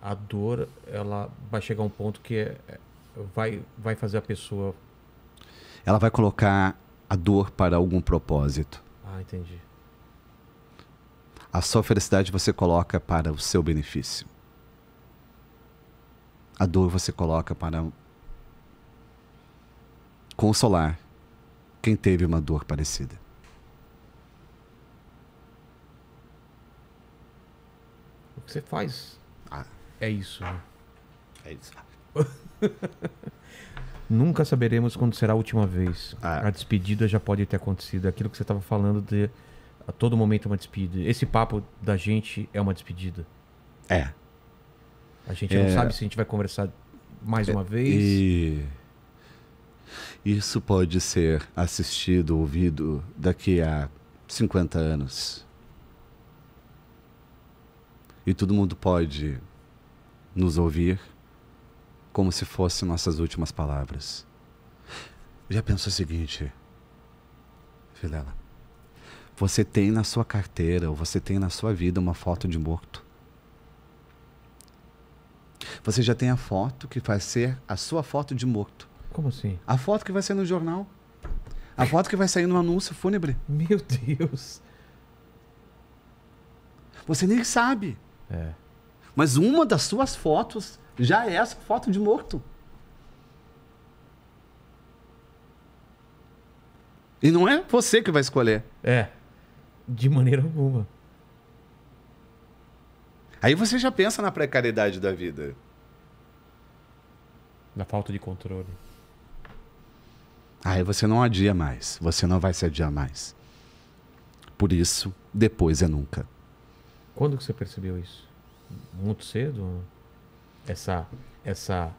A dor, ela vai chegar a um ponto que é, é, vai, vai fazer a pessoa. Ela vai colocar a dor para algum propósito. Ah, entendi. A sua felicidade você coloca para o seu benefício. A dor você coloca para consolar quem teve uma dor parecida? O que você faz? Ah. É isso. Né? É isso. Ah. Nunca saberemos quando será a última vez. Ah. A despedida já pode ter acontecido. Aquilo que você estava falando de a todo momento é uma despedida. Esse papo da gente é uma despedida. É. A gente é... não sabe se a gente vai conversar mais é... uma vez. E isso pode ser assistido, ouvido daqui a 50 anos. E todo mundo pode nos ouvir como se fossem nossas últimas palavras. Já pensou o seguinte, Filela? Você tem na sua carteira ou você tem na sua vida uma foto de morto. Você já tem a foto que vai ser a sua foto de morto. Como assim? A foto que vai sair no jornal. A foto que vai sair no anúncio fúnebre. Meu Deus. Você nem sabe. É. Mas uma das suas fotos já é essa foto de morto. E não é você que vai escolher. É. De maneira alguma. Aí você já pensa na precariedade da vida. Na falta de controle. Aí você não adia mais, você não vai se adiar mais. Por isso, depois é nunca. Quando que você percebeu isso? Muito cedo? Essa, essa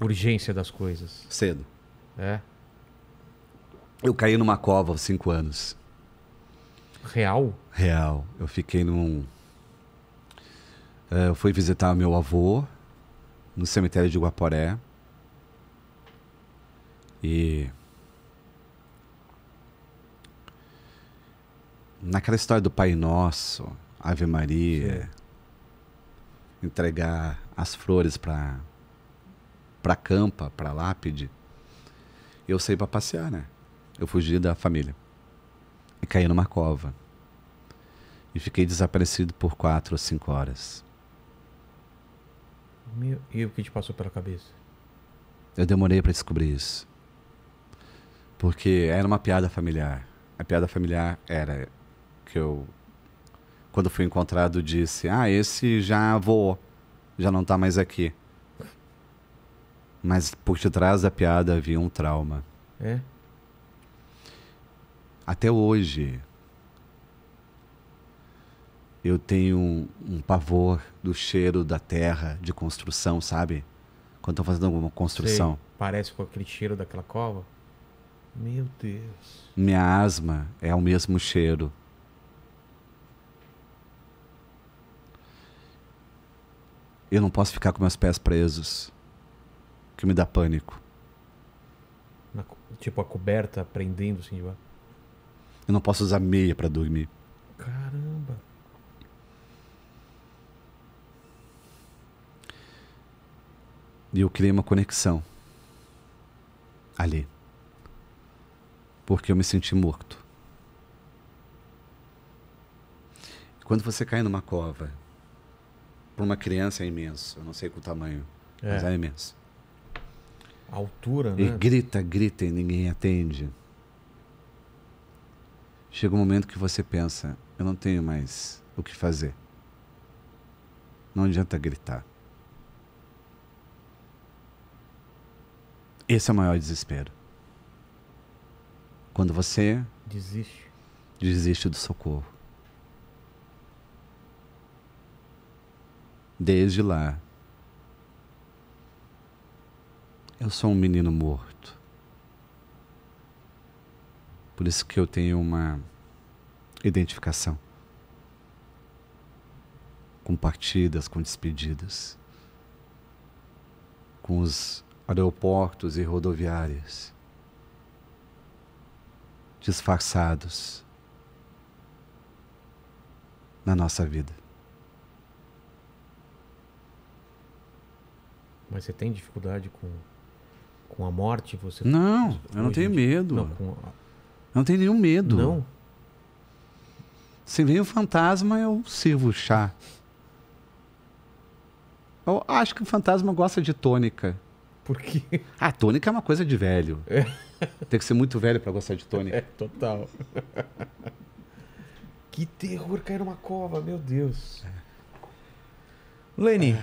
urgência das coisas? Cedo. É? Eu caí numa cova aos cinco anos. Real? Real. Eu fiquei num. Eh, eu fui visitar meu avô no cemitério de Guaporé. E naquela história do Pai Nosso, Ave Maria, Sim. entregar as flores para para campa, para lápide, eu saí para passear, né? Eu fugi da família e caí numa cova e fiquei desaparecido por quatro ou cinco horas. Meu, e o que te passou pela cabeça? Eu demorei para descobrir isso. Porque era uma piada familiar. A piada familiar era que eu, quando fui encontrado, disse: Ah, esse já voou, já não está mais aqui. Mas por detrás da piada havia um trauma. É? Até hoje, eu tenho um, um, pavor do cheiro da terra de construção, sabe? Quando estão fazendo alguma construção. Sei, parece com aquele cheiro daquela cova. Meu Deus. Minha asma é o mesmo cheiro. Eu não posso ficar com meus pés presos, que me dá pânico. Na, tipo a coberta prendendo assim de Eu não posso usar meia para dormir. Caramba. E eu criei uma conexão ali porque eu me senti morto. Quando você cai numa cova, para uma criança é imenso, eu não sei o tamanho, é. mas é imenso. A altura, né? E grita, grita e ninguém atende. Chega um momento que você pensa, eu não tenho mais o que fazer. Não adianta gritar. Esse é o maior desespero. Quando você desiste, desiste do socorro. Desde lá, eu sou um menino morto. Por isso que eu tenho uma identificação com partidas, com despedidas, com os aeroportos e rodoviárias disfarçados na nossa vida. Mas você tem dificuldade com, com a morte? Você Não, eu não tenho medo. Não, com... eu não tenho nenhum medo. Não. Se vem o fantasma, eu sirvo chá. Eu acho que o fantasma gosta de tônica. Por quê? A tônica é uma coisa de velho. É. Tem que ser muito velho para gostar de Tony. É, total. que terror cair numa cova, meu Deus. Lenny,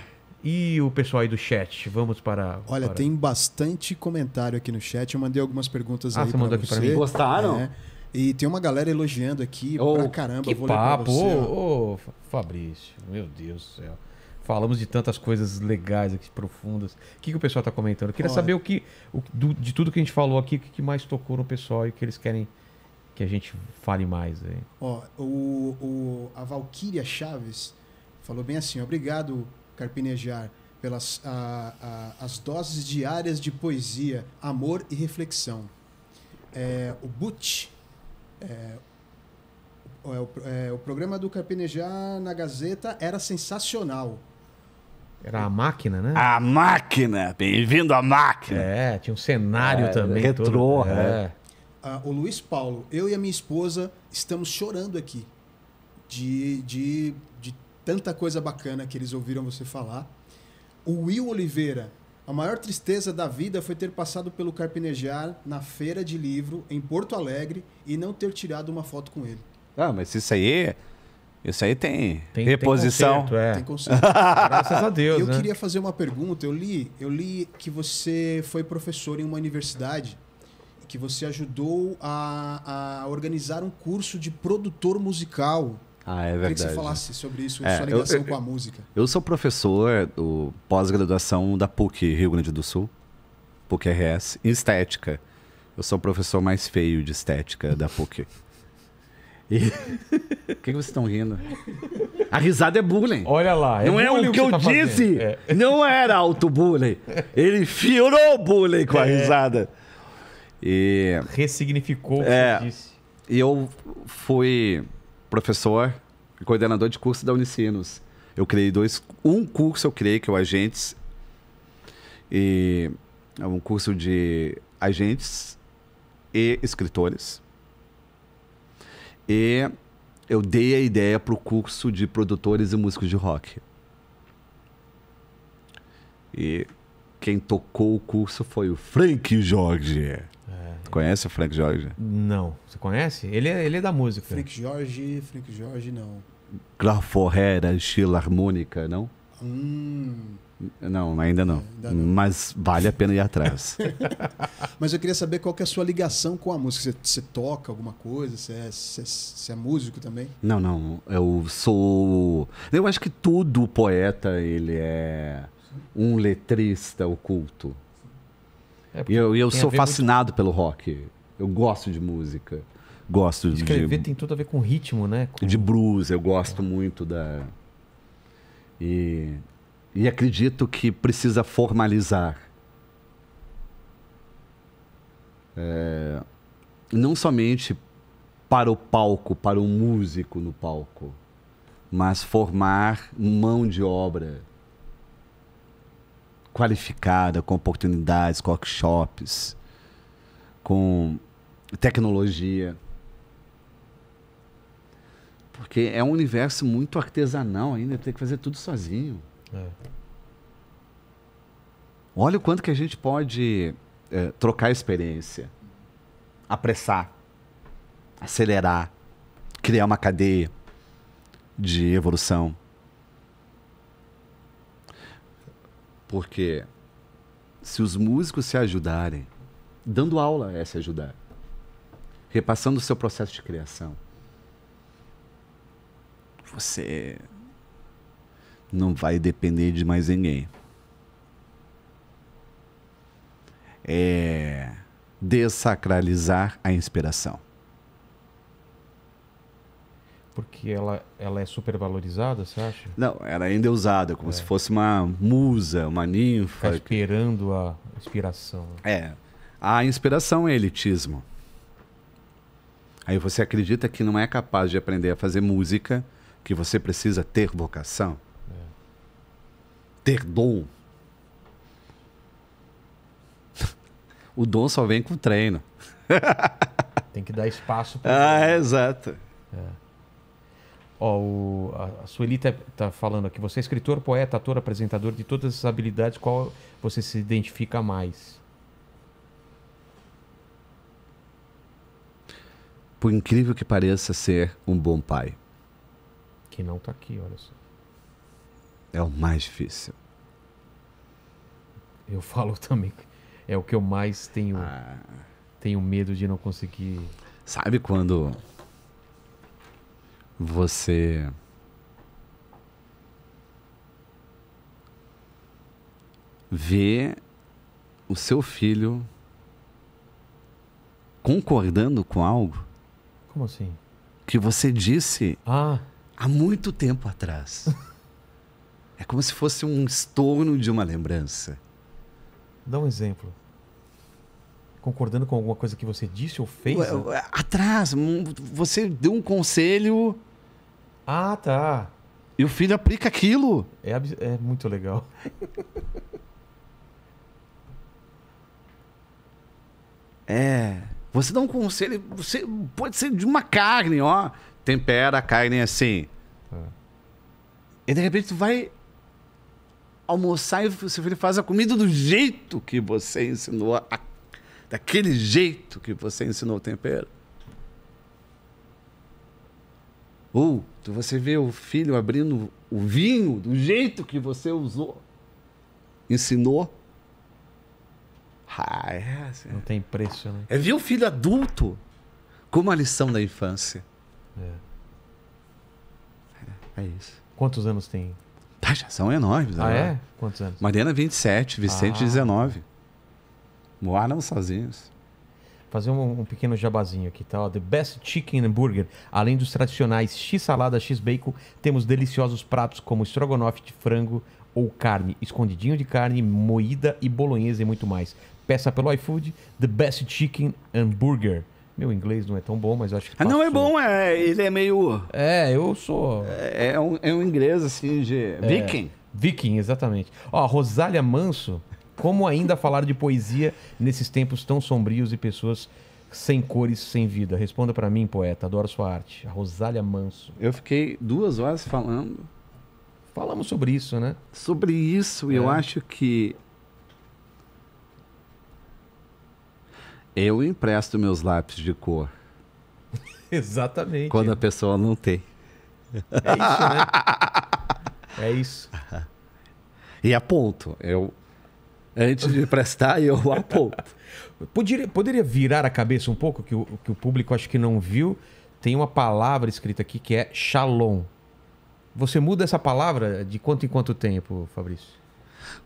e o pessoal aí do chat? Vamos para. Olha, para... tem bastante comentário aqui no chat. Eu mandei algumas perguntas ah, aí. Você mandou aqui para mim. Gostaram? É. E tem uma galera elogiando aqui oh, pra caramba. Que vou papo, ô, oh, oh, Fabrício, meu Deus do céu. Falamos de tantas coisas legais aqui, profundas. O que, que o pessoal está comentando? Eu queria Olha. saber o que, o, do, de tudo que a gente falou aqui, o que, que, mais tocou no pessoal e o que eles querem que a gente fale mais. Aí. Ó, o, o, a Valquíria Chaves falou bem assim: obrigado, Carpinejar, pelas a, a, as doses diárias de poesia, amor e reflexão. É, o Butch. É, é, é, o, programa do Carpinejar na Gazeta era sensacional era a máquina, né? A máquina! Bem-vindo à máquina! É, tinha um cenário é, também. Retrô, é. é. Ah, o Luiz Paulo, eu e a minha esposa estamos chorando aqui de, de, de tanta coisa bacana que eles ouviram você falar. O Will Oliveira, a maior tristeza da vida foi ter passado pelo Carpinejar na feira de livro em Porto Alegre e não ter tirado uma foto com ele. Ah, mas isso aí é isso aí tem, tem reposição. Tem concerto, é. tem Graças a Deus. Eu né? queria fazer uma pergunta. Eu li, eu li que você foi professor em uma universidade e que você ajudou a, a organizar um curso de produtor musical. Ah, é verdade. queria que você falasse sobre isso, é, sua ligação eu, eu, com a música. Eu sou professor do pós-graduação da PUC Rio Grande do Sul, PUC-RS, em estética. Eu sou o professor mais feio de estética da PUC. E... Por que, que vocês estão rindo? A risada é bullying. Olha lá. É não é o que, eu tá disse. É. Não era auto-bullying. Ele fiorou bullying com a é. risada. E... Ressignificou o que é. disse. E eu fui professor e coordenador de curso da Unicinos. Eu criei dois. Um curso eu criei, que é o Agentes. E é um curso de agentes e escritores. E eu dei a ideia para o curso de produtores e músicos de rock. E quem tocou o curso foi o Frank Jorge. É, conhece o Frank Jorge? Não. Você conhece? Ele é, ele é da música. Frank Jorge, Frank Jorge, não. Claro Forrera, estilo harmônica, não? Hum. Não, ainda não. ainda não. Mas vale a pena ir atrás. Mas eu queria saber qual que é a sua ligação com a música. Você, você toca alguma coisa? Você é, você, é, você é, músico também? Não, não. Eu sou. Eu acho que todo poeta ele é um letrista oculto. É e eu, eu sou fascinado muito... pelo rock. Eu gosto de música. Gosto Escrever de. Escrever tem tudo a ver com ritmo, né? Com... De blues. Eu gosto é. muito da. E e acredito que precisa formalizar. É, não somente para o palco, para o músico no palco, mas formar mão de obra qualificada, com oportunidades, com workshops, com tecnologia. Porque é um universo muito artesanal ainda, tem que fazer tudo sozinho. É. Olha o quanto que a gente pode é, trocar experiência, apressar, acelerar, criar uma cadeia de evolução. Porque se os músicos se ajudarem, dando aula é se ajudar, repassando o seu processo de criação, você não vai depender de mais ninguém. É desacralizar a inspiração. Porque ela, ela é supervalorizada, você acha? Não, ela ainda é usada como é. se fosse uma musa, uma ninfa. Ficar esperando a inspiração. É. A inspiração é elitismo. Aí você acredita que não é capaz de aprender a fazer música, que você precisa ter vocação? ter dom. o dom só vem com treino. Tem que dar espaço para. Ah, é, exato. É. Ó, o, a, a Sueli tá, tá, falando aqui. Você é escritor, poeta, ator, apresentador de todas as habilidades. Qual você se identifica mais? Por incrível que pareça ser um bom pai. Que não tá aqui, olha só. É o mais difícil. Eu falo também. É o que eu mais tenho. Ah. Tenho medo de não conseguir. Sabe quando você vê o seu filho concordando com algo? Como assim? Que você disse ah. há muito tempo atrás. É como se fosse um estorno de uma lembrança. Dá um exemplo. Concordando com alguma coisa que você disse ou fez? Né? Atrás, você deu um conselho. Ah, tá. E o filho aplica aquilo. É, é muito legal. é. Você dá um conselho, você pode ser de uma carne, ó. Tempera a carne assim. É. E de repente tu vai almoçar e o seu filho faz a comida do jeito que você ensinou, daquele jeito que você ensinou o tempero. Ou tu você vê o filho abrindo o vinho do jeito que você usou, ensinou. Ah, é assim. Não tem preço, né? É ver o filho adulto como a lição da infância. É. É, é isso. Quantos anos tem? Tá, já são é enormes. Ah, agora. é? Quantos anos? Mariana, 27, Vicente, ah. 19. Moaram sozinhos. Fazer um, um pequeno jabazinho aqui, tá? the Best Chicken Burger. Além dos tradicionais X-salada, X-bacon, temos deliciosos pratos como estrogonofe de frango ou carne, escondidinho de carne, moída e bolonhesa e muito mais. Peça pelo iFood, The Best Chicken Burger. Meu inglês não é tão bom, mas acho que. passou. Ah, não, é bom, é, ele é meio. É, eu sou. É, é um, é um inglês assim de. É, Viking. Viking, exatamente. Ó, Rosália Manso, como ainda falar de poesia nesses tempos tão sombrios e pessoas sem cores, sem vida? Responda para mim, poeta. Adoro sua arte. A Rosália Manso. Eu fiquei duas horas falando. Falamos sobre isso, né? Sobre isso, é. eu acho que Eu empresto meus lápis de cor. Exatamente. Quando a pessoa não tem. É isso, né? é isso. E aponto. Eu, antes de emprestar, eu aponto. Poderia, poderia virar a cabeça um pouco, que o, que o público acho que não viu. Tem uma palavra escrita aqui que é shalom. Você muda essa palavra de quanto em quanto tempo, Fabrício?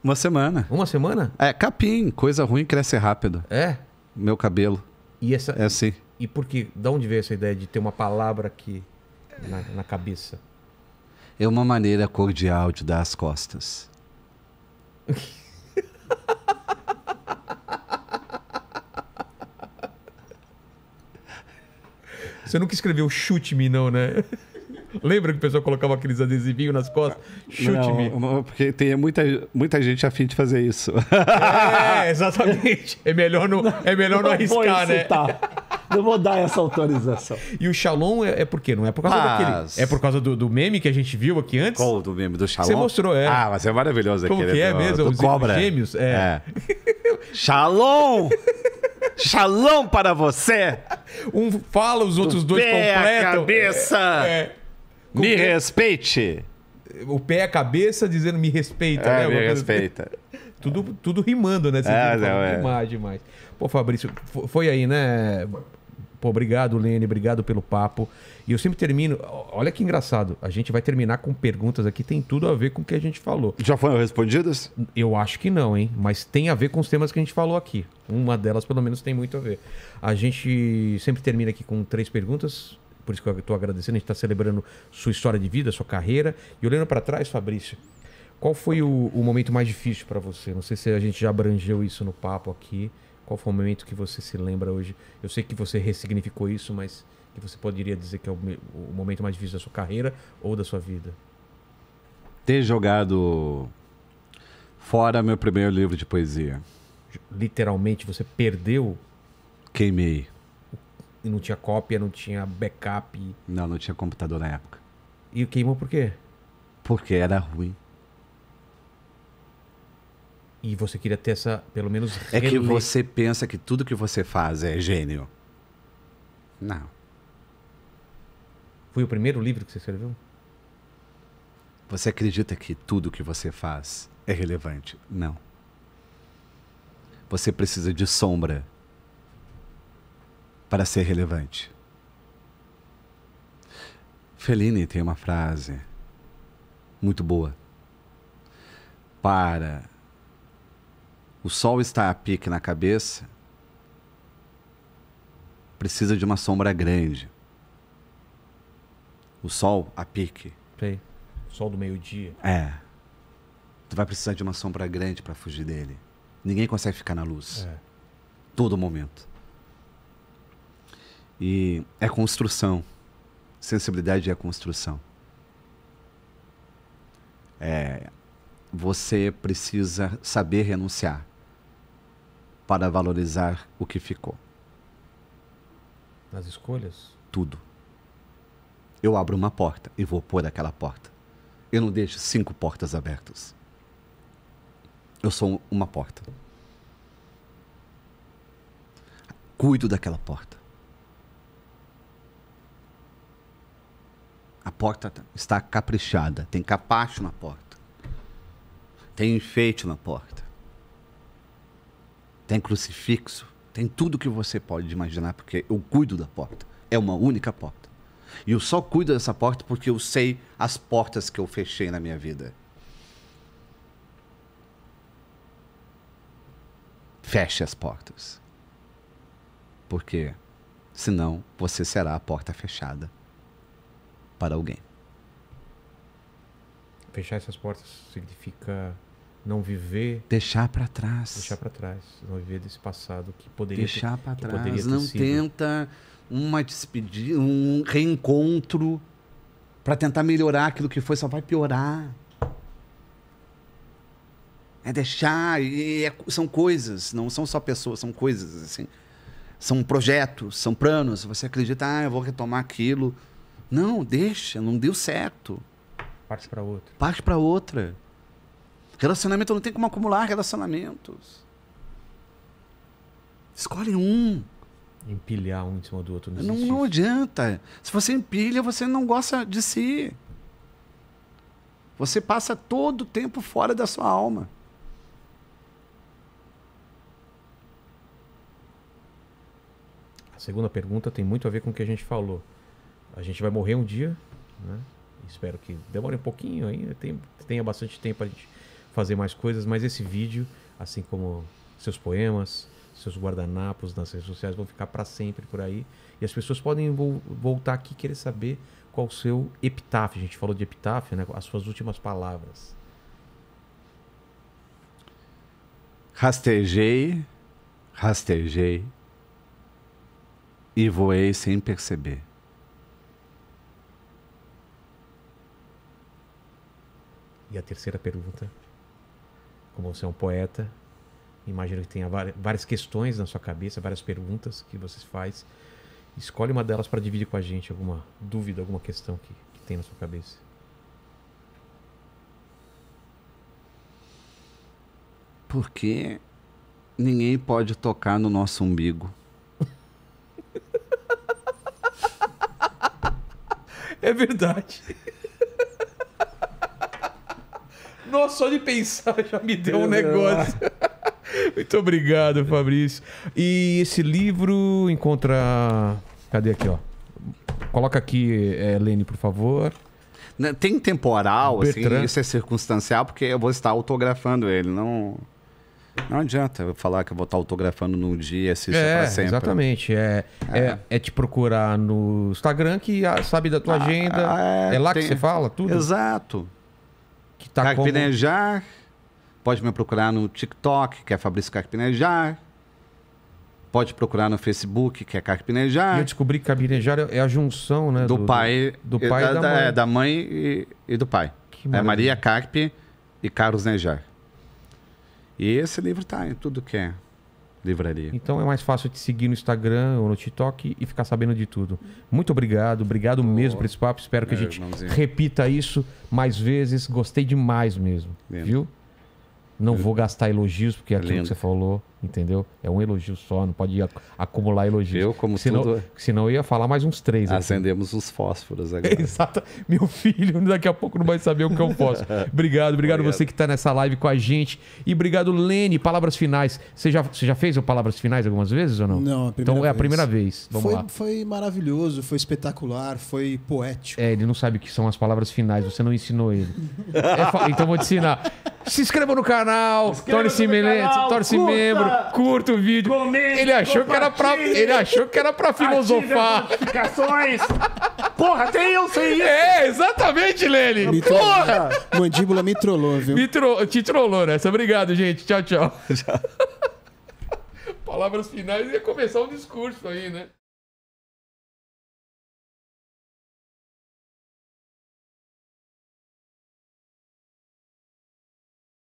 Uma semana. Uma semana? É, capim. Coisa ruim cresce rápido. É? meu cabelo. E essa, é assim. E por que? De onde veio essa ideia de ter uma palavra aqui na, na cabeça? É uma maneira cordial de dar as costas. Você nunca escreveu chute-me, não, né? Lembra que o pessoal colocava aqueles adesivinhos nas costas? Chute-me. Porque tem muita, muita gente afim de fazer isso. É, exatamente. É melhor não, é melhor não, não arriscar, né? Não vou dar essa autorização. E o Shalom é, é por quê? Não é por causa mas... daquele. É por causa do, do, meme que a gente viu aqui antes? Qual do meme do Shalom? Você mostrou, é. Ah, mas é maravilhoso Como aquele. que é do, mesmo? Do Os cobra. gêmeos? É. é. Shalom! Shalom para você! Um fala, os outros do dois completam. A cabeça! É. é. Me respeite! O pé a cabeça dizendo me respeita, é, né? Me respeita. Assim. tudo, tudo rimando, né? Você é, não, é. Demais, demais. Pô, Fabrício, foi aí, né? Pô, obrigado, Lene, obrigado pelo papo. E eu sempre termino. Olha que engraçado. A gente vai terminar com perguntas aqui, tem tudo a ver com o que a gente falou. Já foram respondidas? Eu acho que não, hein? Mas tem a ver com os temas que a gente falou aqui. Uma delas, pelo menos, tem muito a ver. A gente sempre termina aqui com três perguntas por isso que eu estou agradecendo, a gente está celebrando sua história de vida, sua carreira. E olhando para trás, Fabrício, qual foi o, o momento mais difícil para você? Não sei se a gente já abrangeu isso no papo aqui. Qual foi o momento que você se lembra hoje? Eu sei que você ressignificou isso, mas que você poderia dizer que é o, o momento mais difícil da sua carreira ou da sua vida? Ter jogado fora meu primeiro livro de poesia. Literalmente, você perdeu? Queimei e não tinha cópia, não tinha backup. Não, não tinha computador na época. E queimou por quê? Porque era ruim. E você queria ter essa, pelo menos. É que você pensa que tudo que você faz é gênio. Não. Foi o primeiro livro que você escreveu? Você acredita que tudo que você faz é relevante? Não. Você precisa de sombra para ser relevante. Fellini tem uma frase muito boa. Para o sol estar a pique na cabeça, precisa de uma sombra grande. O sol a pique. Sei. Sol do meio-dia. É. Tu vai precisar de uma sombra grande para fugir dele. Ninguém consegue ficar na luz. É. Todo momento. E é construção. Sensibilidade é construção. É, você precisa saber renunciar para valorizar o que ficou. Nas escolhas? Tudo. Eu abro uma porta e vou pôr aquela porta. Eu não deixo cinco portas abertas. Eu sou uma porta. Cuido daquela porta. A porta está caprichada, tem capacho na porta, tem enfeite na porta, tem crucifixo, tem tudo que você pode imaginar, porque eu cuido da porta. É uma única porta. E eu só cuido dessa porta porque eu sei as portas que eu fechei na minha vida. Feche as portas. Porque senão você será a porta fechada para alguém. Fechar essas portas significa não viver deixar para trás deixar para trás não viver desse passado que poderia deixar para trás não sido. tenta uma despedida um reencontro para tentar melhorar aquilo que foi só vai piorar é deixar e é, são coisas não são só pessoas são coisas assim são projetos são planos você acredita ah eu vou retomar aquilo não, deixa, não deu certo. Parte para outra. Parte para outra. Relacionamento não tem como acumular relacionamentos. Escolhe um. Empilhar um em cima do outro. Não, não, não adianta. Se você empilha, você não gosta de si. Você passa todo o tempo fora da sua alma. A segunda pergunta tem muito a ver com o que a gente falou. A gente vai morrer um dia, né? Espero que demore um pouquinho ainda, né? tem, tenha bastante tempo para a gente fazer mais coisas, mas esse vídeo, assim como seus poemas, seus guardanapos nas redes sociais vão ficar para sempre por aí. E as pessoas podem vo voltar aqui e querer saber qual o seu epitáfio. A gente falou de epitáfio, né? As suas últimas palavras. Rastejei, rastejei e voei sem perceber. E a terceira pergunta, como você é um poeta, imagino que tenha várias questões na sua cabeça, várias perguntas que você faz. Escolhe uma delas para dividir com a gente alguma dúvida, alguma questão que, que tem na sua cabeça. Porque ninguém pode tocar no nosso umbigo. é verdade. Nossa, só de pensar já me deu um negócio. Muito obrigado, Fabrício. E esse livro encontra. Cadê aqui, ó? Coloca aqui, é, Lene, por favor. Né, tem temporal, assim, Bertrand. assim, isso é circunstancial, porque eu vou estar autografando ele. Não, não adianta eu falar que eu vou estar autografando num dia e assistir é, pra é, sempre. Exatamente. É, é. é, é te procurar no Instagram que ah, sabe da tua ah, agenda. Ah, é, é lá tem... que você fala tudo? Exato. Que tá Carpinejar. Como... Pode me procurar no TikTok, que é Fabrício Carpinejar. Pode procurar no Facebook, que é Carpinejar. E eu descobri que Carpinejar é a junção, né? Do, do pai, do, pai e, da, da, mãe. É, da mãe e, e do pai. É Maria Carpe e Carlos Nejar. E esse livro está em tudo que é Livraria. Então é mais fácil te seguir no Instagram ou no TikTok e ficar sabendo de tudo. Muito obrigado, obrigado mesmo por esse papo. Espero que Meu a é, gente irmãozinho. repita isso mais vezes. Gostei demais mesmo, Lindo. viu? Não vou gastar elogios, porque é aquilo Lindo. que você falou entendeu? É um elogio só, não pode acumular elogios. Eu, como senão, tudo... É. Senão eu ia falar mais uns três. Acendemos aqui. os fósforos agora. exato. Meu filho daqui a pouco não vai saber o que eu é posso obrigado, obrigado, obrigado, você que está nessa live com a gente. E obrigado, Lene. Palavras finais. Você já, você já fez o Palavras Finais algumas vezes ou não? Não, Então vez. é a primeira vez. Vamos foi, lá. Foi maravilhoso, foi espetacular, foi poético. É, ele não sabe o que são as palavras finais, você não ensinou ele. é, então vou te ensinar. Se inscreva no canal, torne-se membro, curta o vídeo. Comente, ele achou que era pra ele achou que era para filosofar. Notificações. Porra, tem eu sei isso. É, exatamente, Lene. Me Porra. Mandíbula me trollou, viu? Me tro te trollou nessa. Né? Obrigado, gente. Tchau, tchau. Palavras finais e ia começar um discurso aí, né?